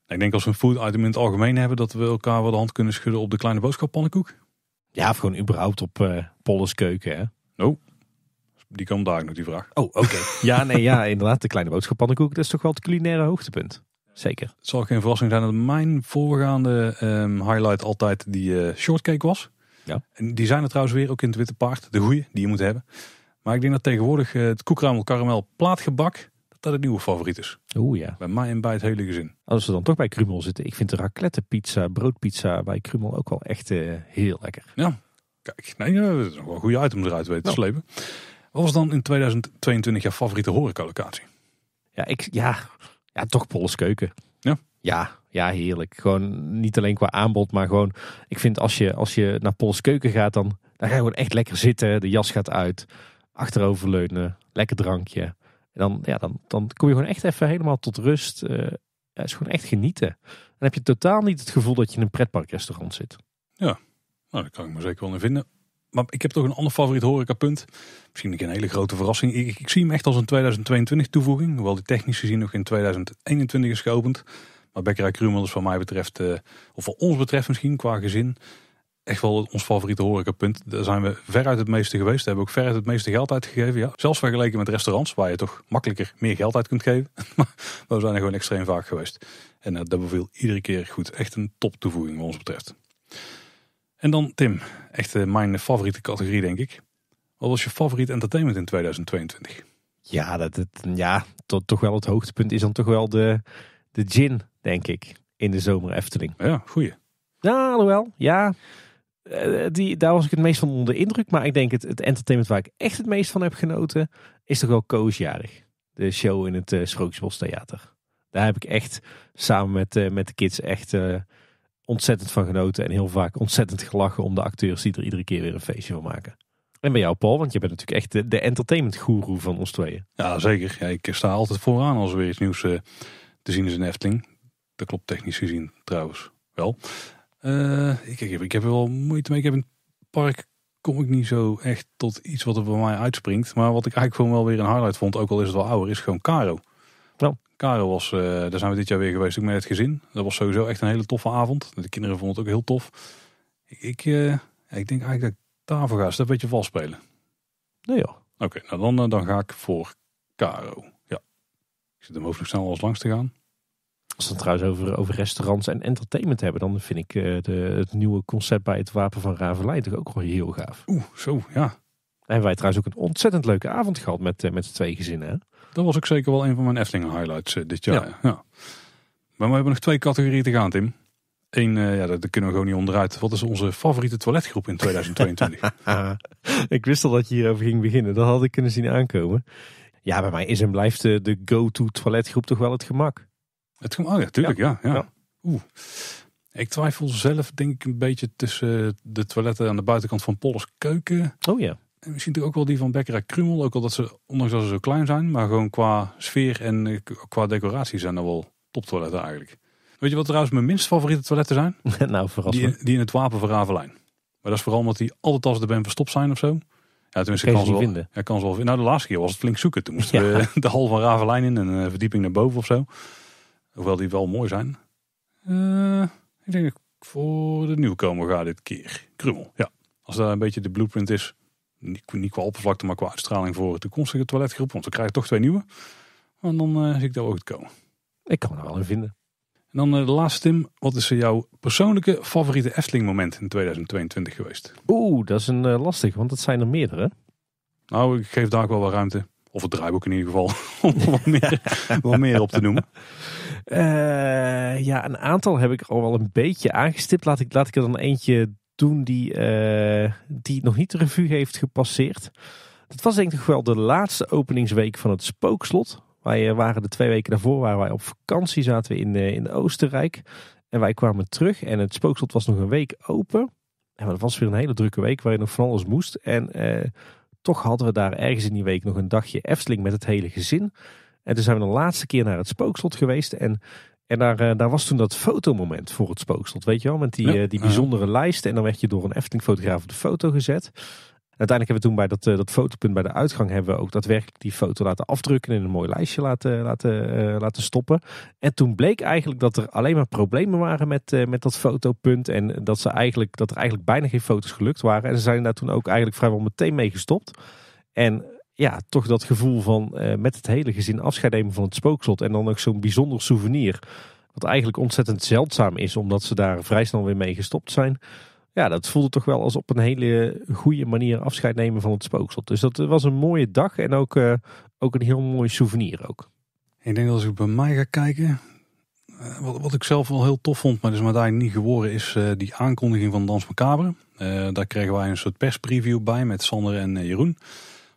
Ik denk als we een food item in het algemeen hebben, dat we elkaar wel de hand kunnen schudden op de kleine boodschappannenkoek. Ja, of gewoon überhaupt op uh, Polles keuken. Hè? Oh die kwam daar nog, die vraag. Oh, oké. ja, nee, ja, inderdaad. De kleine boodschapannenkoek, dat is toch wel het culinaire hoogtepunt. Zeker. Het zal geen verrassing zijn dat mijn voorgaande ehm, highlight altijd die eh, shortcake was. Ja. En die zijn er trouwens weer, ook in het witte paard. De goede die je moet hebben. Maar ik denk dat tegenwoordig eh, het koekruimel karamel plaatgebak, dat dat het nieuwe favoriet is. Oeh ja. Bij mij en bij het hele gezin. Als we dan toch bij Krumel zitten. Ik vind de pizza, broodpizza bij Krumel ook wel echt eh, heel lekker. Ja. Kijk, nee, dat is nog wel een goede item eruit weten te nou. slepen. Wat was dan in 2022 jouw favoriete horecalocatie? Ja, ik, ja, ja toch Pols Keuken. Ja? Ja, ja, heerlijk. Gewoon niet alleen qua aanbod, maar gewoon... Ik vind als je, als je naar Pols Keuken gaat, dan, dan ga je gewoon echt lekker zitten. De jas gaat uit. Achteroverleunen. Lekker drankje. En dan, ja, dan, dan kom je gewoon echt even helemaal tot rust. Uh, is gewoon echt genieten. Dan heb je totaal niet het gevoel dat je in een pretparkrestaurant zit. Ja, nou, daar kan ik me zeker wel in vinden. Maar ik heb toch een ander favoriet horecapunt. Misschien een hele grote verrassing. Ik, ik, zie hem echt als een 2022 toevoeging. Hoewel die technisch gezien nog in 2021 is geopend. Maar Bekkerij Krummel is wat mij betreft, eh, of voor ons betreft misschien qua gezin, echt wel ons favoriete horecapunt. Daar zijn we veruit het meeste geweest. Daar hebben we ook veruit het meeste geld uitgegeven. Ja. Zelfs vergeleken met restaurants, waar je toch makkelijker meer geld uit kunt geven. maar we zijn er gewoon extreem vaak geweest. En eh, dat beviel iedere keer goed. Echt een top toevoeging wat ons betreft. En dan Tim, echt eh, mijn favoriete categorie denk ik. Wat was je favoriet entertainment in 2022? Ja, dat, het, ja dat toch wel het hoogtepunt is dan toch wel de, de gin, denk ik. In de zomer Efteling. Ja, goeie. Ja, alhoewel, ja. Eh, die, daar was ik het meest van onder indruk. Maar ik denk het, het entertainment waar ik echt het meest van heb genoten... is toch wel Koosjarig. De show in het uh, eh, Theater. Daar heb ik echt samen met, met de kids echt ontzettend van genoten en heel vaak ontzettend gelachen om de acteurs die er iedere keer weer een feestje van maken. En bij jou, Paul, want je bent natuurlijk echt de, entertainment guru van ons tweeën. Ja, zeker. Ja, ik sta altijd vooraan als er weer iets nieuws eh, te zien is in Efteling. Dat klopt technisch gezien trouwens wel. Eh, ik, heb, ik heb er wel moeite mee. Ik heb een park kom ik niet zo echt tot iets wat er bij mij uitspringt. Maar wat ik eigenlijk gewoon wel weer een highlight vond, ook al is het wel ouder, is gewoon Caro. Nou. was, eh, daar zijn we dit jaar weer geweest, ook met het gezin. Dat was sowieso echt een hele toffe avond. De kinderen vonden het ook heel tof. Ik, ik eh, denk eigenlijk dat ik daarvoor ga. Is dat een beetje vals spelen? Nee Oké, nou dan, eh, dan ga ik voor Caro. Ja. Ik zit hem hoofdelijk snel als langs te gaan. Als we het trouwens over, over restaurants en entertainment hebben, dan vind ik de, het nieuwe concept bij het Wapen van Ravenlijn toch ook wel heel gaaf. Oeh, zo ja. En wij trouwens ook een ontzettend leuke avond gehad met, met de twee gezinnen. Dat was ook zeker wel een van mijn Efteling highlights eh, dit jaar. Ja. ja. Maar we hebben nog twee categorieën te gaan, Tim. Eén, eh, ja, daar, kunnen we gewoon niet onderuit. Wat is onze favoriete toiletgroep in 2022? ik wist al dat je hierover ging beginnen. Dat had ik kunnen zien aankomen. Ja, bij mij is en blijft de, go-to toiletgroep toch wel het gemak. Het gemak, oh ja, tuurlijk, ja. ja, Oeh. Ik twijfel zelf denk ik een beetje tussen de toiletten aan de buitenkant van Pol's keuken. Oh ja. En misschien natuurlijk ook wel die van Bekkerij Krumel. Ook al dat ze, ondanks dat ze zo klein zijn, maar gewoon qua sfeer en eh, qua decoratie zijn er wel toptoiletten eigenlijk. Weet je wat trouwens mijn minst favoriete toiletten zijn? nou, verrassend. die, in het wapen van Ravelijn. Maar dat is vooral omdat die altijd als de ben verstopt zijn of zo. Ja, tenminste, kan, ze, wel, vinden. Ja, kan ze wel vinden. Nou, de laatste keer was het flink zoeken. Toen moesten we de hal van Ravelijn in en een verdieping naar boven of zo. Hoewel die wel mooi zijn. Eh, ik denk dat ik voor de nieuwkomer ga dit keer. Krummel, ja. Als dat een beetje de blueprint is niet, qua oppervlakte, maar qua uitstraling voor de toekomstige toiletgroep. Want we krijgen toch twee nieuwe. En dan eh, zie ik daar ook het komen. Ik kan er wel in vinden. En dan eh, de laatste, Tim. Wat is jouw persoonlijke favoriete Efteling moment in 2022 geweest? Oeh, dat is een eh, lastig, want dat zijn er meerdere. Nou, ik geef daar ook wel wat ruimte. Of het draaiboek in ieder geval. Om wat meer, wat meer op te noemen. ja, een aantal heb ik al wel een beetje aangestipt. Laat ik, laat ik er dan eentje die, eh, die nog niet de revue heeft gepasseerd. Dat was denk ik wel de laatste openingsweek van het Spookslot. Wij eh, waren de twee weken daarvoor waren wij op vakantie, zaten in, eh, in Oostenrijk. En wij kwamen terug en het Spookslot was nog een week open. En dat was weer een hele drukke week waarin nog van alles moest. En toch hadden we daar ergens in die week nog een dagje Efteling met het hele gezin. En toen zijn we de laatste keer naar het Spookslot geweest. En en daar, eh, daar was toen dat fotomoment voor het spookslot, weet je wel? Met die, eh, die bijzondere lijst. En dan werd je door een Efteling-fotograaf op de foto gezet. Uiteindelijk hebben we toen bij dat, eh, dat fotopunt bij de uitgang hebben we ook daadwerkelijk die foto laten afdrukken en in een mooi lijstje laten, laten, laten stoppen. En toen bleek eigenlijk dat er alleen maar problemen waren met, met dat fotopunt. En dat, ze eigenlijk, dat er eigenlijk bijna geen foto's gelukt waren. En ze zijn daar toen ook eigenlijk vrijwel meteen mee gestopt. En ja, toch dat gevoel van eh, met het hele gezin afscheid nemen van het spookslot. En dan ook zo'n bijzonder souvenir. Wat eigenlijk ontzettend zeldzaam is, omdat ze daar vrij snel weer mee gestopt zijn. Ja, dat voelde toch wel als op een hele goede manier afscheid nemen van het spookslot. Dus dat was een mooie dag en ook, eh, ook een heel mooi souvenir ook. Ik denk dat als ik bij mij ga kijken, eh, wat, wat ik zelf wel heel tof vond, maar is dus maar daar niet geworden is die aankondiging van Dans Macabre. daar kregen wij een soort perspreview bij met Sander en Jeroen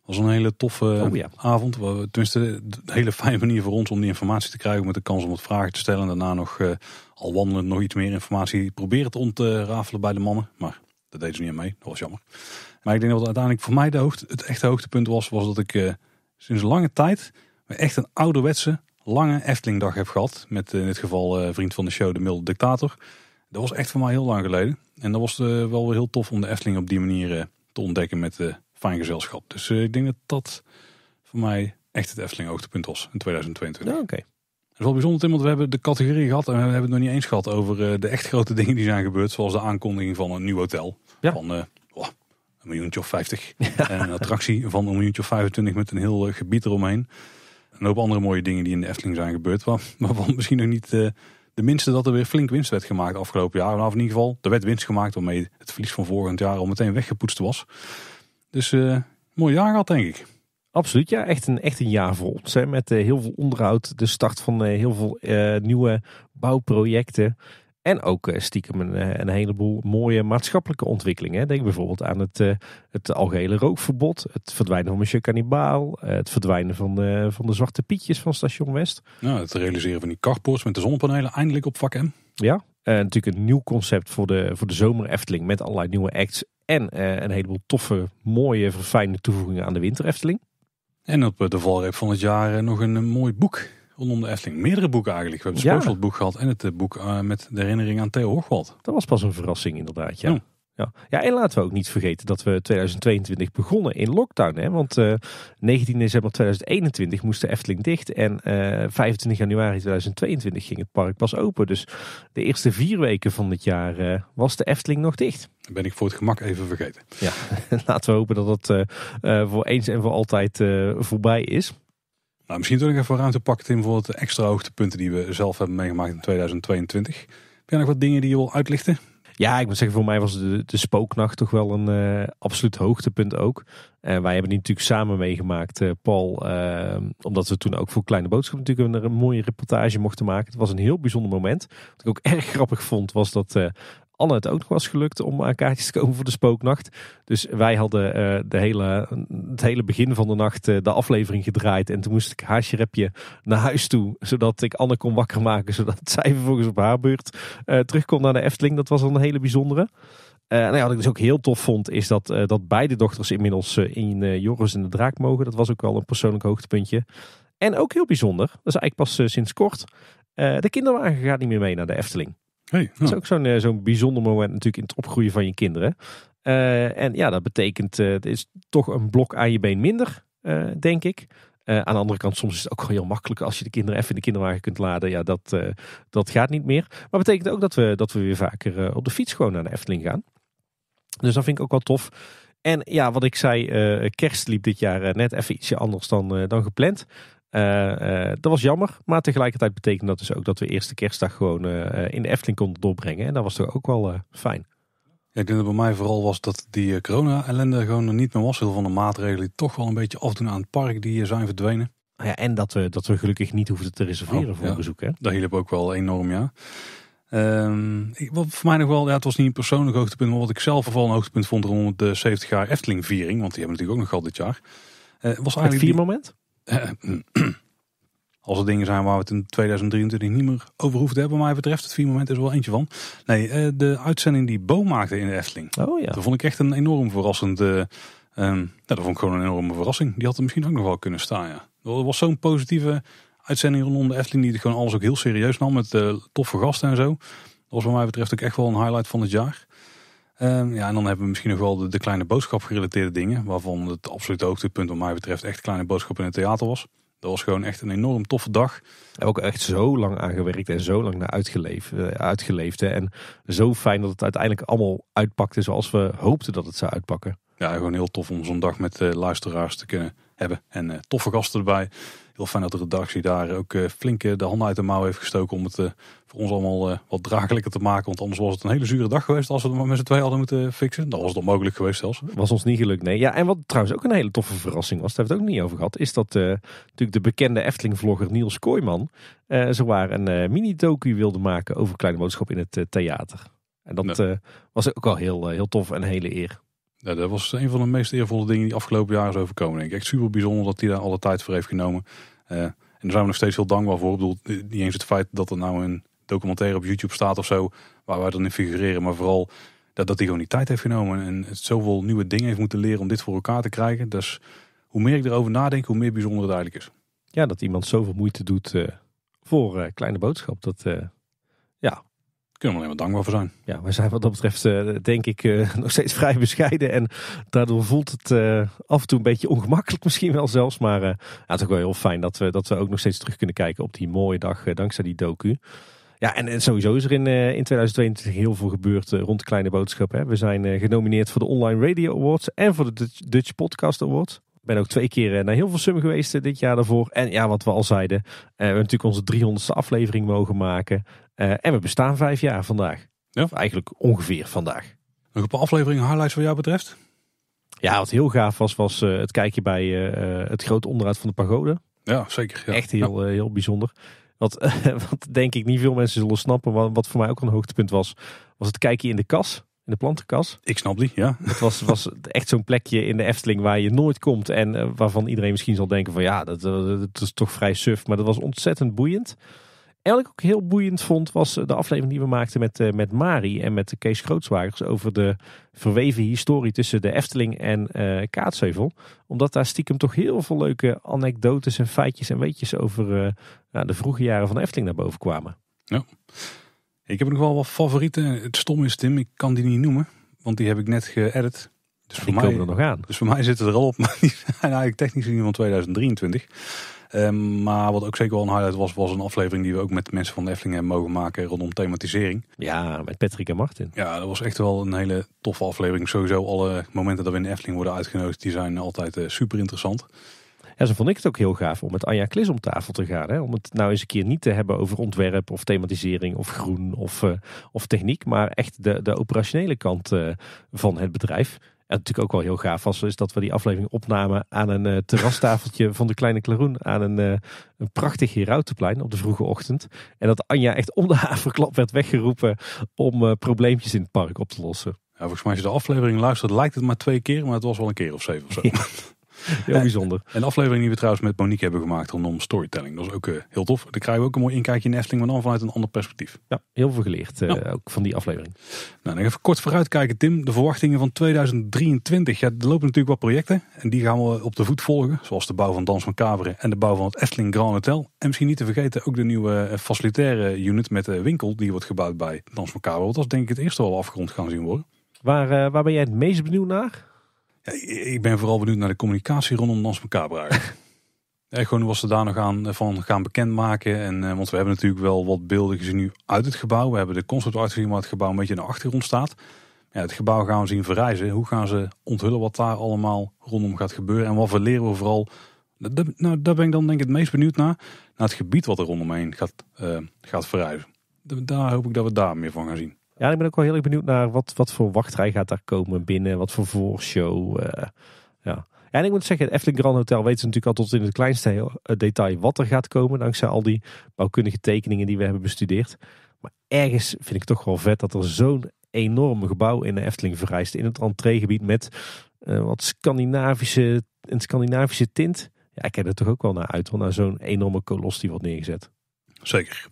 was een hele toffe oh, ja. avond. Tenminste, een hele fijne manier voor ons om die informatie te krijgen. Met de kans om wat vragen te stellen. En daarna nog eh, al wandelend nog iets meer informatie proberen te ontrafelen bij de mannen. Maar dat deden ze niet aan mee. Dat was jammer. Maar ik denk dat uiteindelijk voor mij de hoogte, het echte hoogtepunt was. Was dat ik eh, sinds lange tijd echt een ouderwetse lange Eftelingdag heb gehad. Met eh, in dit geval vriend van de show, de milde dictator. Dat was echt voor mij heel lang geleden. En dat was wel weer heel tof om de Efteling op die manier te ontdekken met fijn gezelschap. Dus eh, ik denk dat dat voor mij echt het Efteling hoogtepunt was in 2022. Ja, Oké. Het is wel bijzonder, Tim, want we hebben de categorie gehad en we hebben het nog niet eens gehad over eh, de echt grote dingen die zijn gebeurd. Zoals de aankondiging van een nieuw hotel. Ja. Van eh, een miljoentje of 50 En een attractie van een miljoentje of 25 met een heel gebied eromheen. En een hoop andere mooie dingen die in de Efteling zijn gebeurd. Waarvan misschien nog niet de minste dat er weer flink winst werd gemaakt afgelopen jaar. Nou, of in ieder geval, er werd winst gemaakt waarmee het verlies van vorig jaar al meteen weggepoetst was. Dus uh, mooi jaar gehad, denk ik. Absoluut, ja. Echt een, echt een jaar vol. Hè? Met eh, heel veel onderhoud, de start van eh, heel veel nieuwe bouwprojecten. En ook stiekem een, een, heleboel mooie maatschappelijke ontwikkelingen. Denk bijvoorbeeld aan het, het algehele rookverbod, het verdwijnen van Monsieur Cannibaal, het verdwijnen van, de, van de zwarte pietjes van Station West. Nou, het realiseren van die carports met de zonnepanelen eindelijk op vak M. Ja, eh, natuurlijk een nieuw concept voor de, voor de zomer Efteling met allerlei nieuwe acts. En eh, een heleboel toffe, mooie, verfijnde toevoegingen aan de winter Efteling. En op eh, de valreep van het jaar nog een mooi boek rondom de Efteling. Meerdere boeken eigenlijk. We hebben het ja. boek gehad en het boek met de herinnering aan Theo Hoogwald. Dat was pas een verrassing inderdaad, ja. Nou. Ja. ja, en laten we ook niet vergeten dat we 2022 begonnen in lockdown. Hè? Want 19 eh, december 2021 moest de Efteling dicht. En 25 eh, januari 2022 ging het park pas open. Dus de eerste vier weken van dit jaar eh, was de Efteling nog dicht. ben ik voor het gemak even vergeten. Ja, laten we hopen dat dat voor eens en voor altijd voorbij is. Nou, misschien toch ik even ruimte pakken, Tim, voor de extra hoogtepunten die we zelf hebben meegemaakt in 2022. Heb jij nog wat dingen die je wil uitlichten? Ja, ik moet zeggen, voor mij was de, spooknacht toch wel een eh, absoluut hoogtepunt ook. wij hebben die natuurlijk samen meegemaakt, uh, Paul. Eh, omdat we toen ook voor Kleine Boodschap natuurlijk een, een, mooie reportage mochten maken. Het was een heel bijzonder moment. Wat ik ook erg grappig vond, was dat Anne het ook nog was gelukt om aan kaartjes te komen voor de spooknacht. Dus wij hadden eh, de hele, het hele begin van de nacht eh, de aflevering gedraaid. En toen moest ik haasje repje naar huis toe. Zodat ik Anne kon wakker maken. Zodat zij vervolgens op haar beurt uh, eh, kon naar de Efteling. Dat was al een hele bijzondere. Uh, nou ja, wat ik dus ook heel tof vond, is dat, dat beide dochters inmiddels in Joris en de Draak mogen. Dat was ook wel een persoonlijk hoogtepuntje. En ook heel bijzonder, dat is eigenlijk pas sinds kort. de kinderwagen gaat niet meer mee naar de Efteling. Hey, Dat is nou. ook zo'n eh, zo'n bijzonder moment natuurlijk in het opgroeien van je kinderen. Eh, en ja, dat betekent, het eh, is toch een blok aan je been minder, denk ik. aan de andere kant, soms is het ook gewoon heel makkelijk als je de kinderen even in de kinderwagen kunt laden. Ja, dat, dat gaat niet meer. Maar betekent ook dat we, dat we weer vaker op de fiets gewoon naar de Efteling gaan. Dus dat vind ik ook wel tof. En ja, wat ik zei, kerst liep dit jaar net even ietsje anders dan, dan gepland. Eh, eh, dat was jammer, maar tegelijkertijd betekent dat dus ook dat we eerste kerstdag gewoon eh, in de Efteling konden doorbrengen. En dat was toch ook wel fijn. Ja, ik denk dat bij mij vooral was dat die corona-ellende gewoon niet meer was. Heel van de maatregelen die toch wel een beetje afdoen aan het park, die zijn verdwenen. Ah ja, en dat we, dat we gelukkig niet hoefden te reserveren oh, voor een bezoek. Hè? Dat hielp ook wel enorm, ja. Ehm, wat voor mij nog wel, ja, het was niet een persoonlijk hoogtepunt, maar wat ik zelf vooral een hoogtepunt vond rond de 70 jaar Efteling-viering, want die hebben natuurlijk ook nog gehad dit jaar. Uh, was eigenlijk het viermoment? Eh, als er dingen zijn waar we het in 2023 niet meer over hoeven te hebben, mij betreft, het vier moment is wel eentje van. Nee, eh, de uitzending die Bo maakte in de Efteling. Oh ja. Dat vond ik echt een enorm verrassend. Eh, ehm, nou, dat vond ik gewoon een enorme verrassing. Die had er misschien ook nog wel kunnen staan. Ja. Dat was zo'n positieve uitzending rondom de Efteling, die gewoon alles ook heel serieus nam met toffe gasten en zo. Dat was wat mij betreft ook echt wel een highlight van het jaar. Ehm, ja, en dan hebben we misschien nog wel de, de, kleine boodschap gerelateerde dingen. Waarvan het absolute hoogtepunt wat mij betreft echt kleine boodschap in het theater was. Dat was gewoon echt een enorm toffe dag. ook echt zo lang aangewerkt en zo lang naar eh, uitgeleefd. uitgeleefd En zo fijn dat het uiteindelijk allemaal uitpakte zoals we hoopten dat het zou uitpakken. Ja, gewoon heel tof om zo'n dag met uh, luisteraars te kunnen hebben. En eh, toffe gasten erbij heel fijn dat de redactie daar ook eh, flink eh, de handen uit de mouw heeft gestoken om het eh, voor ons allemaal wat draaglijker te maken. Want anders was het een hele zure dag geweest als we het met z'n twee hadden moeten fixen. Dan was het onmogelijk geweest zelfs. Was ons niet gelukt, nee. Ja, en wat trouwens ook een hele toffe verrassing was, daar hebben we het ook niet over gehad, is dat natuurlijk de bekende Efteling-vlogger Niels Kooijman uh, zowaar een mini-docu wilde maken over Kleine Boodschap in het theater. En dat was ook al heel, heel tof en hele eer. Ja, dat was een van de meest eervolle dingen die afgelopen jaar is overkomen. Denk ik. Echt super bijzonder dat hij daar alle tijd voor heeft genomen. Eh, en daar zijn we nog steeds heel dankbaar voor. bijvoorbeeld eh, niet eens het feit dat er nou een documentaire op YouTube staat of zo, waar wij dan in figureren, maar vooral dat, dat hij gewoon die tijd heeft genomen en zoveel nieuwe dingen heeft moeten leren om dit voor elkaar te krijgen. Dus hoe meer ik erover nadenk, hoe meer bijzonder het eigenlijk is. Ja, dat iemand zoveel moeite doet eh, voor kleine boodschap. Dat, ja, kunnen we alleen maar dankbaar voor zijn. Ja, wij zijn wat dat betreft eh, denk ik eh, nog steeds vrij bescheiden. En daardoor voelt het eh, af en toe een beetje ongemakkelijk misschien wel zelfs. Maar het is ook wel heel fijn dat we, dat we ook nog steeds terug kunnen kijken op die mooie dag dankzij die docu. Ja, en, sowieso is er in, in 2022 heel veel gebeurd rond Kleine boodschappen. We zijn genomineerd voor de Online Radio Awards en voor de Dutch, Podcast Awards. Ik ben ook twee keer naar heel veel Hilversum geweest dit jaar daarvoor. En ja, wat we al zeiden, we hebben natuurlijk onze 300ste aflevering mogen maken. Eh, en we bestaan vijf jaar vandaag. Of eigenlijk ongeveer vandaag. Nog een paar afleveringen highlights wat jou betreft? Ja, wat heel gaaf was, was eh, het kijkje bij eh, het grote onderhoud van de pagode. Ja, zeker. Ja. Echt heel, heel bijzonder. Wat, wat denk ik niet veel mensen zullen snappen, wat, wat voor mij ook een hoogtepunt was, was het kijkje in de kas. In de plantenkas. Ik snap die, ja. Het was, was echt zo'n plekje in de Efteling waar je nooit komt. En waarvan iedereen misschien zal denken van ja, dat, dat is toch vrij suf. Maar dat was ontzettend boeiend ik ook heel boeiend vond, was eh, de aflevering die we maakten met, eh, met Mari en met Kees Grootswagers over de verweven historie tussen de Efteling en uh, Kaatsheuvel. Omdat daar stiekem toch heel veel leuke anekdotes en feitjes en weetjes over de vroege jaren van de Efteling naar boven kwamen. Ja. Ik heb nog wel wat favorieten. Het stomme is, Tim, ik kan die niet noemen, want die heb ik net geëdit. Dus voor mij, er nog aan. Dus voor mij zitten er al op, maar die zijn eigenlijk technisch gezien van 2023. Ehm, maar wat ook zeker wel een highlight was, was een aflevering die we ook met mensen van de Efteling hebben mogen maken rondom thematisering. Ja, met Patrick en Martin. Ja, dat was echt wel een hele toffe aflevering. Sowieso alle momenten dat we in de Efteling worden uitgenodigd, die zijn altijd eh, super interessant. En zo vond ik het ook heel gaaf om met Anja Klis om tafel te gaan. Hè? Om het nou eens een keer niet te hebben over ontwerp of thematisering of groen of, eh, of techniek. Maar echt de, de operationele kant eh, van het bedrijf. En natuurlijk ook wel heel gaaf was, is dat we die aflevering opnamen aan een eh, terrastafeltje van de Kleine Klaroen. Aan een, eh, een prachtig Herautenplein op de vroege ochtend. En dat Anja echt om de haverklap werd weggeroepen om uh, probleempjes in het park op te lossen. Ja, volgens mij als je de aflevering luistert lijkt het maar twee keer, maar het was wel een keer of zeven of zo. Heel bijzonder. Een aflevering die we trouwens met Monique hebben gemaakt rondom storytelling. Dat is ook eh, heel tof. Daar krijgen we ook een mooi inkijkje in Efteling, maar dan vanuit een ander perspectief. Ja, heel veel geleerd eh, ook van die aflevering. Nou, dan even kort vooruitkijken Tim. De verwachtingen van 2023. Ja, er lopen natuurlijk wat projecten en die gaan we op de voet volgen. Zoals de bouw van Dans van Kaveren en de bouw van het Efteling Grand Hotel. En misschien niet te vergeten ook de nieuwe eh, facilitaire unit met de winkel die wordt gebouwd bij Dans van Kaveren. Dat was denk ik het eerste al afgerond gaan zien worden. Waar, waar ben jij het meest benieuwd naar? ik ben vooral benieuwd naar de communicatie rondom elkaar Macabre brengen. gewoon was ze daar nog aan eh, van gaan bekendmaken. En, eh, want we hebben natuurlijk wel wat beelden gezien nu uit het gebouw. We hebben de concept gezien waar het gebouw een beetje in de achtergrond staat. Ja, het gebouw gaan we zien verrijzen. Hoe gaan ze onthullen wat daar allemaal rondom gaat gebeuren? En wat we leren we vooral? nou, daar ben ik dan denk ik het meest benieuwd naar. Naar het gebied wat er rondomheen gaat, uh, gaat verrijzen. Daar hoop ik dat we daar meer van gaan zien. Ja, ik ben ook wel heel erg benieuwd naar wat, wat voor wachtrij gaat daar komen binnen. Wat voor voorshow. Eh, ja. En ik moet zeggen, het Efteling Grand Hotel weten ze natuurlijk al tot in het kleinste eh, detail wat er gaat komen. Dankzij al die bouwkundige tekeningen die we hebben bestudeerd. Maar ergens vind ik toch wel vet dat er zo'n enorm gebouw in de Efteling vereist. In het entreegebied met eh, wat Scandinavische, een Scandinavische tint. Ja, ik heb er toch ook wel naar uit, hoor, naar zo'n enorme kolos die wordt neergezet. Zeker.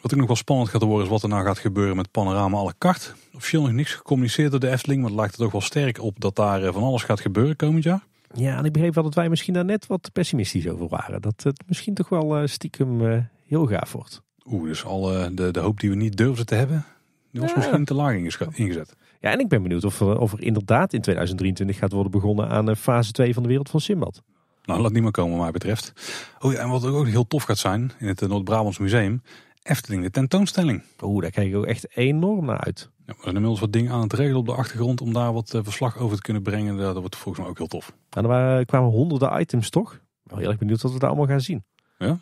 Wat ik nog wel spannend gaat worden is wat er nou gaat gebeuren met Panorama à la carte. Officieel nog niks gecommuniceerd door de Efteling, maar het lijkt er toch wel sterk op dat daar eh, van alles gaat gebeuren komend jaar. Ja, en ik begreep wel dat wij misschien daar net wat pessimistisch over waren. Dat het misschien toch wel eh, stiekem eh, heel gaaf wordt. Oeh, dus al de, de hoop die we niet durfden te hebben, die was misschien te laag ingezet. Ja, en ik ben benieuwd of er, inderdaad in 2023 gaat worden begonnen aan fase 2 van de wereld van Simbad. Nou, laat niemand komen wat mij betreft. Oh ja, en wat ook heel tof gaat zijn in het Noord-Brabants Museum, Efteling, de tentoonstelling. Oeh, daar kijk ik ook echt enorm naar uit. we zijn inmiddels wat dingen aan het regelen op de achtergrond om daar wat eh, verslag over te kunnen brengen. Dat wordt volgens mij ook heel tof. Nou, en er kwamen honderden items toch? Wel heel erg benieuwd wat we daar allemaal gaan zien. Ja.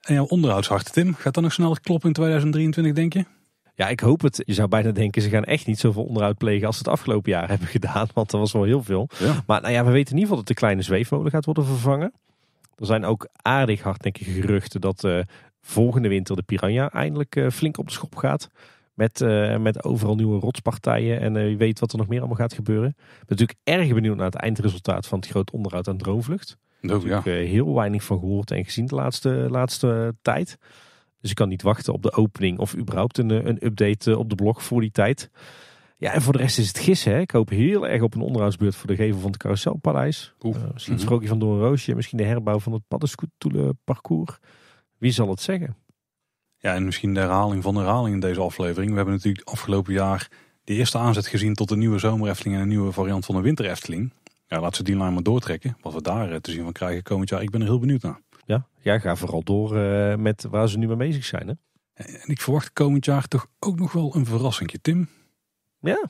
En jouw onderhoudshart, Tim, gaat dat nog snel kloppen in 2023, denk je? Ja, ik hoop het. Je zou bijna denken, ze gaan echt niet zoveel onderhoud plegen als ze het afgelopen jaar hebben gedaan. Want er was wel heel veel. Maar nou ja, we weten in ieder geval dat de kleine zweefmolen gaat worden vervangen. Er zijn ook aardig hard, denk ik, geruchten dat eh, volgende winter de Piranha eindelijk eh, flink op de schop gaat. Met, eh, met overal nieuwe rotspartijen en wie eh, weet wat er nog meer allemaal gaat gebeuren. Ik ben natuurlijk erg benieuwd naar het eindresultaat van het groot onderhoud aan Droomvlucht. Daar heb ik heel weinig van gehoord en gezien de laatste, laatste tijd. Dus ik kan niet wachten op de opening of überhaupt een, een update op de blog voor die tijd. Ja, en voor de rest is het gissen. Hè? Ik hoop heel erg op een onderhoudsbeurt voor de gevel van het Carouselpaleis. Uh, misschien het mhm. sprookje van Door Roosje. Misschien de herbouw van het paddenstoelenparcours. parcours wie zal het zeggen? Ja, en misschien de herhaling van de herhaling in deze aflevering. We hebben natuurlijk afgelopen jaar de eerste aanzet gezien tot een nieuwe zomerefteling en een nieuwe variant van de winterefteling. Ja, laten we die lijn maar doortrekken. Wat we daar eh, te zien van krijgen komend jaar. Ik ben er heel benieuwd naar. Ja, jij ja, gaat vooral door eh, met waar ze nu mee bezig zijn. Hè? En ik verwacht komend jaar toch ook nog wel een verrassingje, Tim. Ja.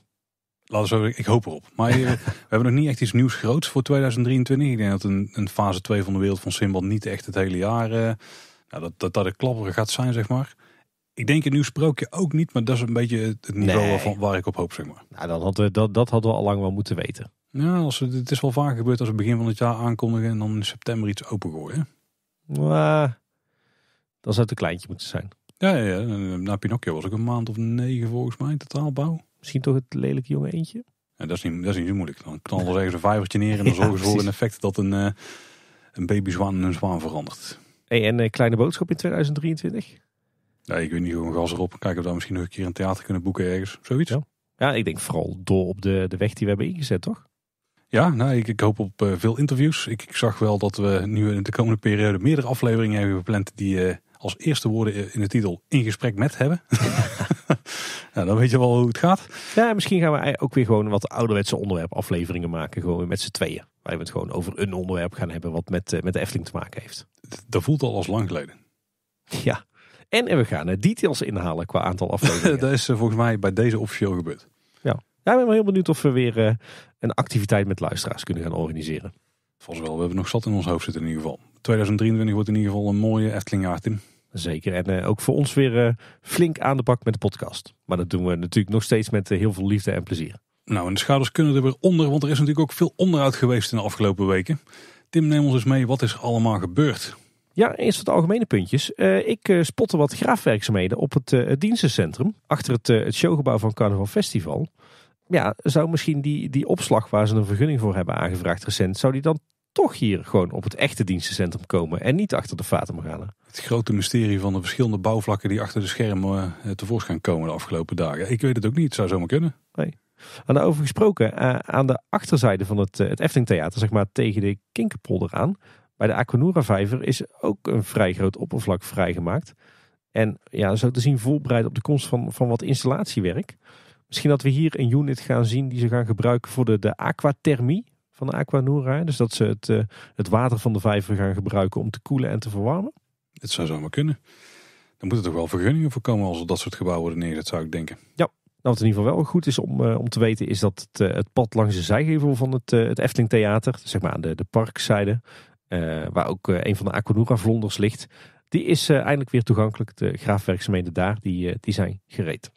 Laten we ik hoop erop. Maar eh, we hebben nog niet echt iets nieuws groots voor 2023. Ik denk dat een, fase 2 van de wereld van Simbad niet echt het hele jaar... Nou, dat, dat, dat het klapperen gaat zijn, zeg maar. Ik denk een nieuw sprookje ook niet, maar dat is een beetje het niveau van waar ik op hoop, zeg maar. Nou, dan hadden we, dat, dat hadden we al lang wel moeten weten. Ja, als we, het is wel vaak gebeurd als we begin van het jaar aankondigen en dan in september iets opengooien. Maar nou, dan zou het een kleintje moeten zijn. Ja, ja, eh, na Pinocchio was ik een maand of negen volgens mij in totaalbouw. Misschien toch het lelijke jonge eentje? En dat, is niet, dat is niet zo moeilijk. Dan knallen ze even een vijvertje neer en dan zorgen ze voor een effect dat een, eh, een babyzwaan in een zwaan verandert. En en eh, Kleine Boodschap in 2023? Nee, ik weet niet, gewoon gas erop. Kijken of we daar misschien nog een keer een theater kunnen boeken ergens. Zoiets. Ja, ik denk vooral door op de, de weg die we hebben ingezet, toch? Ja, nou, ik, ik hoop op eh, veel interviews. Ik, ik, zag wel dat we nu in de komende periode meerdere afleveringen hebben gepland die eh, als eerste woorden in de titel in gesprek met hebben. nou, dan weet je wel hoe het gaat. Ja, misschien gaan we ook weer gewoon wat ouderwetse afleveringen maken. Gewoon met z'n tweeën. Waar we het gewoon over een onderwerp gaan hebben wat met, met de Efteling te maken heeft dat voelt al als lang geleden. Ja, en, we gaan de eh, details inhalen qua aantal afleveringen. dat is eh, volgens mij bij deze officieel gebeurd. Ja, ja ik ben wel heel benieuwd of we weer eh, een activiteit met luisteraars kunnen gaan organiseren. Volgens wel, we hebben nog zat in ons hoofd zitten in ieder geval. 2023 wordt in ieder geval een mooie Eftelingjaar, Tim. Zeker. En ook voor ons weer flink aan de bak met de podcast. Maar dat doen we natuurlijk nog steeds met heel veel liefde en plezier. Nou, en de schouders kunnen er weer onder, want er is natuurlijk ook veel onderuit geweest in de afgelopen weken. Tim, neem ons eens mee, wat is allemaal gebeurd? Ja, eerst wat algemene puntjes. Eh, ik eh, spotte wat graafwerkzaamheden op het, eh, dienstencentrum. Achter het, het, showgebouw van Carnaval Festival. Ja, zou misschien die, die opslag waar ze een vergunning voor hebben aangevraagd recent... zou die dan toch hier gewoon op het echte dienstencentrum komen... en niet achter de Fata gaan. Het grote mysterie van de verschillende bouwvlakken... die achter de schermen tevoorschijn komen de afgelopen dagen. Ik weet het ook niet, het zou zomaar kunnen. Nee. En daarover gesproken, aan de achterzijde van het, het Theater... zeg maar tegen de Kinkerpolder aan bij de Aquanura-vijver is ook een vrij groot oppervlak vrijgemaakt. En ja, zo te zien voorbereid op de komst van, van wat installatiewerk. Misschien dat we hier een unit gaan zien die ze gaan gebruiken voor de, de aquathermie van de Aquanura. Dus dat ze het, eh, het water van de vijver gaan gebruiken om te koelen en te verwarmen. Het zou zomaar kunnen. Dan moeten er toch wel vergunningen voor komen als er dat soort gebouwen worden neergezet, zou ik denken. Ja, nou, wat in ieder geval wel goed is om, eh, om te weten, is dat het, eh, het pad langs de zijgevel van het, uh, het Efteling Theater, zeg maar aan de, de parkzijde, eh, waar ook eh, een van de Aconoura-vlonders ligt. Die is eh, eindelijk weer toegankelijk. De graafwerkzaamheden daar die, die zijn gereed.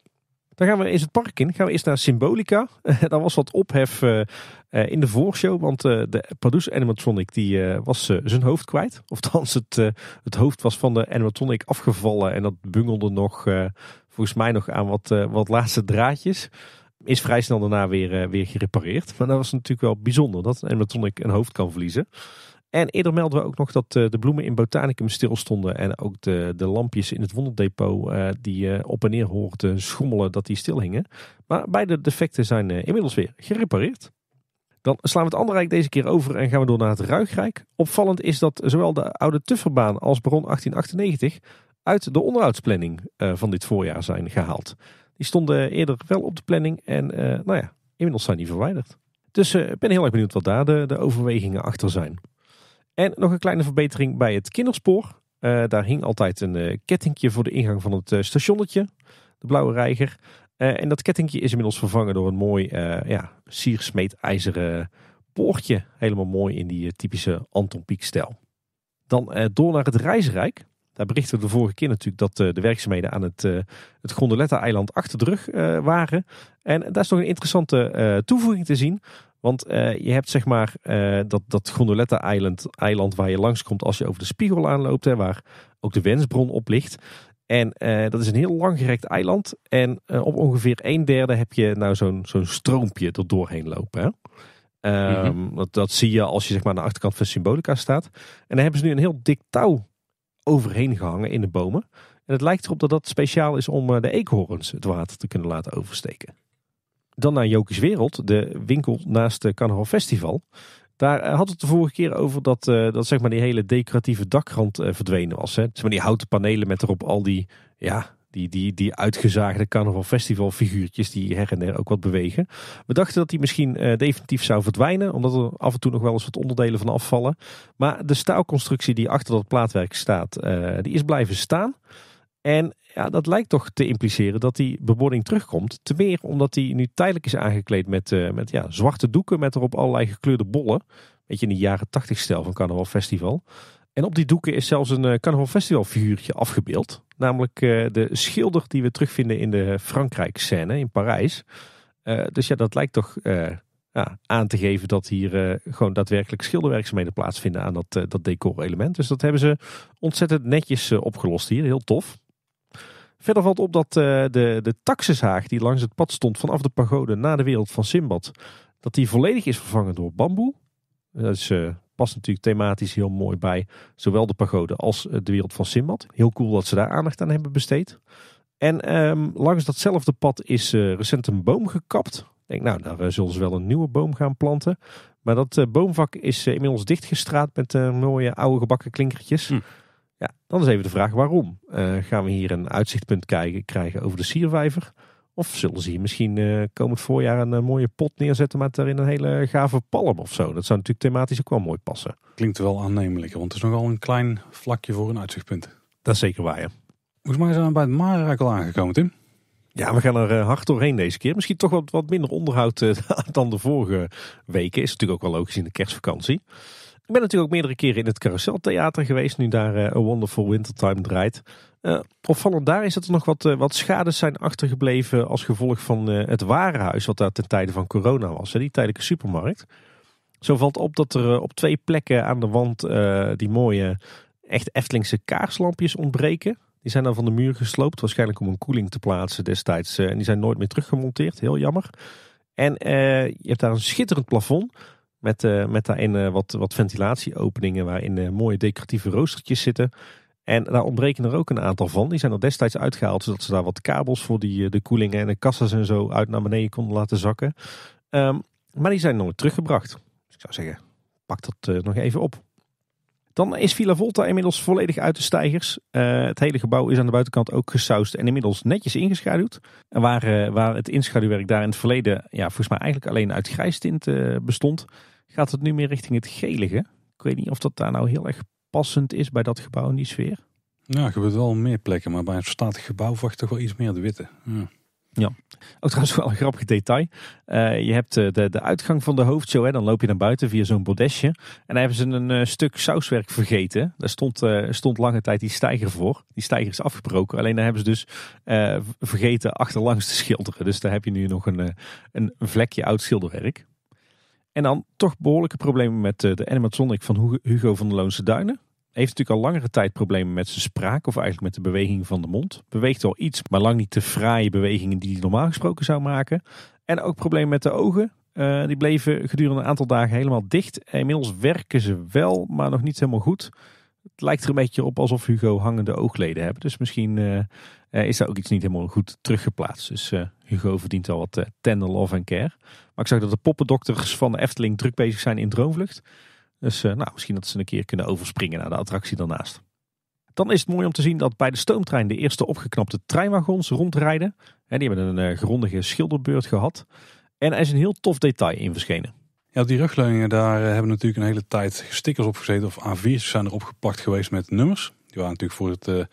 Dan gaan we eens het park in. Gaan we eerst naar Symbolica. Daar was wat ophef in de voorshow. Want de Produce animatronic die, was zijn hoofd kwijt. Of althans, het, het hoofd was van de animatronic afgevallen. En dat bungelde nog, volgens mij nog aan wat, wat laatste draadjes is vrij snel daarna weer, weer gerepareerd. Maar dat was natuurlijk wel bijzonder dat een animatronic een hoofd kan verliezen. En eerder melden we ook nog dat eh, de bloemen in Botanicum stilstonden. En ook de, de lampjes in het wonderdepot eh, die eh, op en neer hoort te schommelen, dat die stilhingen. Maar beide defecten zijn inmiddels weer gerepareerd. Dan slaan we het andere rijk deze keer over en gaan we door naar het Ruigrijk. Opvallend is dat zowel de oude Tufferbaan als Bron 1898 uit de onderhoudsplanning van dit voorjaar zijn gehaald. Die stonden eerder wel op de planning en nou ja, inmiddels zijn die verwijderd. Dus ik ben heel erg benieuwd wat daar de, de overwegingen achter zijn. En nog een kleine verbetering bij het kinderspoor. Eh, daar hing altijd een uh, kettingje voor de ingang van het uh, stationnetje, de Blauwe Reiger. en dat kettingje is inmiddels vervangen door een mooi ja, siersmeet ijzeren poortje. Helemaal mooi in die typische Anton Pieck stijl. Dan door naar het reizenrijk. Daar berichten we de vorige keer natuurlijk dat eh, de werkzaamheden aan het, eh, het Gondoletta-eiland achter de rug eh, waren. En daar is nog een interessante toevoeging te zien. Want je hebt zeg maar dat, dat Gondoletta-eiland eiland waar je langskomt als je over de spiegel aanloopt. Hè, waar ook de wensbron op ligt. En dat is een heel langgerekt eiland. En op ongeveer een derde heb je nou zo'n zo'n stroompje er doorheen lopen. Hè? Mhm. Ehm, dat, dat, zie je als je zeg maar, aan de achterkant van Symbolica staat. En daar hebben ze nu een heel dik touw overheen gehangen in de bomen. En het lijkt erop dat dat speciaal is om eh, de eekhoorns het water te kunnen laten oversteken. Dan naar Jokies Wereld, de winkel naast de Carnaval Festival. Daar eh, had het de vorige keer over dat, eh, dat zeg maar die hele decoratieve dakrand verdwenen was. Hè. Zeg maar die houten panelen met erop al die ja, die, die, die uitgezaagde carnaval festival figuurtjes die her en der ook wat bewegen. We dachten dat die misschien eh, definitief zou verdwijnen. Omdat er af en toe nog wel eens wat onderdelen van afvallen. Maar de staalconstructie die achter dat plaatwerk staat, eh, die is blijven staan. En ja, dat lijkt toch te impliceren dat die bewoning terugkomt. Te meer omdat die nu tijdelijk is aangekleed met, eh, met ja, zwarte doeken met erop allerlei gekleurde bollen. Beetje in de jaren tachtig stijl van Carnaval Festival. En op die doeken is zelfs een eh, Carnaval festivalfiguurtje afgebeeld. Namelijk eh, de schilder die we terugvinden in de Frankrijk scène in Parijs. Eh, dus ja, dat lijkt toch ja, aan te geven dat hier gewoon daadwerkelijk schilderwerkzaamheden plaatsvinden aan dat, dat decor-element. Dus dat hebben ze ontzettend netjes opgelost hier. Heel tof. Verder valt op dat de, de taxishaag die langs het pad stond vanaf de pagode naar de wereld van Simbad, dat die volledig is vervangen door bamboe. Dat is Past natuurlijk thematisch heel mooi bij zowel de pagode als eh, de wereld van Simbad. Heel cool dat ze daar aandacht aan hebben besteed. En ehm, langs datzelfde pad is eh, recent een boom gekapt. Ik denk, nou, daar eh, zullen ze wel een nieuwe boom gaan planten. Maar dat boomvak is inmiddels dichtgestraat met mooie oude gebakken klinkertjes. Hm. Ja, dan is even de vraag waarom. gaan we hier een uitzichtpunt krijgen over de siervijver? Of zullen ze hier misschien eh, komend voorjaar een eh, mooie pot neerzetten met daarin een hele gave palm of zo. Dat zou natuurlijk thematisch ook wel mooi passen. Klinkt wel aannemelijk, want het is nogal een klein vlakje voor een uitzichtpunt. Dat is zeker waar, ja. Volgens mij zijn we bij het Marenrijk al aangekomen, Tim. Ja, we gaan er eh, hard doorheen deze keer. Misschien toch wat, wat minder onderhoud dan de vorige weken. Is natuurlijk ook wel logisch in de kerstvakantie. Ik ben natuurlijk ook meerdere keren in het Carouseltheater geweest. Nu daar uh, A Wonderful Wintertime draait. Uh, opvallend daar is dat er nog wat, eh, wat schades zijn achtergebleven als gevolg van uh, het warenhuis wat daar ten tijde van corona was. die tijdelijke supermarkt. Zo valt op dat er eh, op twee plekken aan de wand die mooie echt Eftelingse kaarslampjes ontbreken. Die zijn dan van de muur gesloopt, waarschijnlijk om een koeling te plaatsen destijds. en die zijn nooit meer teruggemonteerd, heel jammer. En je hebt daar een schitterend plafond met, met daarin wat, wat ventilatieopeningen waarin mooie decoratieve roostertjes zitten... En daar ontbreken er ook een aantal van. Die zijn er destijds uitgehaald, zodat ze daar wat kabels voor die, eh, de koelingen en de kassas en zo uit naar beneden konden laten zakken. Ehm, maar die zijn nog teruggebracht. Dus ik zou zeggen, pak dat eh, nog even op. Dan is Villa Volta inmiddels volledig uit de stijgers. Eh, het hele gebouw is aan de buitenkant ook gesausd en inmiddels netjes ingeschaduwd. En waar, waar het inschaduwwerk daar in het verleden ja, volgens mij eigenlijk alleen uit grijstint bestond, gaat het nu meer richting het gelige. Ik weet niet of dat daar nou heel erg passend is bij dat gebouw en die sfeer. Ja, gebeurt wel meer plekken, maar bij een statig gebouw wacht toch wel iets meer de witte. Ja. Ja, ook trouwens wel een grappig detail. Eh, je hebt eh, de, de uitgang van de hoofdshow, hè, dan loop je naar buiten via zo'n bordesje. En daar hebben ze een eh, stuk sauswerk vergeten. Daar stond, stond lange tijd die stijger voor. Die stijger is afgebroken. Alleen daar hebben ze dus vergeten achterlangs te schilderen. Dus daar heb je nu nog een, een vlekje oud schilderwerk. En dan toch behoorlijke problemen met eh, de animatronic van Hugo van de Loonse Duinen. Heeft natuurlijk al langere tijd problemen met zijn spraak of eigenlijk met de beweging van de mond. Beweegt wel iets, maar lang niet de fraaie bewegingen die hij normaal gesproken zou maken. En ook problemen met de ogen. Eh, die bleven gedurende een aantal dagen helemaal dicht. inmiddels werken ze wel, maar nog niet helemaal goed. Het lijkt er een beetje op alsof Hugo hangende oogleden hebben. Dus misschien eh, eh, is daar ook iets niet helemaal goed teruggeplaatst. Dus eh, Hugo verdient al wat eh, tender love en care. Maar ik zag dat de poppendokters van de Efteling druk bezig zijn in Droomvlucht. Dus nou, misschien dat ze een keer kunnen overspringen naar de attractie daarnaast. Dan is het mooi om te zien dat bij de stoomtrein de eerste opgeknapte treinwagons rondrijden. En die hebben een grondige schilderbeurt gehad. En er is een heel tof detail in verschenen. Ja, die rugleuningen, daar hebben natuurlijk een hele tijd stickers op gezeten. Of A4's zijn er opgepakt geweest met nummers. Die waren natuurlijk voor het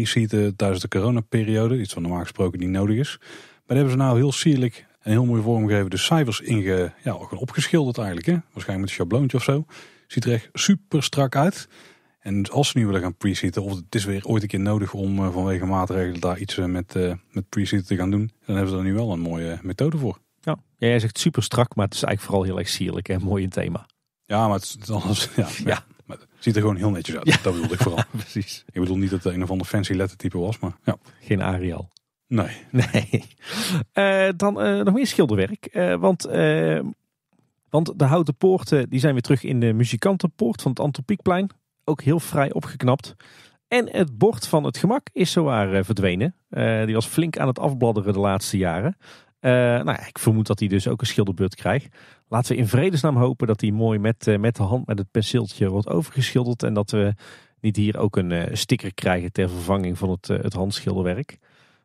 pre tijdens de coronaperiode. Iets wat normaal gesproken niet nodig is. Maar daar hebben ze nou heel sierlijk en heel mooi vormgegeven de cijfers inge, ja, ook opgeschilderd eigenlijk. Hè? Waarschijnlijk met een schabloontje of zo. Ziet er echt super strak uit. En als ze nu willen gaan pre-seaten, of het is weer ooit een keer nodig om eh, vanwege maatregelen daar iets eh, met, uh, met pre-seaten te gaan doen, dan hebben ze daar nu wel een mooie methode voor. Ja, jij zegt super strak, maar het is eigenlijk vooral heel erg sierlijk en mooi een thema. Ja, maar het is anders. ja. Ziet er gewoon heel netjes uit. Ja. Dat bedoelde ik vooral. precies. Ik bedoel niet dat het een of ander fancy lettertype was, maar ja. Geen Arial. Nee. Nee. Eh, dan eh, nog meer schilderwerk. Eh, want, want de houten poorten die zijn weer terug in de muzikantenpoort van het Antopiekplein. Ook heel vrij opgeknapt. En het bord van het gemak is zowaar verdwenen. die was flink aan het afbladderen de laatste jaren. Eh, nou ja, ik vermoed dat hij dus ook een schilderbeurt krijgt. Laten we in vredesnaam hopen dat hij mooi met, eh, met de hand met het penseeltje wordt overgeschilderd. En dat we niet hier ook een eh, sticker krijgen ter vervanging van het, het handschilderwerk.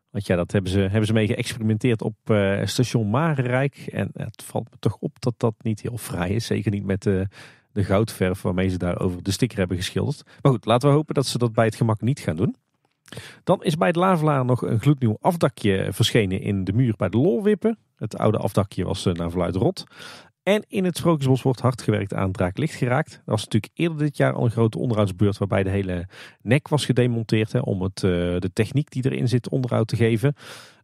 Want ja, dat hebben ze, hebben ze mee geëxperimenteerd op station Marenrijk. En het valt me toch op dat dat niet heel vrij is. Zeker niet met de goudverf waarmee ze daarover de sticker hebben geschilderd. Maar goed, laten we hopen dat ze dat bij het gemak niet gaan doen. Dan is bij het Lavelaar nog een gloednieuw afdakje verschenen in de muur bij de Lolwippen. Het oude afdakje was eh, naar verluid rot. En in het Sprookjesbos wordt hard gewerkt aan draaklicht geraakt. Dat was natuurlijk eerder dit jaar al een grote onderhoudsbeurt waarbij de hele nek was gedemonteerd hè, om het, eh, de techniek die erin zit onderhoud te geven.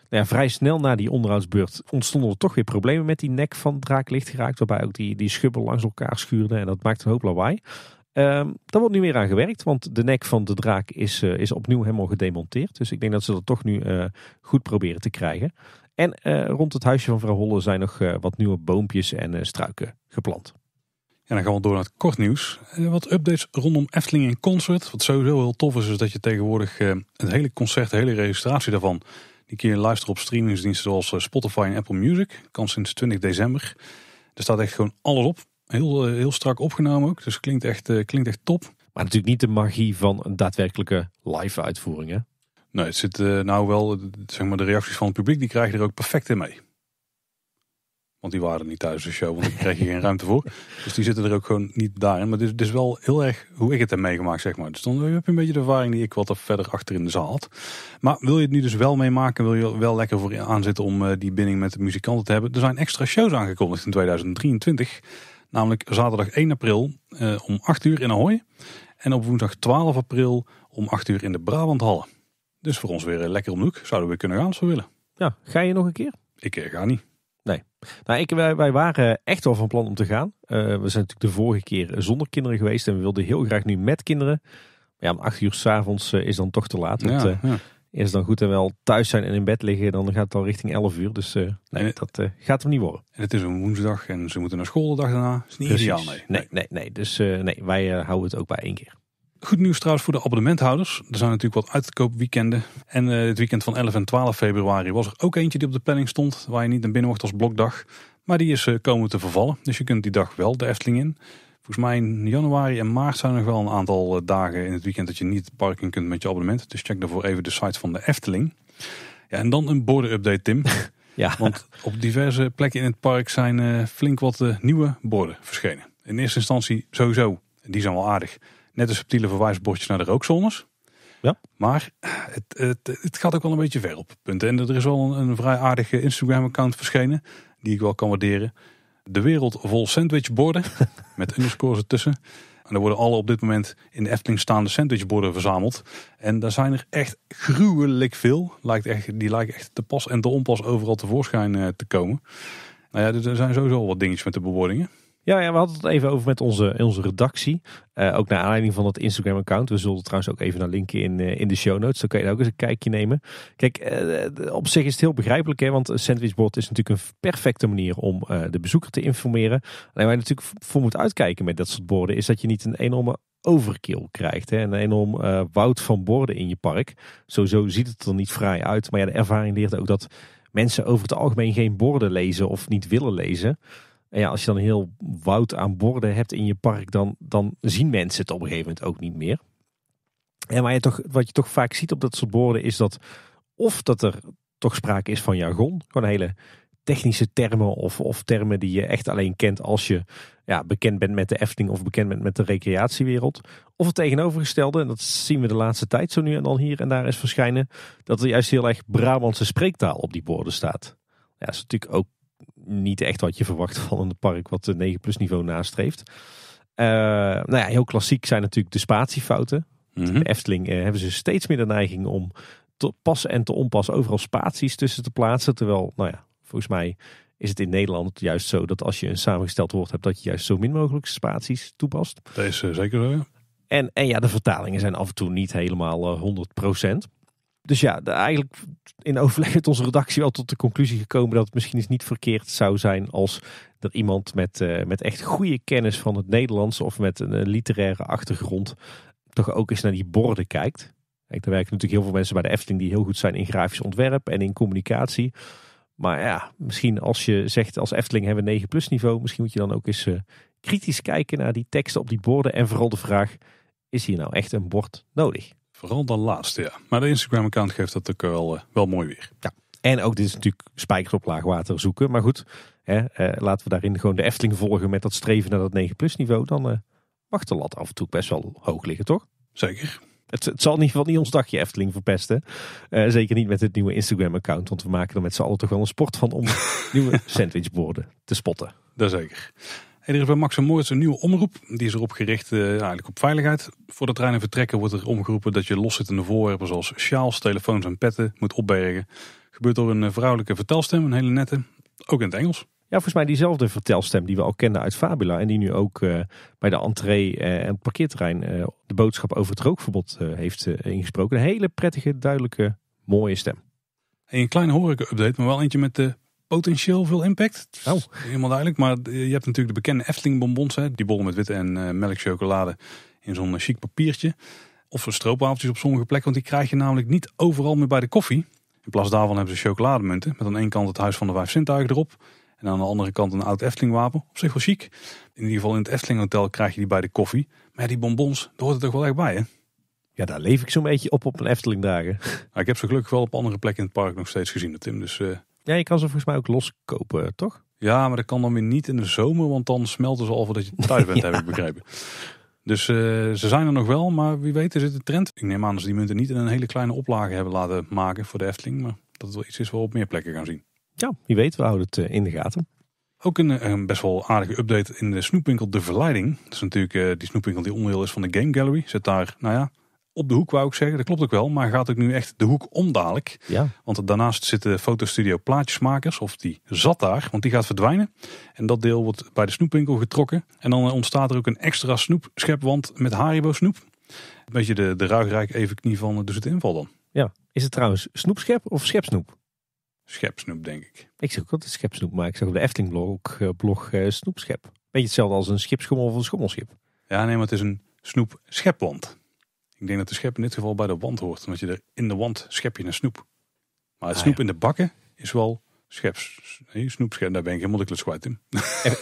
Nou ja, vrij snel na die onderhoudsbeurt ontstonden er toch weer problemen met die nek van draaklicht geraakt. Waarbij ook die, die schubbel langs elkaar schuurde en dat maakte een hoop lawaai. Um, daar wordt nu weer aan gewerkt, want de nek van de draak is, eh, is opnieuw helemaal gedemonteerd. Dus ik denk dat ze dat toch nu eh, goed proberen te krijgen. En eh, rond het huisje van vrouw Holle zijn nog wat nieuwe boompjes en struiken geplant. En dan gaan we door naar het kort nieuws. wat updates rondom Efteling in Concert. Wat sowieso heel tof is, is dat je tegenwoordig het hele concert, de hele registratie daarvan... die kun je luisteren op streamingsdiensten zoals Spotify en Apple Music. Kan sinds 20 december. Er staat echt gewoon alles op. Heel, eh, heel strak opgenomen ook, dus klinkt echt, eh, klinkt echt top. Maar natuurlijk niet de magie van een daadwerkelijke live uitvoering hè? Nee, het zit eh, nou wel, zeg maar de reacties van het publiek, die je er ook perfect in mee. Want die waren niet thuis de show, want daar krijg je geen ruimte voor. Dus die zitten er ook gewoon niet daarin. Maar het is, wel heel erg hoe ik het heb meegemaakt, zeg maar. Dus dan heb je een beetje de ervaring die ik wat verder achter in de zaal had. Maar wil je het nu dus wel meemaken, wil je wel lekker voor aanzitten om die binding met de muzikanten te hebben. Er zijn extra shows aangekondigd in 2023. Namelijk zaterdag 1 april eh, om 8 uur in Ahoy. En op woensdag 12 april om 8 uur in de Hallen. Dus voor ons weer eh, lekker om Zouden we kunnen gaan zo willen. Ja, ga je nog een keer? Ik eh, ga niet. Nee. Nou, ik, wij, waren echt wel van plan om te gaan. we zijn natuurlijk de vorige keer zonder kinderen geweest. En we wilden heel graag nu met kinderen. Maar ja, om 8 uur s'avonds avonds is dan toch te laat. Ja, ja is dan goed en wel thuis zijn en in bed liggen, dan gaat het al richting 11 uur. Dus eh, nee, dat eh, gaat hem niet worden. En het is een woensdag en ze moeten naar school de dag daarna. is niet ideaal, nee. nee. Nee, Dus eh, nee, wij houden het ook bij één keer. Goed nieuws trouwens voor de abonnementhouders. Er zijn natuurlijk wat uitkoopweekenden. En het weekend van 11 en 12 februari was er ook eentje die op de planning stond. Waar je niet naar binnen mocht als blokdag. Maar die is komen te vervallen. Dus je kunt die dag wel de Efteling in. Volgens mij in januari en maart zijn er nog wel een aantal eh, dagen in het weekend dat je niet parking kunt met je abonnement. Dus check daarvoor even de site van de Efteling. Ja, en dan een borden-update, Tim. ja. Want op diverse plekken in het park zijn eh, flink wat eh, nieuwe borden verschenen. In eerste instantie sowieso, die zijn wel aardig. Net een subtiele verwijsbordjes naar de rookzones. Maar het, het, het, gaat ook wel een beetje ver op punten. En er is wel een, een vrij aardige Instagram-account verschenen, die ik wel kan waarderen. De wereld vol sandwichborden met underscores ertussen. En er worden alle op dit moment in de Efteling staande sandwichborden verzameld. En daar zijn er echt gruwelijk veel. Lijkt echt, die lijken echt te pas en te onpas overal tevoorschijn eh, te komen. Nou ja, er zijn sowieso al wat dingetjes met de bewoordingen. Ja, ja, we hadden het even over met onze, onze redactie. Eh, ook naar aanleiding van dat Instagram-account. We zullen trouwens ook even naar linken in, eh, in de show notes. Dan kan je daar ook eens een kijkje nemen. Kijk, eh, op zich is het heel begrijpelijk. Hè, want een sandwichbord is natuurlijk een perfecte manier om de bezoeker te informeren. Alleen waar je natuurlijk voor moet uitkijken met dat soort borden... is dat je niet een enorme overkill krijgt. Hè? Een enorm woud van borden in je park. Sowieso ziet het er niet fraai uit. Maar ja, de ervaring leert ook dat mensen over het algemeen geen borden lezen... of niet willen lezen ja, als je dan heel woud aan borden hebt in je park, dan, dan zien mensen het op een gegeven moment ook niet meer. En maar je toch, wat je toch vaak ziet op dat soort borden is dat of dat er toch sprake is van jargon, gewoon hele technische termen of, of termen die je echt alleen kent als je ja, bekend bent met de Efteling of bekend bent met de recreatiewereld. Of het tegenovergestelde, en dat zien we de laatste tijd zo nu en dan hier en daar is verschijnen, dat er juist heel erg Brabantse spreektaal op die borden staat. Ja, dat is natuurlijk ook niet echt wat je verwacht van een park wat de 9 plus niveau nastreeft. Eh, nou ja, heel klassiek zijn natuurlijk de spatiefouten. Mm De Efteling eh, hebben ze steeds meer de neiging om te pas en te onpas overal spaties tussen te plaatsen. Terwijl, nou ja, volgens mij is het in Nederland juist zo dat als je een samengesteld woord hebt, dat je juist zo min mogelijk spaties toepast. Dat is eh, zeker En, en ja, de vertalingen zijn af en toe niet helemaal 100% dus ja, eigenlijk in overleg met onze redactie wel tot de conclusie gekomen dat het misschien eens niet verkeerd zou zijn als er iemand met, eh, met echt goede kennis van het Nederlands of met een, literaire achtergrond toch ook eens naar die borden kijkt. Kijk, er werken natuurlijk heel veel mensen bij de Efteling die heel goed zijn in grafisch ontwerp en in communicatie. Maar ja, misschien als je zegt als Efteling hebben we 9 plus niveau, misschien moet je dan ook eens eh, kritisch kijken naar die teksten op die borden en vooral de vraag, is hier nou echt een bord nodig? Vooral dat laatste, ja. Maar de Instagram-account geeft dat ook wel, eh, wel mooi weer. Ja. En ook dit is natuurlijk spijkers op laag water zoeken. Maar goed, hè, eh, laten we daarin gewoon de Efteling volgen met dat streven naar dat 9 plus niveau. Dan eh, mag de lat af en toe best wel hoog liggen, toch? Zeker. Het, het, zal in ieder geval niet ons dagje Efteling verpesten. Eh, zeker niet met het nieuwe Instagram-account. Want we maken er met z'n allen toch wel een sport van om nieuwe sandwichborden te spotten. Daar zeker er is bij Max en Moritz een nieuwe omroep. Die is erop gericht eh, eigenlijk op veiligheid. Voor de treinen vertrekken wordt er omgeroepen dat je loszittende voorwerpen zoals sjaals, telefoons en petten moet opbergen. Gebeurt door een eh, vrouwelijke vertelstem, een hele nette. Ook in het Engels. Ja, volgens mij diezelfde vertelstem die we al kenden uit Fabula. En die nu ook eh, bij de entree en het parkeerterrein de boodschap over het rookverbod heeft ingesproken. Een hele prettige, duidelijke, mooie stem. En een kleine horeca-update, maar wel eentje met de potentieel veel impact. Oh. Helemaal duidelijk. Maar eh, je hebt natuurlijk de bekende Efteling bonbons. Hè? Die bollen met witte en uh, eh, melk chocolade in zo'n eh, chic papiertje. Of stroopwafeltjes op sommige plekken. Want die krijg je namelijk niet overal meer bij de koffie. In plaats daarvan hebben ze chocolademunten. Met aan de kant het huis van de vijf zintuigen erop. En aan de andere kant een oud wapen, Op zich wel chic. In ieder geval in het Efteling Hotel krijg je die bij de koffie. Maar die bonbons, daar hoort het toch wel echt bij hè? Ja, daar leef ik zo'n beetje op op een Efteling dagen. ik heb ze gelukkig wel op andere plekken in het park nog steeds gezien, Tim. Dus ja, je kan ze volgens mij ook los kopen, toch? Ja, maar dat kan dan weer niet in de zomer, want dan smelten ze al voordat je thuis bent, heb ik begrepen. Dus eh, ze zijn er nog wel, maar wie weet is het een trend. Ik neem aan dat ze die munten niet in een hele kleine oplage hebben laten maken voor de Efteling. Maar dat het wel iets is wat we op meer plekken gaan zien. Ja, wie weet, we houden het eh, in de gaten. Ook eh, een, best wel aardige update in de snoepwinkel De Verleiding. Dat is natuurlijk die snoepwinkel die onderdeel is van de Game Gallery. Zit daar, nou ja, op de hoek, wou ik zeggen. Dat klopt ook wel. Maar gaat ook nu echt de hoek om dadelijk. Ja. Want daarnaast zit de fotostudio Plaatjesmakers, of die zat daar, want die gaat verdwijnen. En dat deel wordt bij de snoepwinkel getrokken. En dan eh, ontstaat er ook een extra snoepschepwand met Haribo snoep. Een beetje de, de ruigrijk even knie van eh, dus het inval dan. Ja, is het trouwens snoepschep of schepsnoep? Schepsnoep, denk ik. Ik zeg ook altijd schepsnoep, maar ik zag op de Efteling-blog ook eh, blog snoepschep. Beetje hetzelfde als een schipschommel of een schommelschip. Ja, nee, maar het is een schepwand. Ik denk dat de schep in dit geval bij de wand hoort. Omdat je er in de wand schep je een snoep. Maar het ah, snoep in de bakken is wel scheps. Nee, daar ben ik helemaal de kluts kwijt in.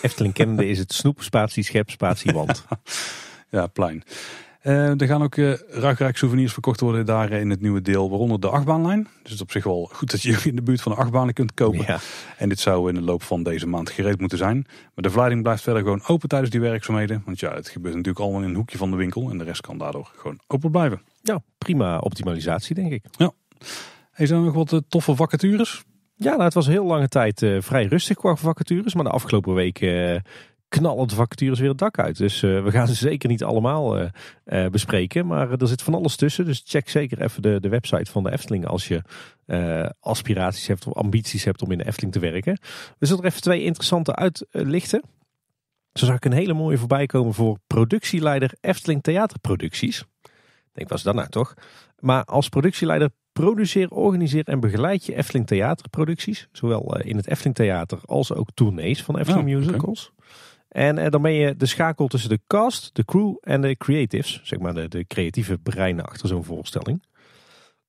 Efteling kennende is het snoep, spatie, schep, spatie, wand. ja, plein. Eh, er gaan ook uh, souvenirs verkocht worden daar eh, in het nieuwe deel, waaronder de achtbaanlijn. Dus het is op zich wel goed dat je in de buurt van de achtbanen kunt kopen. Ja. En dit zou in de loop van deze maand gereed moeten zijn. Maar de verleiding blijft verder gewoon open tijdens die werkzaamheden. Want ja, het gebeurt natuurlijk allemaal in een hoekje van de winkel en de rest kan daardoor gewoon open blijven. Ja, prima optimalisatie denk ik. Ja. Heeft er nog wat toffe vacatures? Ja, nou, het was heel lange tijd vrij rustig qua vacatures. Maar de afgelopen weken Knallend de vacatures weer het dak uit. Dus eh, we gaan ze zeker niet allemaal eh, eh, bespreken. Maar er zit van alles tussen. Dus check zeker even de, de website van de Efteling als je aspiraties hebt of ambities hebt om in de Efteling te werken. We zullen er even twee interessante uitlichten. Zo zag ik een hele mooie voorbij komen voor productieleider Efteling Theaterproducties. Ik denk, was dat nou toch? Maar als productieleider produceer, organiseer en begeleid je Efteling Theaterproducties. Zowel in het Efteling Theater als ook tournees van Efteling oh, Musicals. En eh, dan ben je de schakel tussen de cast, de crew en de creatives. Zeg maar de, de creatieve breinen achter zo'n voorstelling.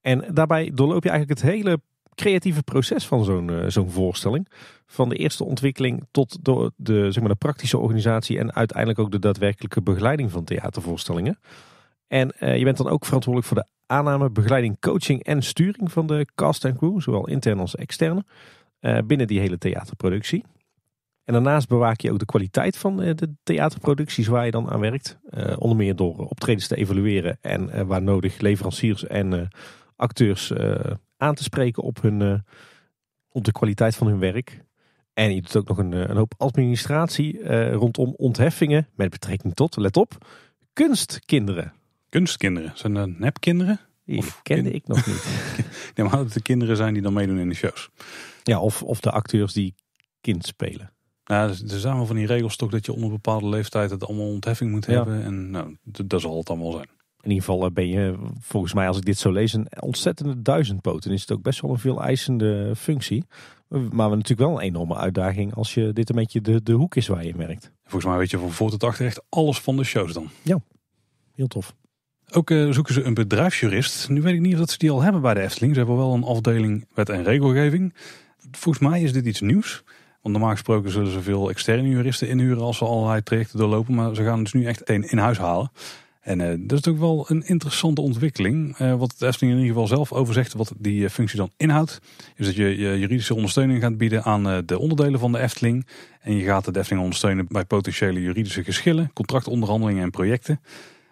En daarbij doorloop je eigenlijk het hele creatieve proces van zo'n eh, zo'n voorstelling. Van de eerste ontwikkeling tot de, de, zeg maar de praktische organisatie en uiteindelijk ook de daadwerkelijke begeleiding van theatervoorstellingen. En eh, je bent dan ook verantwoordelijk voor de aanname, begeleiding, coaching en sturing van de cast en crew, zowel intern als extern, binnen die hele theaterproductie. En daarnaast bewaak je ook de kwaliteit van eh, de theaterproducties waar je dan aan werkt. Eh, onder meer door eh, optredens te evalueren en waar nodig leveranciers en acteurs aan te spreken op, hun, op de kwaliteit van hun werk. En je doet ook nog een, een hoop administratie rondom ontheffingen met betrekking tot, let op, kunstkinderen. Kunstkinderen? Zijn dat nepkinderen? Die of kende ik nog niet. nee, maar dat het de kinderen zijn die dan meedoen in de shows. Ja, of, of de acteurs die kind spelen. Nou, er zijn wel van die regels toch dat je onder bepaalde leeftijd het allemaal ontheffing moet hebben. En nou, dat zal het allemaal zijn. In ieder geval eh, ben je, volgens mij, als ik dit zo lees, een ontzettende duizendpoot. En is het ook best wel een veel eisende functie. Maar natuurlijk wel een enorme uitdaging als je dit een beetje de, de hoek is waar je merkt. Volgens mij weet je van voor tot achterrecht alles van de shows dan. Ja, heel tof. Ook eh, zoeken ze een bedrijfsjurist. Nu weet ik niet of dat ze die al hebben bij de Efteling. Ze hebben wel een afdeling wet en regelgeving. Volgens mij is dit iets nieuws. Want normaal gesproken zullen ze veel externe juristen inhuren als ze allerlei trajecten doorlopen. Maar ze gaan dus nu echt één in huis halen. En uh, dat is natuurlijk wel een interessante ontwikkeling. Eh, wat de Efteling in ieder geval zelf overzegt, wat die eh, functie dan inhoudt, is dat je, juridische ondersteuning gaat bieden aan de onderdelen van de Efteling. En je gaat de Efteling ondersteunen bij potentiële juridische geschillen, contractonderhandelingen en projecten.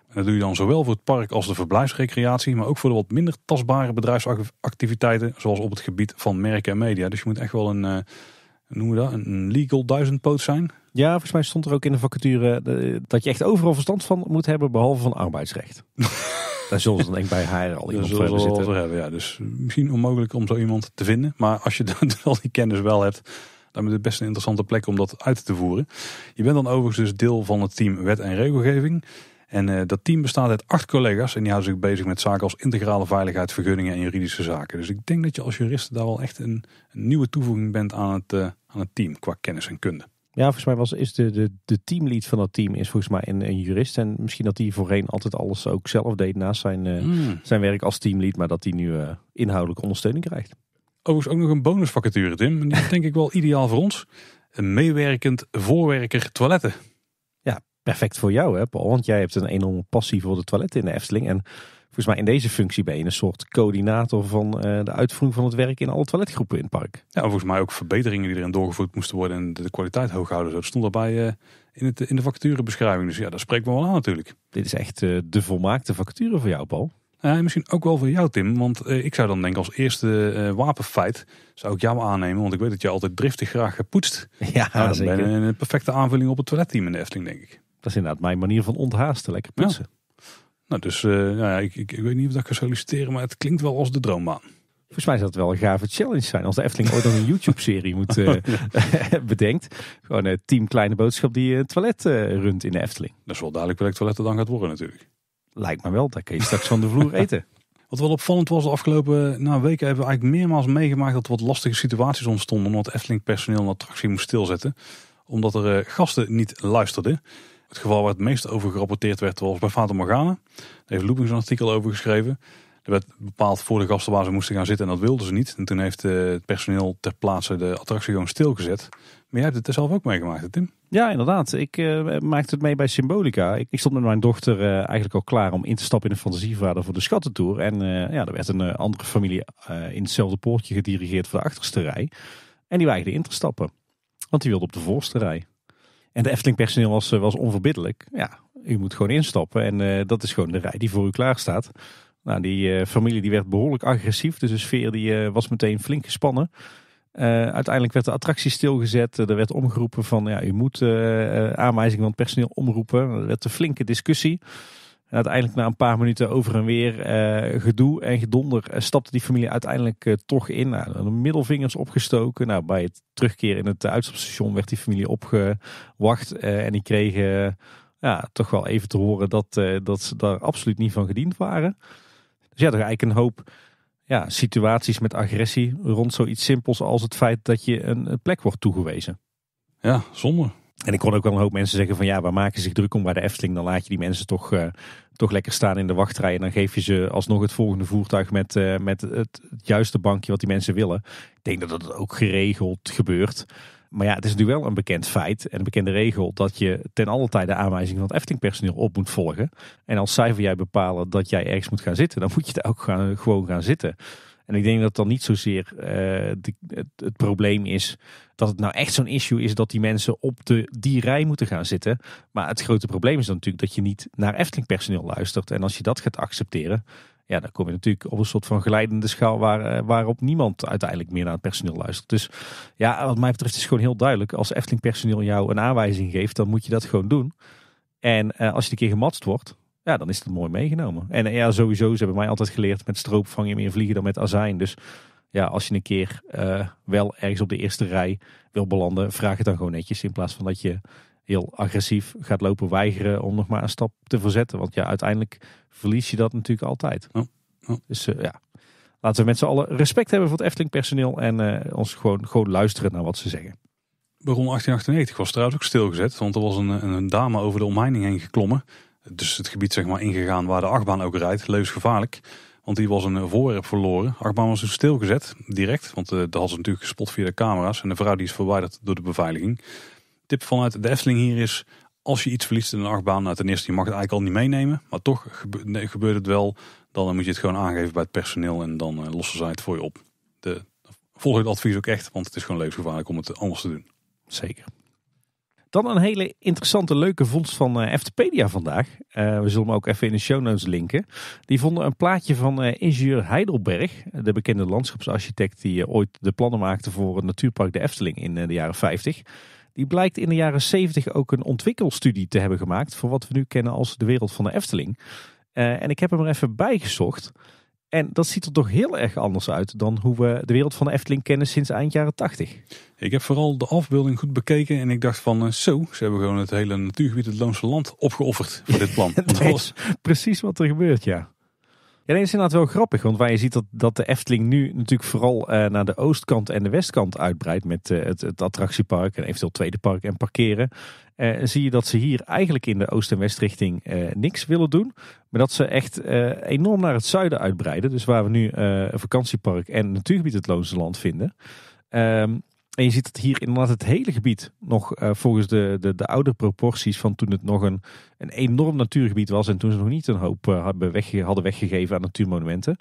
En dat doe je dan zowel voor het park als de verblijfsrecreatie, maar ook voor de wat minder tastbare bedrijfsactiviteiten, zoals op het gebied van merken en media. Dus je moet echt wel een noemen we dat, een legal duizendpoot zijn. Ja, volgens mij stond er ook in de vacature eh, dat je echt overal verstand van moet hebben, behalve van arbeidsrecht. Daar zullen ze dan denk ik bij haar al in voor hebben zitten. Hebben, ja. Dus misschien onmogelijk om zo iemand te vinden. Maar als je dan al die kennis wel hebt, dan is het best een interessante plek om dat uit te voeren. Je bent dan overigens dus deel van het team wet en regelgeving. En eh, dat team bestaat uit acht collega's en die houden zich bezig met zaken als integrale veiligheid, vergunningen en juridische zaken. Dus ik denk dat je als jurist daar wel echt een, een nieuwe toevoeging bent aan het... Eh, aan het team qua kennis en kunde. Ja, volgens mij was, is de, de, de teamlead van dat team is volgens mij een, een jurist. En misschien dat hij voorheen altijd alles ook zelf deed naast zijn, eh, hmm. zijn werk als teamlead. Maar dat hij nu uh, inhoudelijke ondersteuning krijgt. Overigens ook nog een bonusvacature, Tim. denk ik wel ideaal voor ons. Een meewerkend voorwerker toiletten. Ja, perfect voor jou hè Paul. Want jij hebt een enorme passie voor de toiletten in de Efteling. En volgens mij in deze functie ben je een soort coördinator van eh, de uitvoering van het werk in alle toiletgroepen in het park. Ja, volgens mij ook verbeteringen die erin doorgevoerd moesten worden en de kwaliteit hoog houden. Dat stond daarbij eh, in, het, in de vacaturebeschrijving. Dus ja, dat spreekt me wel aan natuurlijk. Dit is echt eh, de volmaakte vacature voor jou, Paul. Uh, misschien ook wel voor jou, Tim. Want ik zou dan denk als eerste uh, wapenfeit zou ik jou aannemen. Want ik weet dat je altijd driftig graag gepoetst. Ja, nou, een perfecte aanvulling op het toiletteam in de Efteling, denk ik. Dat is inderdaad mijn manier van onthaasten. Lekker poetsen. Ja. Nou, dus eh, nou ja, ik, ik, ik, weet niet of dat ik ga solliciteren, maar het klinkt wel als de droombaan. Volgens mij zou dat wel een gave challenge zijn. Als de Efteling ooit nog een YouTube-serie moet uh, bedenkt. Gewoon een eh, team kleine boodschap die een toilet runt in de Efteling. Dat is wel duidelijk welk toilet dan gaat worden natuurlijk. Lijkt me wel, daar kun je straks van de vloer eten. Wat wel opvallend was de afgelopen nou, weken hebben we eigenlijk meermaals meegemaakt dat er wat lastige situaties ontstonden. Omdat Efteling personeel een attractie moest stilzetten. Omdat er gasten niet luisterden. Het geval waar het meest over gerapporteerd werd was bij Vater Morgana. Daar heeft Loopings een artikel over geschreven. Er werd bepaald voor de gasten waar ze moesten gaan zitten en dat wilden ze niet. En toen heeft eh, het personeel ter plaatse de attractie gewoon stilgezet. Maar jij hebt het zelf ook meegemaakt, Tim? Ja, inderdaad. Ik eh, maakte het mee bij Symbolica. Ik, stond met mijn dochter eh, eigenlijk al klaar om in te stappen in de fantasievader voor de schattentour. En ja, er werd een andere familie in hetzelfde poortje gedirigeerd voor de achterste rij. En die weigerde in te stappen. Want die wilde op de voorste rij. En de Efteling personeel was, eh, was onverbiddelijk. Ja, u moet gewoon instappen. En eh, dat is gewoon de rij die voor u klaar staat. Nou, die eh, familie die werd behoorlijk agressief. Dus de sfeer die, was meteen flink gespannen. uiteindelijk werd de attractie stilgezet. er werd omgeroepen van, ja, u moet aanwijzingen van het personeel omroepen. Er werd een flinke discussie. En uiteindelijk na een paar minuten over en weer eh, gedoe en gedonder eh, stapte die familie uiteindelijk eh, toch in. Nou, de middelvingers opgestoken. Nou, bij het terugkeren in het uitstapstation werd die familie opgewacht. en die kregen ja, toch wel even te horen dat, dat ze daar absoluut niet van gediend waren. Dus ja, toch eigenlijk een hoop ja, situaties met agressie rond zoiets simpels als het feit dat je een plek wordt toegewezen. Ja, zonde. En ik kon ook wel een hoop mensen zeggen van ja, waar maken ze zich druk om bij de Efteling? Dan laat je die mensen toch, eh, toch lekker staan in de wachtrij. En dan geef je ze alsnog het volgende voertuig met, eh, met het, juiste bankje wat die mensen willen. Ik denk dat dat ook geregeld gebeurt. Maar ja, het is nu wel een bekend feit en een bekende regel dat je ten alle tijde aanwijzingen van het personeel op moet volgen. En als zij voor jij bepalen dat jij ergens moet gaan zitten, dan moet je daar ook gewoon gaan zitten. En ik denk dat dan niet zozeer eh, het, het, probleem is dat het nou echt zo'n issue is dat die mensen op de, die rij moeten gaan zitten. Maar het grote probleem is dan natuurlijk dat je niet naar Efteling personeel luistert. En als je dat gaat accepteren, ja, dan kom je natuurlijk op een soort van geleidende schaal waar, eh, waarop niemand uiteindelijk meer naar het personeel luistert. Dus ja, wat mij betreft is het gewoon heel duidelijk. Als Efteling personeel jou een aanwijzing geeft, dan moet je dat gewoon doen. En eh, als je een keer gematst wordt, ja, dan is het mooi meegenomen. En ja, sowieso, ze hebben mij altijd geleerd met stroop je meer vliegen dan met azijn. Dus ja, als je een keer eh, wel ergens op de eerste rij wil belanden, vraag het dan gewoon netjes. In plaats van dat je heel agressief gaat lopen weigeren om nog maar een stap te verzetten. Want ja, uiteindelijk verlies je dat natuurlijk altijd. Dus eh, ja, laten we met z'n allen respect hebben voor het Efteling personeel en eh, ons gewoon, gewoon luisteren naar wat ze zeggen. Baron 1898 was trouwens ook stilgezet, want er was een, een dame over de omheining heen geklommen dus het gebied zeg maar ingegaan waar de achtbaan ook rijdt, levensgevaarlijk. Want die was een voorwerp verloren. De achtbaan was dus stilgezet, direct. Want eh, dat had ze natuurlijk gespot via de camera's. En de vrouw die is verwijderd door de beveiliging. Tip vanuit de Efteling hier is, als je iets verliest in een achtbaan, nou ten eerste, je mag het eigenlijk al niet meenemen. Maar toch gebeurt het wel, dan eh, moet je het gewoon aangeven bij het personeel en dan eh, lossen zij het voor je op. De, volg het advies ook echt, want het is gewoon levensgevaarlijk om het anders te doen. Zeker. Dan een hele interessante, leuke vondst van uh, vandaag. Eh, we zullen hem ook even in de show notes linken. Die vonden een plaatje van uh, ingenieur Heidelberg, de bekende landschapsarchitect die ooit de plannen maakte voor het natuurpark de Efteling in de jaren 50. Die blijkt in de jaren 70 ook een ontwikkelstudie te hebben gemaakt voor wat we nu kennen als de wereld van de Efteling. en ik heb hem er even bij gezocht. En dat ziet er toch heel erg anders uit dan hoe we de wereld van de Efteling kennen sinds eind jaren 80. Ik heb vooral de afbeelding goed bekeken en ik dacht van eh, zo, ze hebben gewoon het hele natuurgebied het Loonse Land opgeofferd voor dit plan. dat was precies wat er gebeurt, ja. Ja, dat is inderdaad wel grappig. Want waar je ziet dat, dat de Efteling nu natuurlijk vooral eh, naar de oostkant en de westkant uitbreidt. Met eh, het, attractiepark en eventueel tweede park en parkeren. Eh, zie je dat ze hier eigenlijk in de oost- en westrichting niks willen doen. Maar dat ze echt enorm naar het zuiden uitbreiden. Dus waar we nu een vakantiepark en natuurgebied het Loonse Land vinden. Ehm, en je ziet dat hier inderdaad het hele gebied nog eh, volgens de, de, de oude proporties van toen het nog een, een enorm natuurgebied was. En toen ze nog niet een hoop hebben eh, hadden, wegge hadden weggegeven aan natuurmonumenten.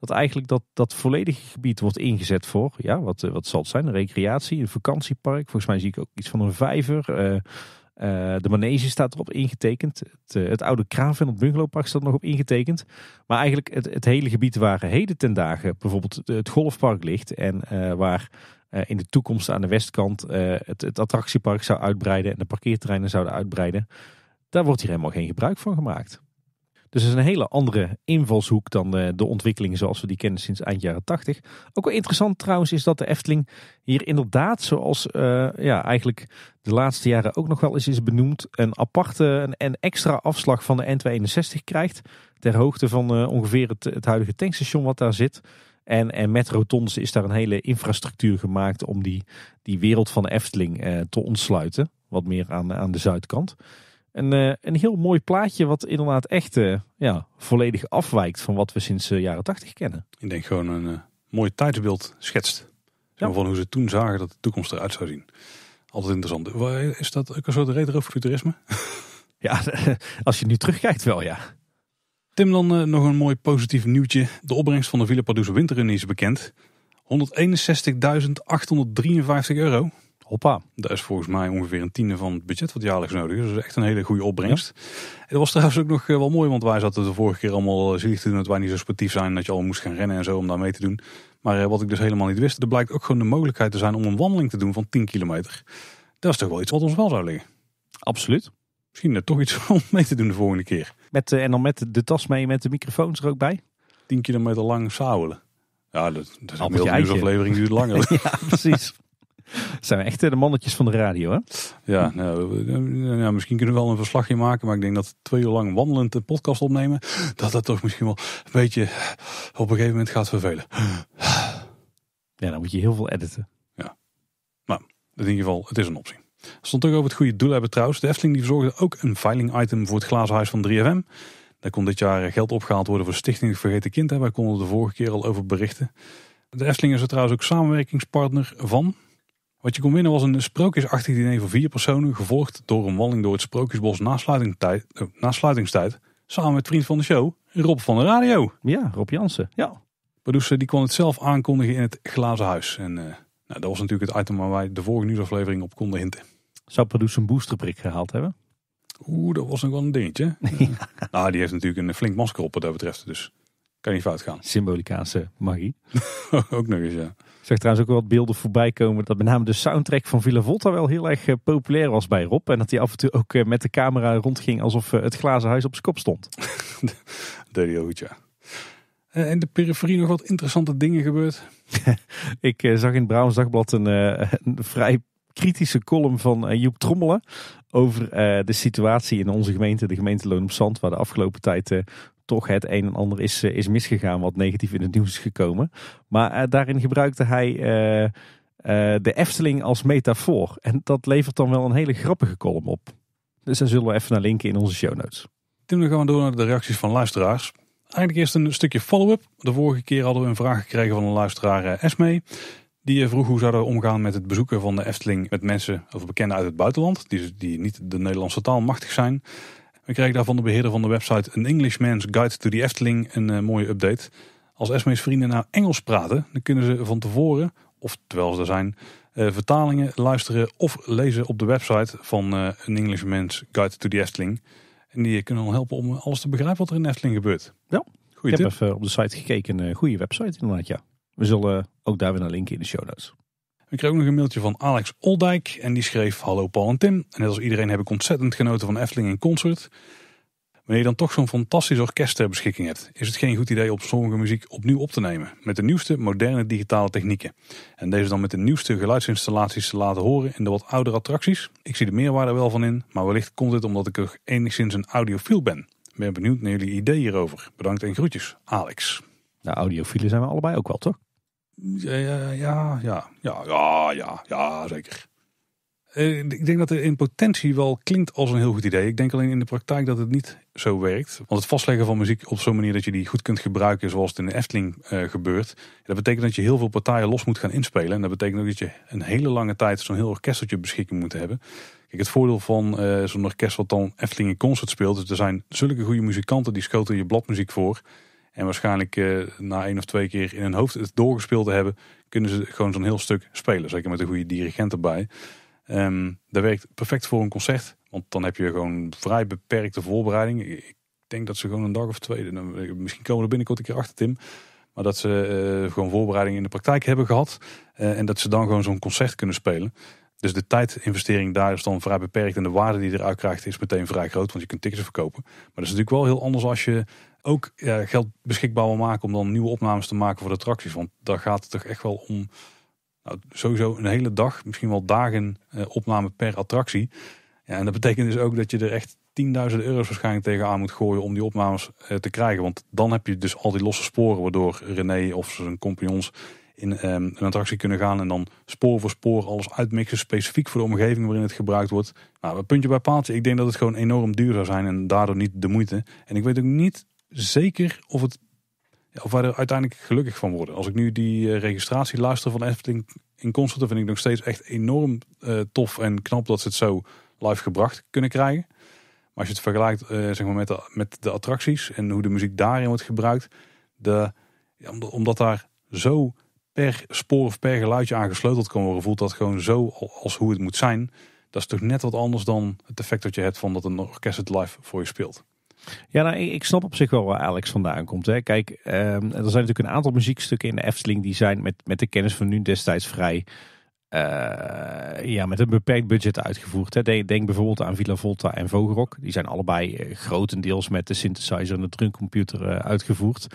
Dat eigenlijk dat, dat volledige gebied wordt ingezet voor, ja, wat, eh, wat zal het zijn? recreatie, een vakantiepark. Volgens mij zie ik ook iets van een vijver. de manege staat erop ingetekend. Het, het oude kraanveld en het bungalowpark staat nog op ingetekend. Maar eigenlijk het, het hele gebied waar heden ten dagen bijvoorbeeld het golfpark ligt. En waar eh, in de toekomst aan de westkant eh, het, het attractiepark zou uitbreiden en de parkeerterreinen zouden uitbreiden. Daar wordt hier helemaal geen gebruik van gemaakt. Dus het is een hele andere invalshoek dan de, eh, de ontwikkelingen zoals we die kennen sinds eind jaren 80. Ook wel interessant trouwens is dat de Efteling hier inderdaad, zoals ja, eigenlijk de laatste jaren ook nog wel eens is benoemd, een aparte en extra afslag van de N261 krijgt. Ter hoogte van ongeveer het huidige tankstation wat daar zit. En, en met rotondes is daar een hele infrastructuur gemaakt om die, die wereld van de Efteling eh, te ontsluiten. Wat meer aan, aan de zuidkant. Een, eh, een heel mooi plaatje wat inderdaad echt eh, ja, volledig afwijkt van wat we sinds de jaren tachtig kennen. Ik denk gewoon een uh, mooi tijdsbeeld schetst. Ja. Van hoe ze toen zagen dat de toekomst eruit zou zien. Altijd interessant. Is dat ook een soort retrofuturisme? Ja, als je nu terugkijkt wel ja. Tim, dan nog een mooi positief nieuwtje. De opbrengst van de Villa Pardoes Winterrun is bekend. 161.853 euro. Hoppa. Dat is volgens mij ongeveer een tiende van het budget wat jaarlijks nodig is. Dus echt een hele goede opbrengst. En dat was trouwens ook nog eh, wel mooi, want wij zaten de vorige keer allemaal eh, zielig te doen dat wij niet zo sportief zijn. Dat je al moest gaan rennen en zo om daar mee te doen. Maar eh, wat ik dus helemaal niet wist, er blijkt ook gewoon de mogelijkheid te zijn om een wandeling te doen van 10 kilometer. Dat is toch wel iets wat ons wel zou liggen. Absoluut. Misschien toch iets om mee te doen de volgende keer. Met, en dan met de tas mee, met de microfoons er ook bij. 10 kilometer lang sauwelen. Ja, dat, dat is een heel nieuwsaflevering duurt langer. ja, precies. Dat zijn echt eh, de mannetjes van de radio, hè? Ja, nou, ja, nou, nou, misschien kunnen we wel een verslagje maken. Maar ik denk dat twee uur lang wandelend een podcast opnemen... dat dat toch misschien wel een beetje op een gegeven moment gaat vervelen. Ja, dan moet je heel veel editen. Ja, maar in ieder geval, het is een optie. Stond ook over het goede doel hebben trouwens. De Efteling die verzorgde ook een filing item voor het glazen huis van 3FM. Daar kon dit jaar geld opgehaald worden voor Stichting Vergeten Kind. waar Wij konden de vorige keer al over berichten. De Efteling is er trouwens ook samenwerkingspartner van. Wat je kon winnen was een sprookjesachtig diner voor vier personen, gevolgd door een wandeling door het Sprookjesbos na, eh, sluitingstijd. Samen met vriend van de show, Rob van de Radio. Ja, Rob Jansen. Ja. Producer die kon het zelf aankondigen in het glazen huis. En eh, nou, dat was natuurlijk het item waar wij de vorige nieuwsaflevering op konden hinten. Zou Padoes een boosterprik gehaald hebben? Oeh, dat was nog wel een dingetje. Nou, die heeft natuurlijk een flink masker op wat dat betreft. Dus kan niet fout gaan. Symbolicaanse magie. ook nog eens, ja. Ik zag trouwens ook wat beelden voorbij komen dat met name de soundtrack van Villa Volta wel heel erg eh, populair was bij Rob. En dat hij af en toe ook eh, met de camera rondging alsof eh, het glazen huis op zijn kop stond. dat deed hij goed, ja. En de periferie nog wat interessante dingen gebeurd? ik zag in het Brabants Dagblad een vrij kritische column van eh, Joep Trommelen over eh, de situatie in onze gemeente, de gemeente Loon op Zand, waar de afgelopen tijd eh, toch het een en ander is, is misgegaan, wat negatief in het nieuws is gekomen. Maar daarin gebruikte hij de Efteling als metafoor. En dat levert dan wel een hele grappige column op. Dus daar zullen we even naar linken in onze show notes. Toen gaan we door naar de reacties van luisteraars. Eigenlijk eerst een stukje follow-up. De vorige keer hadden we een vraag gekregen van een luisteraar Esmee. Die eh, vroeg hoe zouden we omgaan met het bezoeken van de Efteling met mensen of bekenden uit het buitenland, die, dus- die niet de Nederlandse taal machtig zijn. We kregen daar van de beheerder van de website An Englishman's Guide to the Efteling een eh, mooie update. Als Esme's vrienden nou Engels praten, dan kunnen ze van tevoren, of terwijl ze er zijn, eh, vertalingen luisteren of lezen op de website van een Englishman's Guide to the Efteling. En die kunnen dan helpen om alles te begrijpen wat er in Efteling gebeurt. Ja, Goeie ik heb even op de site gekeken. Goede website inderdaad, ja. We zullen ook daar weer naar linken in de show notes. Ik kreeg ook nog een mailtje van Alex Oldijk en die schreef Hallo Paul en Tim. En net als iedereen heb ik ontzettend genoten van Efteling in concert. Wanneer je dan toch zo'n fantastisch orkest ter beschikking hebt, is het geen goed idee om sommige muziek opnieuw op te nemen. Met de nieuwste moderne digitale technieken. En deze dan met de nieuwste geluidsinstallaties te laten horen in de wat oudere attracties. Ik zie de meerwaarde wel van in, maar wellicht komt dit omdat ik er enigszins een audiofiel ben. Ik Ben benieuwd naar jullie ideeën hierover. Bedankt en groetjes, Alex. Nou, audiofielen zijn we allebei ook wel, toch? Ja, ja, ja, ja, ja, ja, ja zeker. Eh, ik denk dat het in potentie wel klinkt als een heel goed idee. Ik denk alleen in de praktijk dat het niet zo werkt. Want het vastleggen van muziek op zo'n manier dat je die goed kunt gebruiken zoals het in de Efteling eh, gebeurt. Dat betekent dat je heel veel partijen los moet gaan inspelen. En dat betekent ook dat je een hele lange tijd zo'n heel orkesteltje beschikking moet hebben. Kijk, het voordeel van eh, zo'n orkest wat dan Efteling in concert speelt. Dus er zijn zulke goede muzikanten die schoten je bladmuziek voor. En waarschijnlijk eh, na één of twee keer in hun hoofd het doorgespeeld te hebben, kunnen ze gewoon zo'n heel stuk spelen. Zeker met een goede dirigent erbij. Um, dat werkt perfect voor een concert, want dan heb je gewoon vrij beperkte voorbereiding. Ik denk dat ze gewoon een dag of twee, eh, misschien komen we er binnenkort een keer achter, Tim. Maar dat ze eh, gewoon voorbereiding in de praktijk hebben gehad. en dat ze dan gewoon zo'n concert kunnen spelen. Dus de tijdinvestering daar is dan vrij beperkt. En de waarde die je eruit krijgt is meteen vrij groot. Want je kunt tickets verkopen. Maar dat is natuurlijk wel heel anders als je ook geld beschikbaar wil maken om dan nieuwe opnames te maken voor de attracties. Want daar gaat het toch echt wel om nou, sowieso een hele dag, misschien wel dagen eh, opname per attractie. Ja, en dat betekent dus ook dat je er echt tienduizenden euro's waarschijnlijk tegenaan moet gooien om die opnames eh, te krijgen. Want dan heb je dus al die losse sporen waardoor René of zijn compagnons in ehm, een attractie kunnen gaan en dan spoor voor spoor alles uitmixen specifiek voor de omgeving waarin het gebruikt wordt. Nou, puntje bij paaltje. Ik denk dat het gewoon enorm duur zou zijn en daardoor niet de moeite. En ik weet ook niet zeker of, het, of wij er uiteindelijk gelukkig van worden. Als ik nu die eh, registratie luister van Efteling in concert, dan vind ik nog steeds echt enorm eh, tof en knap dat ze het zo live gebracht kunnen krijgen. Maar als je het vergelijkt eh, zeg maar met, de, met de attracties en hoe de muziek daarin wordt gebruikt, de, ja, omdat daar zo per spoor of per geluidje gesleuteld kan worden, voelt dat gewoon zo als hoe het moet zijn. Dat is toch net wat anders dan het effect dat je hebt van dat een orkest het live voor je speelt. Ja, nou, ik snap op zich wel waar Alex vandaan komt. Hè. Kijk, ehm, er zijn natuurlijk een aantal muziekstukken in de Efteling die zijn met, met de kennis van nu destijds vrij eh, ja, met een beperkt budget uitgevoerd. Hè. Denk bijvoorbeeld aan Villa Volta en Vogelrok. Die zijn allebei eh, grotendeels met de synthesizer en de drumcomputer eh, uitgevoerd.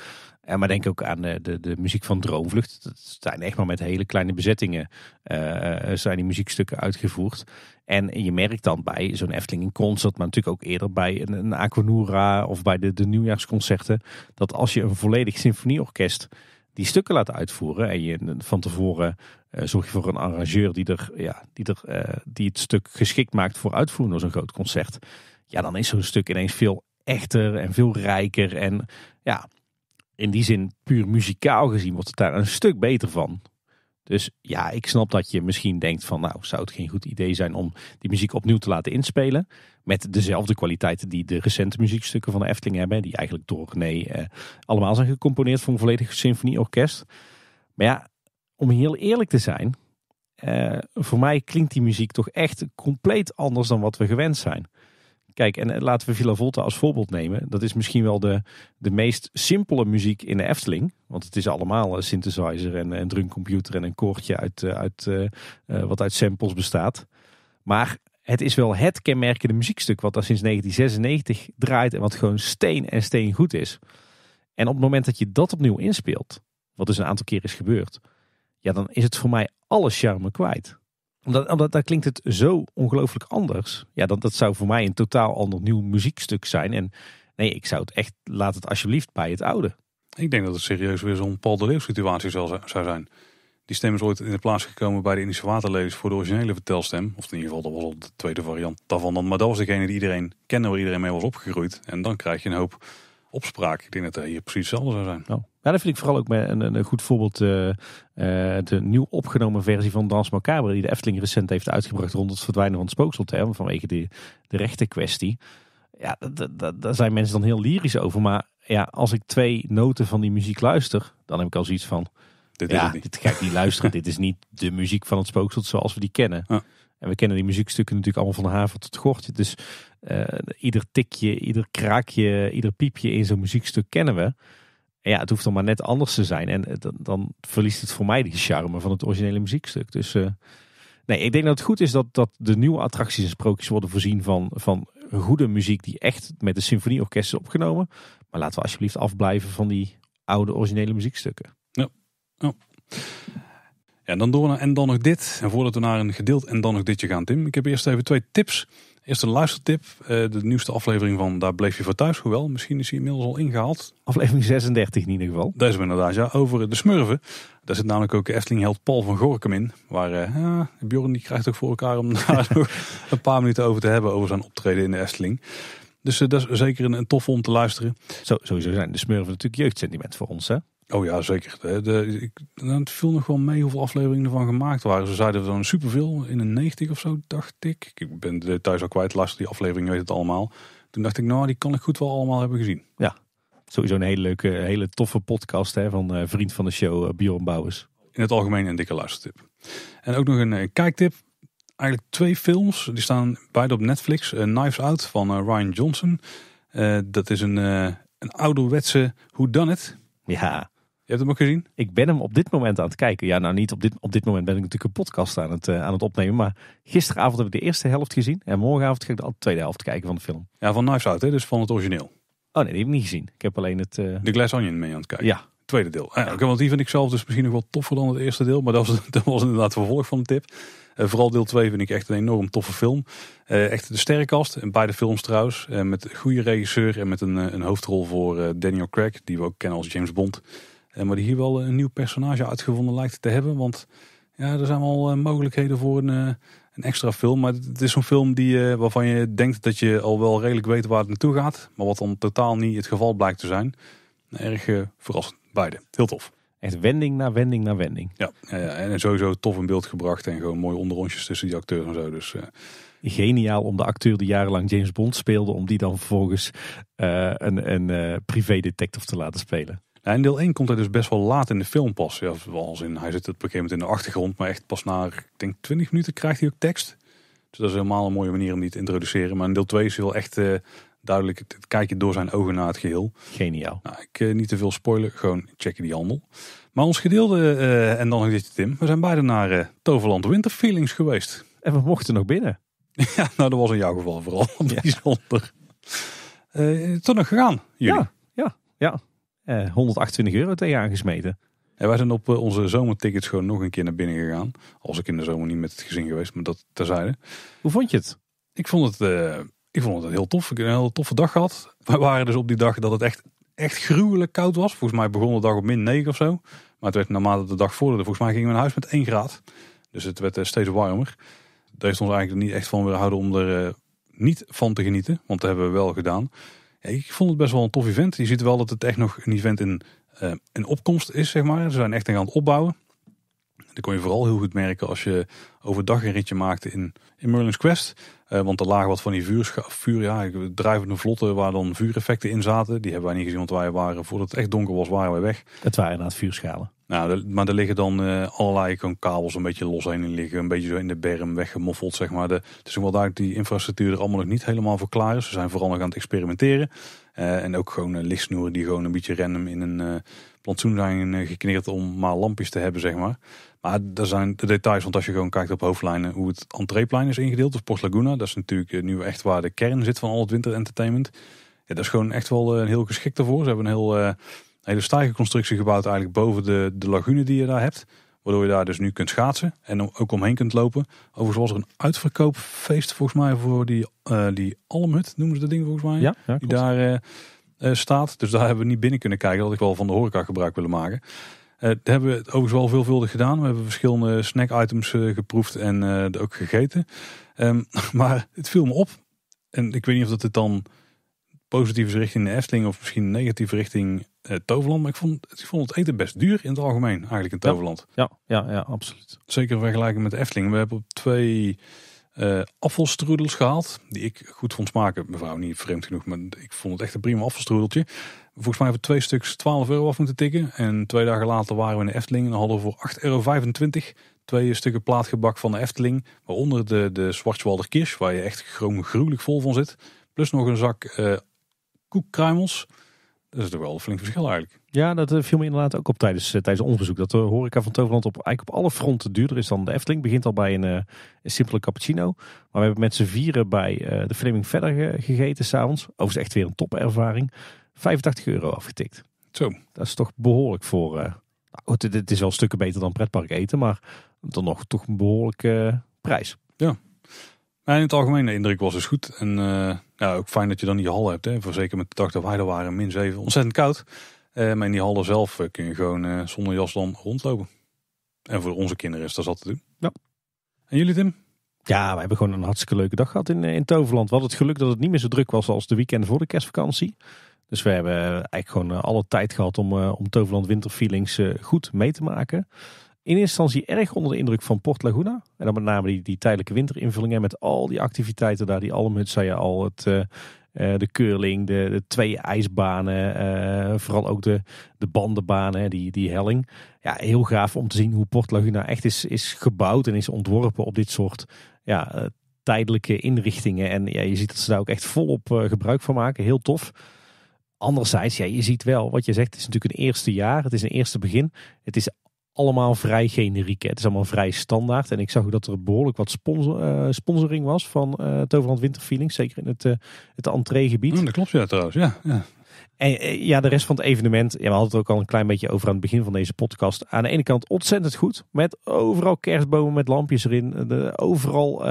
Eh, maar denk ook aan de, eh, de, de, muziek van Droomvlucht. Dat zijn echt maar met hele kleine bezettingen eh, zijn die muziekstukken uitgevoerd. En je merkt dan bij zo'n Efteling in concert, maar natuurlijk ook eerder bij een, een Aquanura of bij de, de nieuwjaarsconcerten, dat als je een volledig symfonieorkest die stukken laat uitvoeren en je van tevoren zorg je voor een arrangeur die, er, ja, die, er, die het stuk geschikt maakt voor uitvoeren door zo'n groot concert. Ja, dan is zo'n stuk ineens veel echter en veel rijker en ja, in die zin, puur muzikaal gezien, wordt het daar een stuk beter van. Dus ja, ik snap dat je misschien denkt van nou, zou het geen goed idee zijn om die muziek opnieuw te laten inspelen. Met dezelfde kwaliteiten die de recente muziekstukken van de Efteling hebben. Die eigenlijk door René eh, allemaal zijn gecomponeerd voor een volledig symfonieorkest. Maar ja, om heel eerlijk te zijn, eh, voor mij klinkt die muziek toch echt compleet anders dan wat we gewend zijn. Kijk, en eh, laten we Villa Volta als voorbeeld nemen. Dat is misschien wel de, de meest simpele muziek in de Efteling. Want het is allemaal eh, synthesizer en een eh, drumcomputer en een koortje uit, uit, wat uit samples bestaat. Maar het is wel het kenmerkende muziekstuk wat daar sinds 1996 draait en wat gewoon steen en steen goed is. En op het moment dat je dat opnieuw inspeelt, wat dus een aantal keer is gebeurd, ja, dan is het voor mij alle charme kwijt omdat, omdat daar klinkt het zo ongelooflijk anders. Ja, dat, dat zou voor mij een totaal ander nieuw muziekstuk zijn. En nee, ik zou het echt, laat het alsjeblieft bij het oude. Ik denk dat het serieus weer zo'n Paul de Leeuw situatie zou zijn. Die stem is ooit in de plaats gekomen bij de Indische voor de originele vertelstem. Of in ieder geval, dat was al de tweede variant daarvan dan. Maar dat was degene die iedereen kende, waar iedereen mee was opgegroeid. En dan krijg je een hoop opspraak. Ik denk dat dat hier precies hetzelfde zou zijn. Oh. dat vind ik vooral ook een, een, goed voorbeeld. Eh, eh, de nieuw opgenomen versie van Dans Macabre, die de Efteling recent heeft uitgebracht rond het verdwijnen van het spookselterm vanwege de, de rechte kwestie. Ja, daar zijn mensen dan heel lyrisch over. Maar ja, als ik twee noten van die muziek luister, dan heb ik al zoiets van. Dit ja, is niet. dit ga ik niet luisteren. dit is niet de muziek van het spookslot zoals we die kennen. Ja. En we kennen die muziekstukken natuurlijk allemaal van de haven tot het gortje. Dus eh, ieder tikje, ieder kraakje, ieder piepje in zo'n muziekstuk kennen we. En ja, het hoeft dan maar net anders te zijn. En eh, dan, dan verliest het voor mij die charme van het originele muziekstuk. Dus eh, nee, ik denk dat het goed is dat, dat de nieuwe attracties en sprookjes worden voorzien van, van goede muziek die echt met de symfonieorkest is opgenomen. Maar laten we alsjeblieft afblijven van die oude originele muziekstukken. ja. En dan door naar en dan nog dit. En voordat we naar een gedeeld en dan nog ditje gaan, Tim. Ik heb eerst even twee tips. Eerst een luistertip. Eh, de nieuwste aflevering van Daar bleef je voor thuis. Hoewel, misschien is hij inmiddels al ingehaald. Aflevering 36 in ieder geval. Deze is inderdaad, ja. Over de smurven. Daar zit namelijk ook held Paul van Gorkum in. Waar eh, Bjorn die krijgt ook voor elkaar om daar nog een paar minuten over te hebben. Over zijn optreden in de Efteling. Dus eh, dat is zeker een, een om te luisteren. Zo, sowieso zijn de smurven natuurlijk jeugdsentiment voor ons, hè? Oh ja, zeker. De, de, ik, nou, het viel nog wel mee hoeveel afleveringen ervan gemaakt waren. Ze zeiden dan superveel, in een 90 of zo, dacht ik. Ik ben de thuis al kwijt, last. die aflevering, weet het allemaal. Toen dacht ik, nou, die kan ik goed wel allemaal hebben gezien. Ja, sowieso een hele leuke, hele toffe podcast hè, van eh, vriend van de show, uh, Bjorn Bouwers. In het algemeen een dikke luistertip. En ook nog een eh, kijktip. Eigenlijk twee films, die staan beide op Netflix. Knives Out van Ryan Johnson. dat is een, een ouderwetse Who Done It. Ja hebt hem ook gezien? Ik ben hem op dit moment aan het kijken. Ja, nou niet op dit, op dit moment ben ik natuurlijk een podcast aan het, eh, aan het opnemen. Maar gisteravond heb ik de eerste helft gezien. En morgenavond ga ik de tweede helft kijken van de film. Ja, van Knives Out, hè? dus van het origineel. Oh nee, die heb ik niet gezien. Ik heb alleen het... Eh, de Glass Onion mee aan het kijken. Ja. Tweede deel. Ah, want die vind ik zelf dus misschien nog wel toffer dan het eerste deel. Maar dat was, dat was inderdaad het vervolg van de tip. Uh, vooral deel 2 vind ik echt een enorm toffe film. echt de sterrenkast. En beide films trouwens. met een goede regisseur en met een, een hoofdrol voor Daniel Craig. Die we ook kennen als James Bond maar die hier wel eh, een nieuw personage uitgevonden lijkt te hebben. Want ja, er zijn wel eh, mogelijkheden voor een, eh, een extra film. Maar het is zo'n film die, waarvan je denkt dat je al wel redelijk weet waar het naartoe gaat. Maar wat dan totaal niet het geval blijkt te zijn. Erg verrassend, beide. Heel tof. Echt wending na wending na wending. Ja, ja, en sowieso tof in beeld gebracht. En gewoon mooi onderrondjes tussen die acteurs en zo. Dus, Geniaal om de acteur die jarenlang James Bond speelde... om die dan vervolgens een, een uh, te laten spelen in deel 1 komt hij dus best wel laat in de film pas. Ja, als in, hij zit het op een gegeven moment in de achtergrond, maar echt pas na, ik denk, 20 minuten krijgt hij ook tekst. Dus dat is helemaal een mooie manier om die te introduceren. Maar in deel 2 is wel echt eh, duidelijk het je door zijn ogen naar het geheel. Geniaal. Nou, ik eh, niet te veel spoilen, gewoon checken die handel. Maar ons gedeelde, eh, en dan nog dit Tim, we zijn beide naar Toverland Winter Feelings geweest. En we mochten nog binnen. ja, nou dat was in jouw geval vooral ja. bijzonder. Uh, toch nog gegaan, jullie? Ja, ja, ja. 128 eh, euro tegen aangesmeten. En wij zijn op eh, onze zomertickets gewoon nog een keer naar binnen gegaan. Als ik in de zomer niet met het gezin geweest, maar dat terzijde. Hoe vond je het? Ik vond het, eh, ik vond het heel tof. Ik heb een hele toffe dag gehad. We waren dus op die dag dat het echt, echt gruwelijk koud was. Volgens mij begon de dag op min 9 of zo. Maar het werd naarmate de dag vorderde, volgens mij gingen we naar huis met 1 graad. Dus het werd steeds warmer. Daar heeft ons eigenlijk niet echt van houden om er niet van te genieten. Want dat hebben we wel gedaan ik vond het best wel een tof event. Je ziet wel dat het echt nog een event in, eh, in opkomst is, zeg maar. Ze zijn echt aan het opbouwen. Dat kon je vooral heel goed merken als je overdag een ritje maakte in, in Merlin's Quest. Eh, want er lagen wat van die vuur, we ja, een vlotten waar dan vuureffecten in zaten. Die hebben wij niet gezien, want wij waren voordat het echt donker was, waren wij weg. Het waren inderdaad vuurschalen. Nou, maar er liggen dan eh, allerlei kabels een beetje los heen liggen. Een beetje zo in de berm weggemoffeld, zeg maar. De, het is wel duidelijk die infrastructuur er allemaal nog niet helemaal voor klaar is. Ze zijn vooral nog aan het experimenteren. Eh, en ook gewoon lichtsnoeren die gewoon een beetje random in een plantsoen zijn gekneerd om maar lampjes te hebben, zeg maar. Maar er zijn de details, want als je gewoon kijkt op hoofdlijnen hoe het entreeplein is ingedeeld, of dus Port Laguna, dat is natuurlijk eh, nu echt waar de kern zit van al het winter entertainment. Ja, dat is gewoon echt wel eh, een heel geschikt ervoor. Ze hebben een heel, uh, hele gebouwd eigenlijk boven de, de lagune die je daar hebt. Waardoor je daar dus nu kunt schaatsen en ook omheen kunt lopen. Overigens was er een uitverkoopfeest volgens mij voor die, uh, die Almhut, noemen ze dat ding volgens mij. Ja, die daar staat. Dus daar hebben we niet binnen kunnen kijken. Dat ik wel van de horeca gebruik willen maken. We eh, hebben we het overigens wel veelvuldig gedaan. We hebben verschillende snack items eh, geproefd en eh, ook gegeten. Ehm, maar het viel me op. En ik weet niet of dat het dan positief is richting de Efteling of misschien negatief richting Toverland. Maar ik vond, ik vond het eten best duur in het algemeen, eigenlijk in Toverland. Ja, ja, ja, absoluut. Zeker vergelijking met de Efteling. We hebben op twee uh, afvalstroedels gehaald. Die ik goed vond smaken. Mevrouw niet vreemd genoeg, maar ik vond het echt een prima afvalstroedeltje volgens mij we twee stuks 12 euro af moeten tikken. En twee dagen later waren we in de Efteling en hadden we voor 8,25 euro twee stukken plaatgebak van de Efteling. Waaronder de, de Schwarzwalder Kirsch, waar je echt gruwelijk vol van zit. Plus nog een zak uh, koekkruimels. Dat is toch wel een flink verschil eigenlijk. Ja, dat eh, viel me inderdaad ook op tijdens, eh, tijdens ons bezoek. Dat de horeca van Toverland op, eigenlijk op alle fronten duurder is dan de Efteling. Begint al bij een, simpele cappuccino. Maar we hebben met z'n vieren bij de Fleming verder gegeten s'avonds. Overigens echt weer een topervaring. 85 euro afgetikt. Zo. Dat is toch behoorlijk voor. Uh, eh, het, nou is wel stukken beter dan pretpark eten, maar dan nog toch een behoorlijke eh, prijs. Ja. En in het algemeen, de indruk was dus goed. En uh, ja, ook fijn dat je dan die hal hebt. Hè. Voor zeker met de dag dat wij er waren, min 7, ontzettend koud. maar in die hallen zelf kun je gewoon zonder jas dan rondlopen. En voor onze kinderen is dat zat te doen. Ja. En jullie, Tim? Ja, we hebben gewoon een hartstikke leuke dag gehad in, in Toverland. We hadden het geluk dat het niet meer zo druk was als de weekend voor de kerstvakantie. Dus we hebben eh, eigenlijk gewoon eh, alle tijd gehad om, eh, om Toverland Winterfeelings goed mee te maken. In eerste instantie erg onder de indruk van Port Laguna. En dan met name die, die tijdelijke winterinvullingen met al die activiteiten daar. Die almhut zei je al, het, de curling, de, de twee ijsbanen. vooral ook de, de bandenbanen, die, die helling. Ja, heel gaaf om te zien hoe Port Laguna echt is, is gebouwd en is ontworpen op dit soort ja, tijdelijke inrichtingen. En ja, je ziet dat ze daar ook echt volop gebruik van maken. Heel tof. Anderzijds, ja, je ziet wel wat je zegt. Het is natuurlijk een eerste jaar. Het is een eerste begin. Het is allemaal vrij generiek. Het is allemaal vrij standaard. En ik zag ook dat er behoorlijk wat sponsor, eh, sponsoring was van uh, eh, Toverland Winterfeeling. Zeker in het, uh, het entreegebied. Mm, dat klopt ja trouwens, ja. ja. En ja, de rest van het evenement. Ja, we hadden het ook al een klein beetje over aan het begin van deze podcast. Aan de ene kant ontzettend goed. Met overal kerstbomen met lampjes erin. De, overal uh,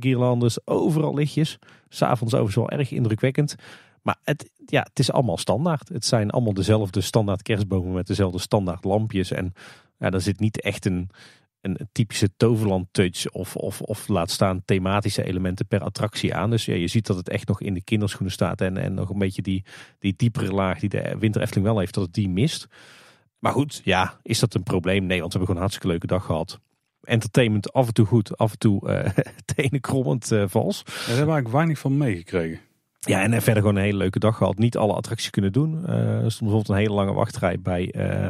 guirlandes, overal lichtjes. S'avonds overigens wel erg indrukwekkend. Maar het ja, het is allemaal standaard. Het zijn allemaal dezelfde standaard kerstbomen met dezelfde standaard lampjes. En ja, daar zit niet echt een, een typische Toverland touch of, of, of laat staan thematische elementen per attractie aan. Dus ja, je ziet dat het echt nog in de kinderschoenen staat en, en nog een beetje die, die diepere laag die de Winter Efteling wel heeft, dat het die mist. Maar goed, ja, is dat een probleem? Nee, want we hebben gewoon een hartstikke leuke dag gehad. Entertainment af en toe goed, af en toe uh, tenen krommend eh, vals. daar heb ik weinig van meegekregen. Ja, en verder gewoon een hele leuke dag gehad. Niet alle attracties kunnen doen. Eh, er stond bijvoorbeeld een hele lange wachtrij bij... Eh,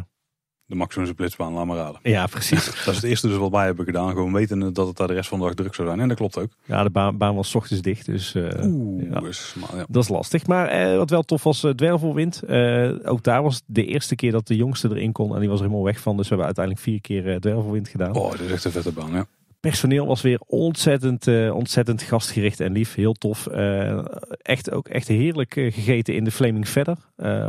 de Maximus Blitzbaan, laat maar raden. Ja, precies. dat is het eerste dus wat wij hebben gedaan. Gewoon weten dat het daar de rest van de dag druk zou zijn. En dat klopt ook. Ja, de baan, baan was ochtends dicht. Dus, eh, Oeh, dus ja. dat is lastig. Maar wat wel tof was, dwervelwind. ook daar was de eerste keer dat de jongste erin kon. En die was er helemaal weg van. Dus we hebben uiteindelijk vier keer dwervelwind gedaan. Oh, dat is echt een vette baan, ja personeel was weer ontzettend, eh, ontzettend gastgericht en lief. Heel tof. Eh, echt ook echt heerlijk eh, gegeten in de Flaming Verder.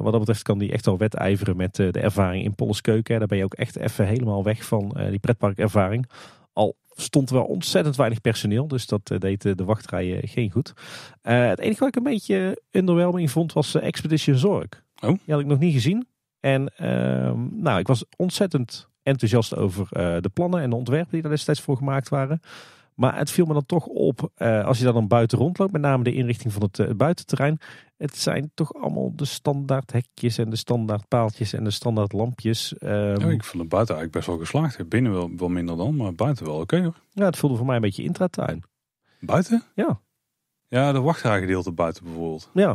wat dat betreft kan die echt al wedijveren met de ervaring in keuken. Daar ben je ook echt even helemaal weg van die pretparkervaring. Al stond er wel ontzettend weinig personeel. Dus dat deed de wachtrijen geen goed. het enige wat ik een beetje underwhelming vond was Expedition Zorg. Oh. Die had ik nog niet gezien. En ehm, nou, ik was ontzettend enthousiast over eh, de plannen en de ontwerpen die daar destijds voor gemaakt waren. Maar het viel me dan toch op, eh, als je daar dan buiten rondloopt, met name de inrichting van het eh, buitenterrein. Het zijn toch allemaal de standaard hekjes en de standaard paaltjes en de standaard lampjes. Ehm, ik vond het buiten eigenlijk best wel geslaagd. Binnen wel, wel minder dan, maar buiten wel oké okay, hoor. Ja, het voelde voor mij een beetje intratuin. Buiten? Ja. Ja, de te buiten bijvoorbeeld. Ja.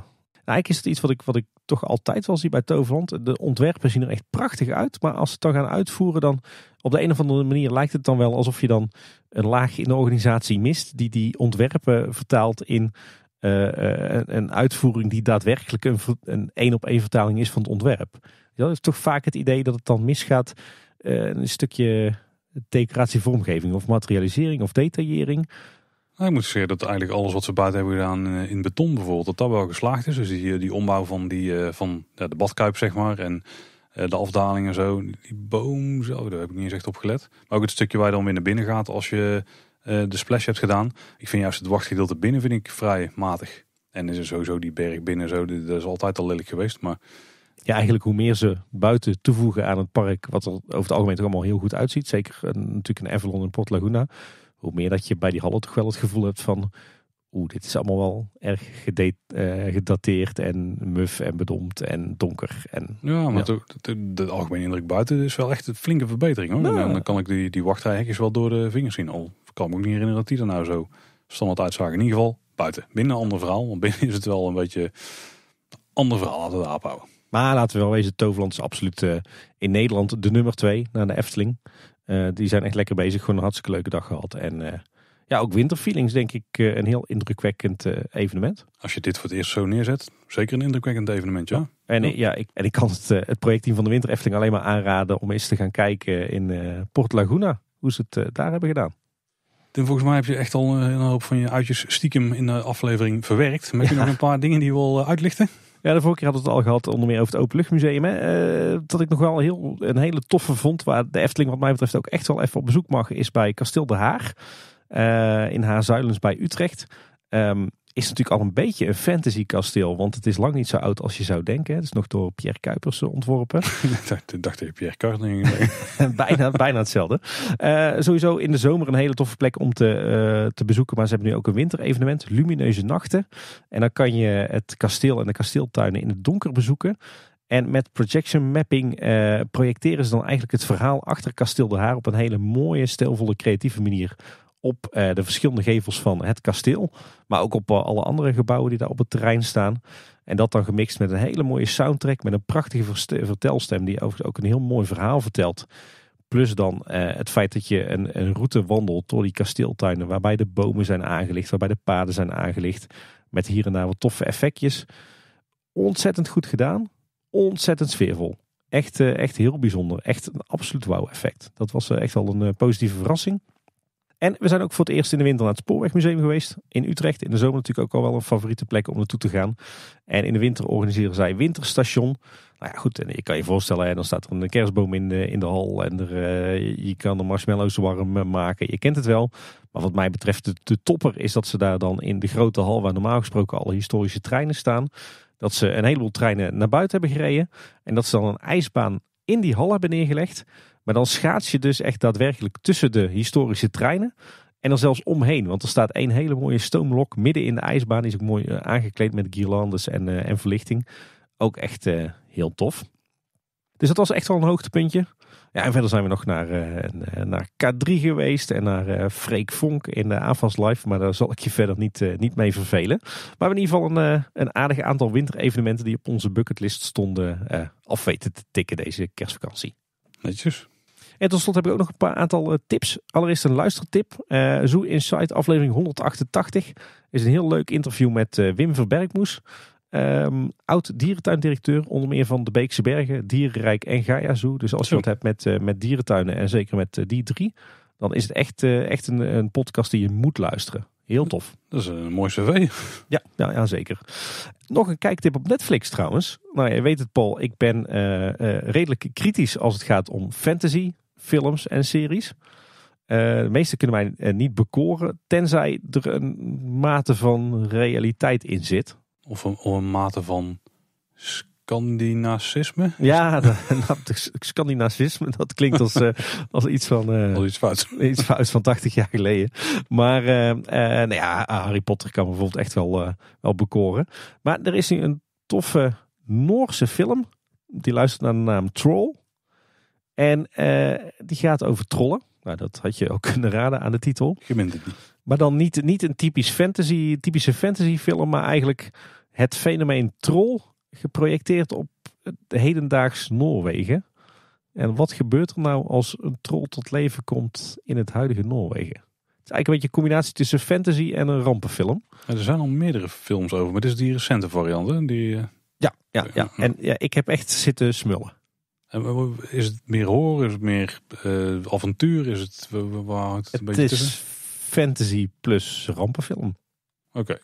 Nou, eigenlijk is het iets wat ik, wat ik toch altijd wel zie bij Toverland. De ontwerpen zien er echt prachtig uit. Maar als ze het dan gaan uitvoeren, dan op de een of andere manier lijkt het dan wel alsof je dan een laag in de organisatie mist. Die die ontwerpen vertaalt in eh, eh, een, een, uitvoering die daadwerkelijk een, een één op één vertaling is van het ontwerp. Dat is toch vaak het idee dat het dan misgaat. Eh, een stukje decoratie vormgeving of materialisering of detaillering. Nou, ik moet zeggen dat eigenlijk alles wat ze buiten hebben gedaan eh, in beton bijvoorbeeld, dat dat wel geslaagd is. Dus die, eh, die ombouw van, die, eh, van de badkuip zeg maar en de afdaling en zo. Die boom, zo, daar heb ik niet eens echt op gelet. Maar ook het stukje waar je dan weer naar binnen gaat als je de splash hebt gedaan. Ik vind juist het wachtgedeelte binnen vind ik vrij matig. En is er sowieso die berg binnen zo, dat is altijd al lelijk geweest. Maar... Ja, eigenlijk hoe meer ze buiten toevoegen aan het park, wat er over het algemeen toch allemaal heel goed uitziet. Zeker natuurlijk een Avalon en Port Laguna hoe meer dat je bij die hallen toch wel het gevoel hebt van... Oeh, dit is allemaal wel erg eh, gedateerd en muf en bedompt en donker. En, ja, maar Toch, de, algemene indruk buiten is wel echt een flinke verbetering. Hoor. Nou, en dan kan ik die, die wachtrijhekjes wel door de vingers zien. Al kan me ook niet herinneren dat die er nou zo standaard uitzagen. In ieder geval buiten. Binnen ander verhaal, want binnen is het wel een beetje een ander verhaal laten we Maar laten we wel wezen, Toverland is absoluut eh, in Nederland de nummer twee na de Efteling. Eh, die zijn echt lekker bezig. Gewoon een hartstikke leuke dag gehad. En eh, ja, ook winterfeelings denk ik eh, een heel indrukwekkend evenement. Als je dit voor het eerst zo neerzet, zeker een indrukwekkend evenement, ja. En, ja, ik, en ik kan het, het projectteam van de Winter Efteling alleen maar aanraden om eens te gaan kijken in Port Laguna. Hoe ze het daar hebben gedaan. Tim, volgens mij heb je echt al een hoop van je uitjes stiekem in de aflevering verwerkt. heb je nog een paar dingen die je wil uitlichten? Ja, de vorige keer hadden we het al gehad, onder meer over het Openluchtmuseum. Hè? Uh, dat ik nog wel heel, een hele toffe vond, waar de Efteling wat mij betreft ook echt wel even op bezoek mag, is bij Kasteel de Haar. Uh, in Haarzuilens bij Utrecht. Um, is natuurlijk al een beetje een fantasy kasteel. Want het is lang niet zo oud als je zou denken. Het is nog door Pierre Kuipers eh, ontworpen. Toen dacht ik Pierre Cardin bijna, bijna hetzelfde. Eh, sowieso in de zomer een hele toffe plek om te, eh, te bezoeken. Maar ze hebben nu ook een winterevenement. Lumineuze nachten. En dan kan je het kasteel en de kasteeltuinen in het donker bezoeken. En met projection mapping projecteren ze dan eigenlijk het verhaal achter Kasteel de Haar op een hele mooie, stelvolle, creatieve manier op eh, de verschillende gevels van het kasteel. Maar ook op eh, alle andere gebouwen die daar op het terrein staan. En dat dan gemixt met een hele mooie soundtrack. Met een prachtige vertelstem die overigens ook een heel mooi verhaal vertelt. Plus dan eh, het feit dat je een, een, route wandelt door die kasteeltuinen. Waarbij de bomen zijn aangelicht. Waarbij de paden zijn aangelicht. Met hier en daar wat toffe effectjes. Ontzettend goed gedaan. Ontzettend sfeervol. Echt, echt heel bijzonder. Echt een absoluut wauw effect. Dat was echt wel een positieve verrassing. En we zijn ook voor het eerst in de winter naar het Spoorwegmuseum geweest in Utrecht. In de zomer natuurlijk ook al wel een favoriete plek om naartoe te gaan. En in de winter organiseren zij Winterstation. Nou ja, goed, en je kan je voorstellen, dan staat er een kerstboom in de, in de hal. En er, eh, je kan de marshmallows warm eh, maken. Je kent het wel. Maar wat mij betreft, de, de topper is dat ze daar dan in de grote hal, waar normaal gesproken alle historische treinen staan, dat ze een heleboel treinen naar buiten hebben gereden. En dat ze dan een ijsbaan in die hal hebben neergelegd. Maar dan schaats je dus echt daadwerkelijk tussen de historische treinen. En er zelfs omheen, want er staat één hele mooie stoomlok midden in de ijsbaan. Die is ook mooi eh, aangekleed met guirlandes en, eh, en verlichting. Ook echt eh, heel tof. Dus dat was echt wel een hoogtepuntje. Ja, en verder zijn we nog naar, naar K3 geweest en naar Freek Vonk in de AFAS Live. Maar daar zal ik je verder niet, niet mee vervelen. Maar we in ieder geval een, een aardig aantal winterevenementen die op onze bucketlist stonden af weten te tikken deze kerstvakantie. Netjes. En tot slot heb ik ook nog een paar aantal eh, tips. Allereerst een luistertip. Uh, Zoo Insight aflevering 188 is een heel leuk interview met eh, Wim Verbergmoes. Ehm, oud dierentuindirecteur, onder meer van de Beekse Bergen, Dierenrijk en Gaia Zoo. Dus als je oh. wat hebt met, met dierentuinen en zeker met die drie, dan is het echt, echt een, een, podcast die je moet luisteren. Heel tof. Dat is een mooi cv. Ja, ja, zeker. Nog een kijktip op Netflix trouwens. Nou, je weet het Paul, ik ben redelijk kritisch als het gaat om fantasy, films en series. Eh, de meeste kunnen mij eh, niet bekoren, tenzij er een mate van realiteit in zit. Of een, mate van Scandinacisme? Ja, nou, Scandinacisme, dat klinkt als, eh, als iets van. iets fout. Iets van 80 jaar geleden. Maar nou ja, Harry Potter kan bijvoorbeeld echt wel, wel bekoren. Maar er is nu een toffe Noorse film. Die luistert naar de naam Troll. En eh, die gaat over trollen. Nou, dat had je ook kunnen raden aan de titel. Je niet. Maar dan niet, niet een typisch fantasy, typische fantasyfilm, maar eigenlijk het fenomeen troll geprojecteerd op het hedendaags Noorwegen. En wat gebeurt er nou als een troll tot leven komt in het huidige Noorwegen? Het is eigenlijk een beetje een combinatie tussen fantasy en een rampenfilm. er zijn al meerdere films over, maar dit is die recente variant. Die, eh, ja, ja, ja, en ja, ik heb echt zitten smullen. Is het meer horror? Is het meer eh, avontuur? Is het, waar het, een beetje is fantasy plus rampenfilm. Oké.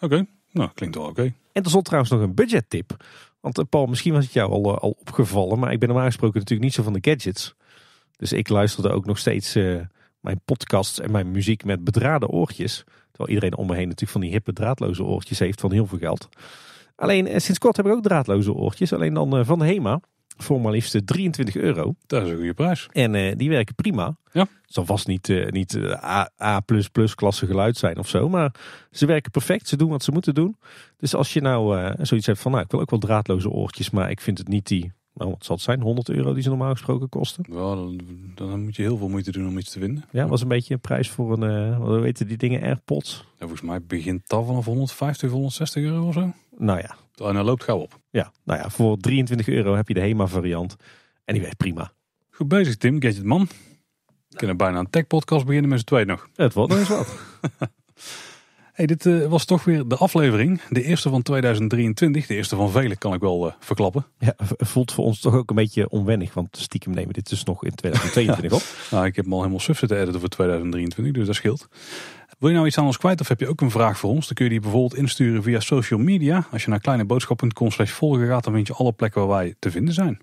Oké. Nou, klinkt wel oké. En tot slot trouwens nog een budgettip. Want eh, Paul, misschien was het jou eh, al, opgevallen, maar ik ben normaal gesproken natuurlijk niet zo van de gadgets. Dus ik luisterde ook nog steeds mijn podcasts en mijn muziek met bedrade oortjes. Terwijl iedereen om me heen natuurlijk van die hippe draadloze oortjes heeft van heel veel geld. Alleen sinds kort heb ik ook draadloze oortjes, alleen dan van Hema voor maar liefst 23 eh, euro. Dat is een goede prijs. En eh, die werken prima. Ja. Het zal vast niet, eh, niet A, klasse geluid zijn of zo. Maar ze werken perfect. Ze doen wat ze moeten doen. Dus als je nou zoiets hebt van, nou, ik wil ook wel draadloze oortjes. Maar ik vind het niet die nou wat zal het zijn, 100 euro die ze normaal gesproken kosten. Ja, dan, dan, moet je heel veel moeite doen om iets te winnen. Ja, was een beetje een prijs voor een, uh, weten die dingen, AirPods. Ja, volgens mij begint dat vanaf 150, 160 euro of zo. Nou ja. En dan loopt gauw op. Ja, nou ja, voor 23 euro heb je de HEMA variant. En die werkt prima. Goed bezig Tim, Gadgetman. We kunnen bijna een tech podcast beginnen met z'n twee nog. Het wordt nog eens wat. Hey, dit eh, was toch weer de aflevering. De eerste van 2023. De eerste van vele, kan ik wel eh, verklappen. Ja, voelt voor ons toch ook een beetje onwennig. Want stiekem nemen dit dus nog in 2022 op. Nou, ik heb hem al helemaal suf zitten editen voor 2023. Dus dat scheelt. Wil je nou iets aan ons kwijt of heb je ook een vraag voor ons? Dan kun je die bijvoorbeeld insturen via social media. Als je naar kleineboodschap.com slash volgen gaat, dan vind je alle plekken waar wij te vinden zijn.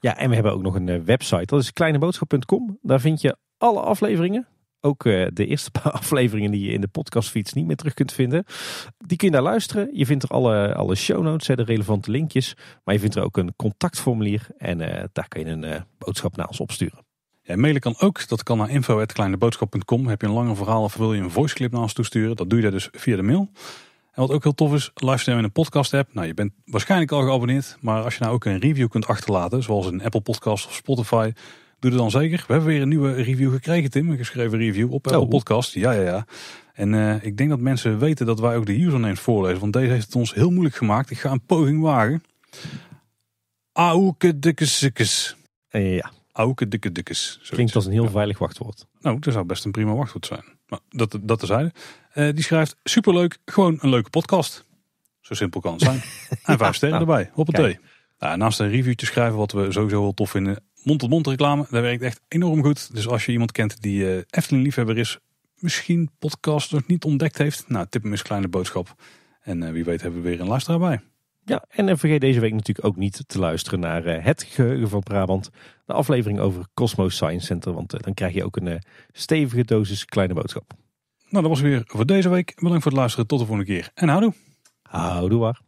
Ja, en we hebben ook nog een eh, website. Dat is kleineboodschap.com. Daar vind je alle afleveringen. Ook eh, de eerste paar afleveringen die je in de podcastfiets niet meer terug kunt vinden. Die kun je daar luisteren. Je vindt er alle, alle show notes, de relevante linkjes. Maar je vindt er ook een contactformulier. En eh, daar kun je een eh, boodschap naar ons opsturen. Ja, mailen kan ook. Dat kan naar info.kleineboodschap.com. Heb je een langer verhaal of wil je een voiceclip naar ons toesturen? Dat doe je daar dus via de mail. En wat ook heel tof is, stream in een podcast app. Nou, je bent waarschijnlijk al geabonneerd. Maar als je nou ook een review kunt achterlaten, zoals in Apple Podcast of Spotify... Doe dat dan zeker. We hebben weer een nieuwe review gekregen, Tim. Een geschreven review op Apple oh. Podcast. Ja, ja, ja. En eh, ik denk dat mensen weten dat wij ook de usernames voorlezen. Want deze heeft het ons heel moeilijk gemaakt. Ik ga een poging wagen. Auke dikke. Eh, ja. Auke dikke dikkes. Klinkt als een heel veilig wachtwoord. Nou, dat zou best een prima wachtwoord zijn. Maar nou, dat, dat hij. Eh, die schrijft, superleuk, gewoon een leuke podcast. Zo simpel kan het zijn. en vijf sterren erbij, op het nou, naast een review te schrijven, wat we sowieso wel tof vinden, mond-tot-mond reclame, dat werkt echt enorm goed. Dus als je iemand kent die eh, Efteling liefhebber is, misschien podcast nog niet ontdekt heeft, nou tip hem eens kleine boodschap. En eh, wie weet hebben we weer een luisteraar bij. Ja, en eh, vergeet deze week natuurlijk ook niet te luisteren naar Het Geheugen van Brabant. De aflevering over Cosmos Science Center, want dan krijg je ook een stevige dosis kleine boodschap. Nou, dat was weer voor deze week. Bedankt voor het luisteren. Tot de volgende keer. En houdoe. Houdoe waar.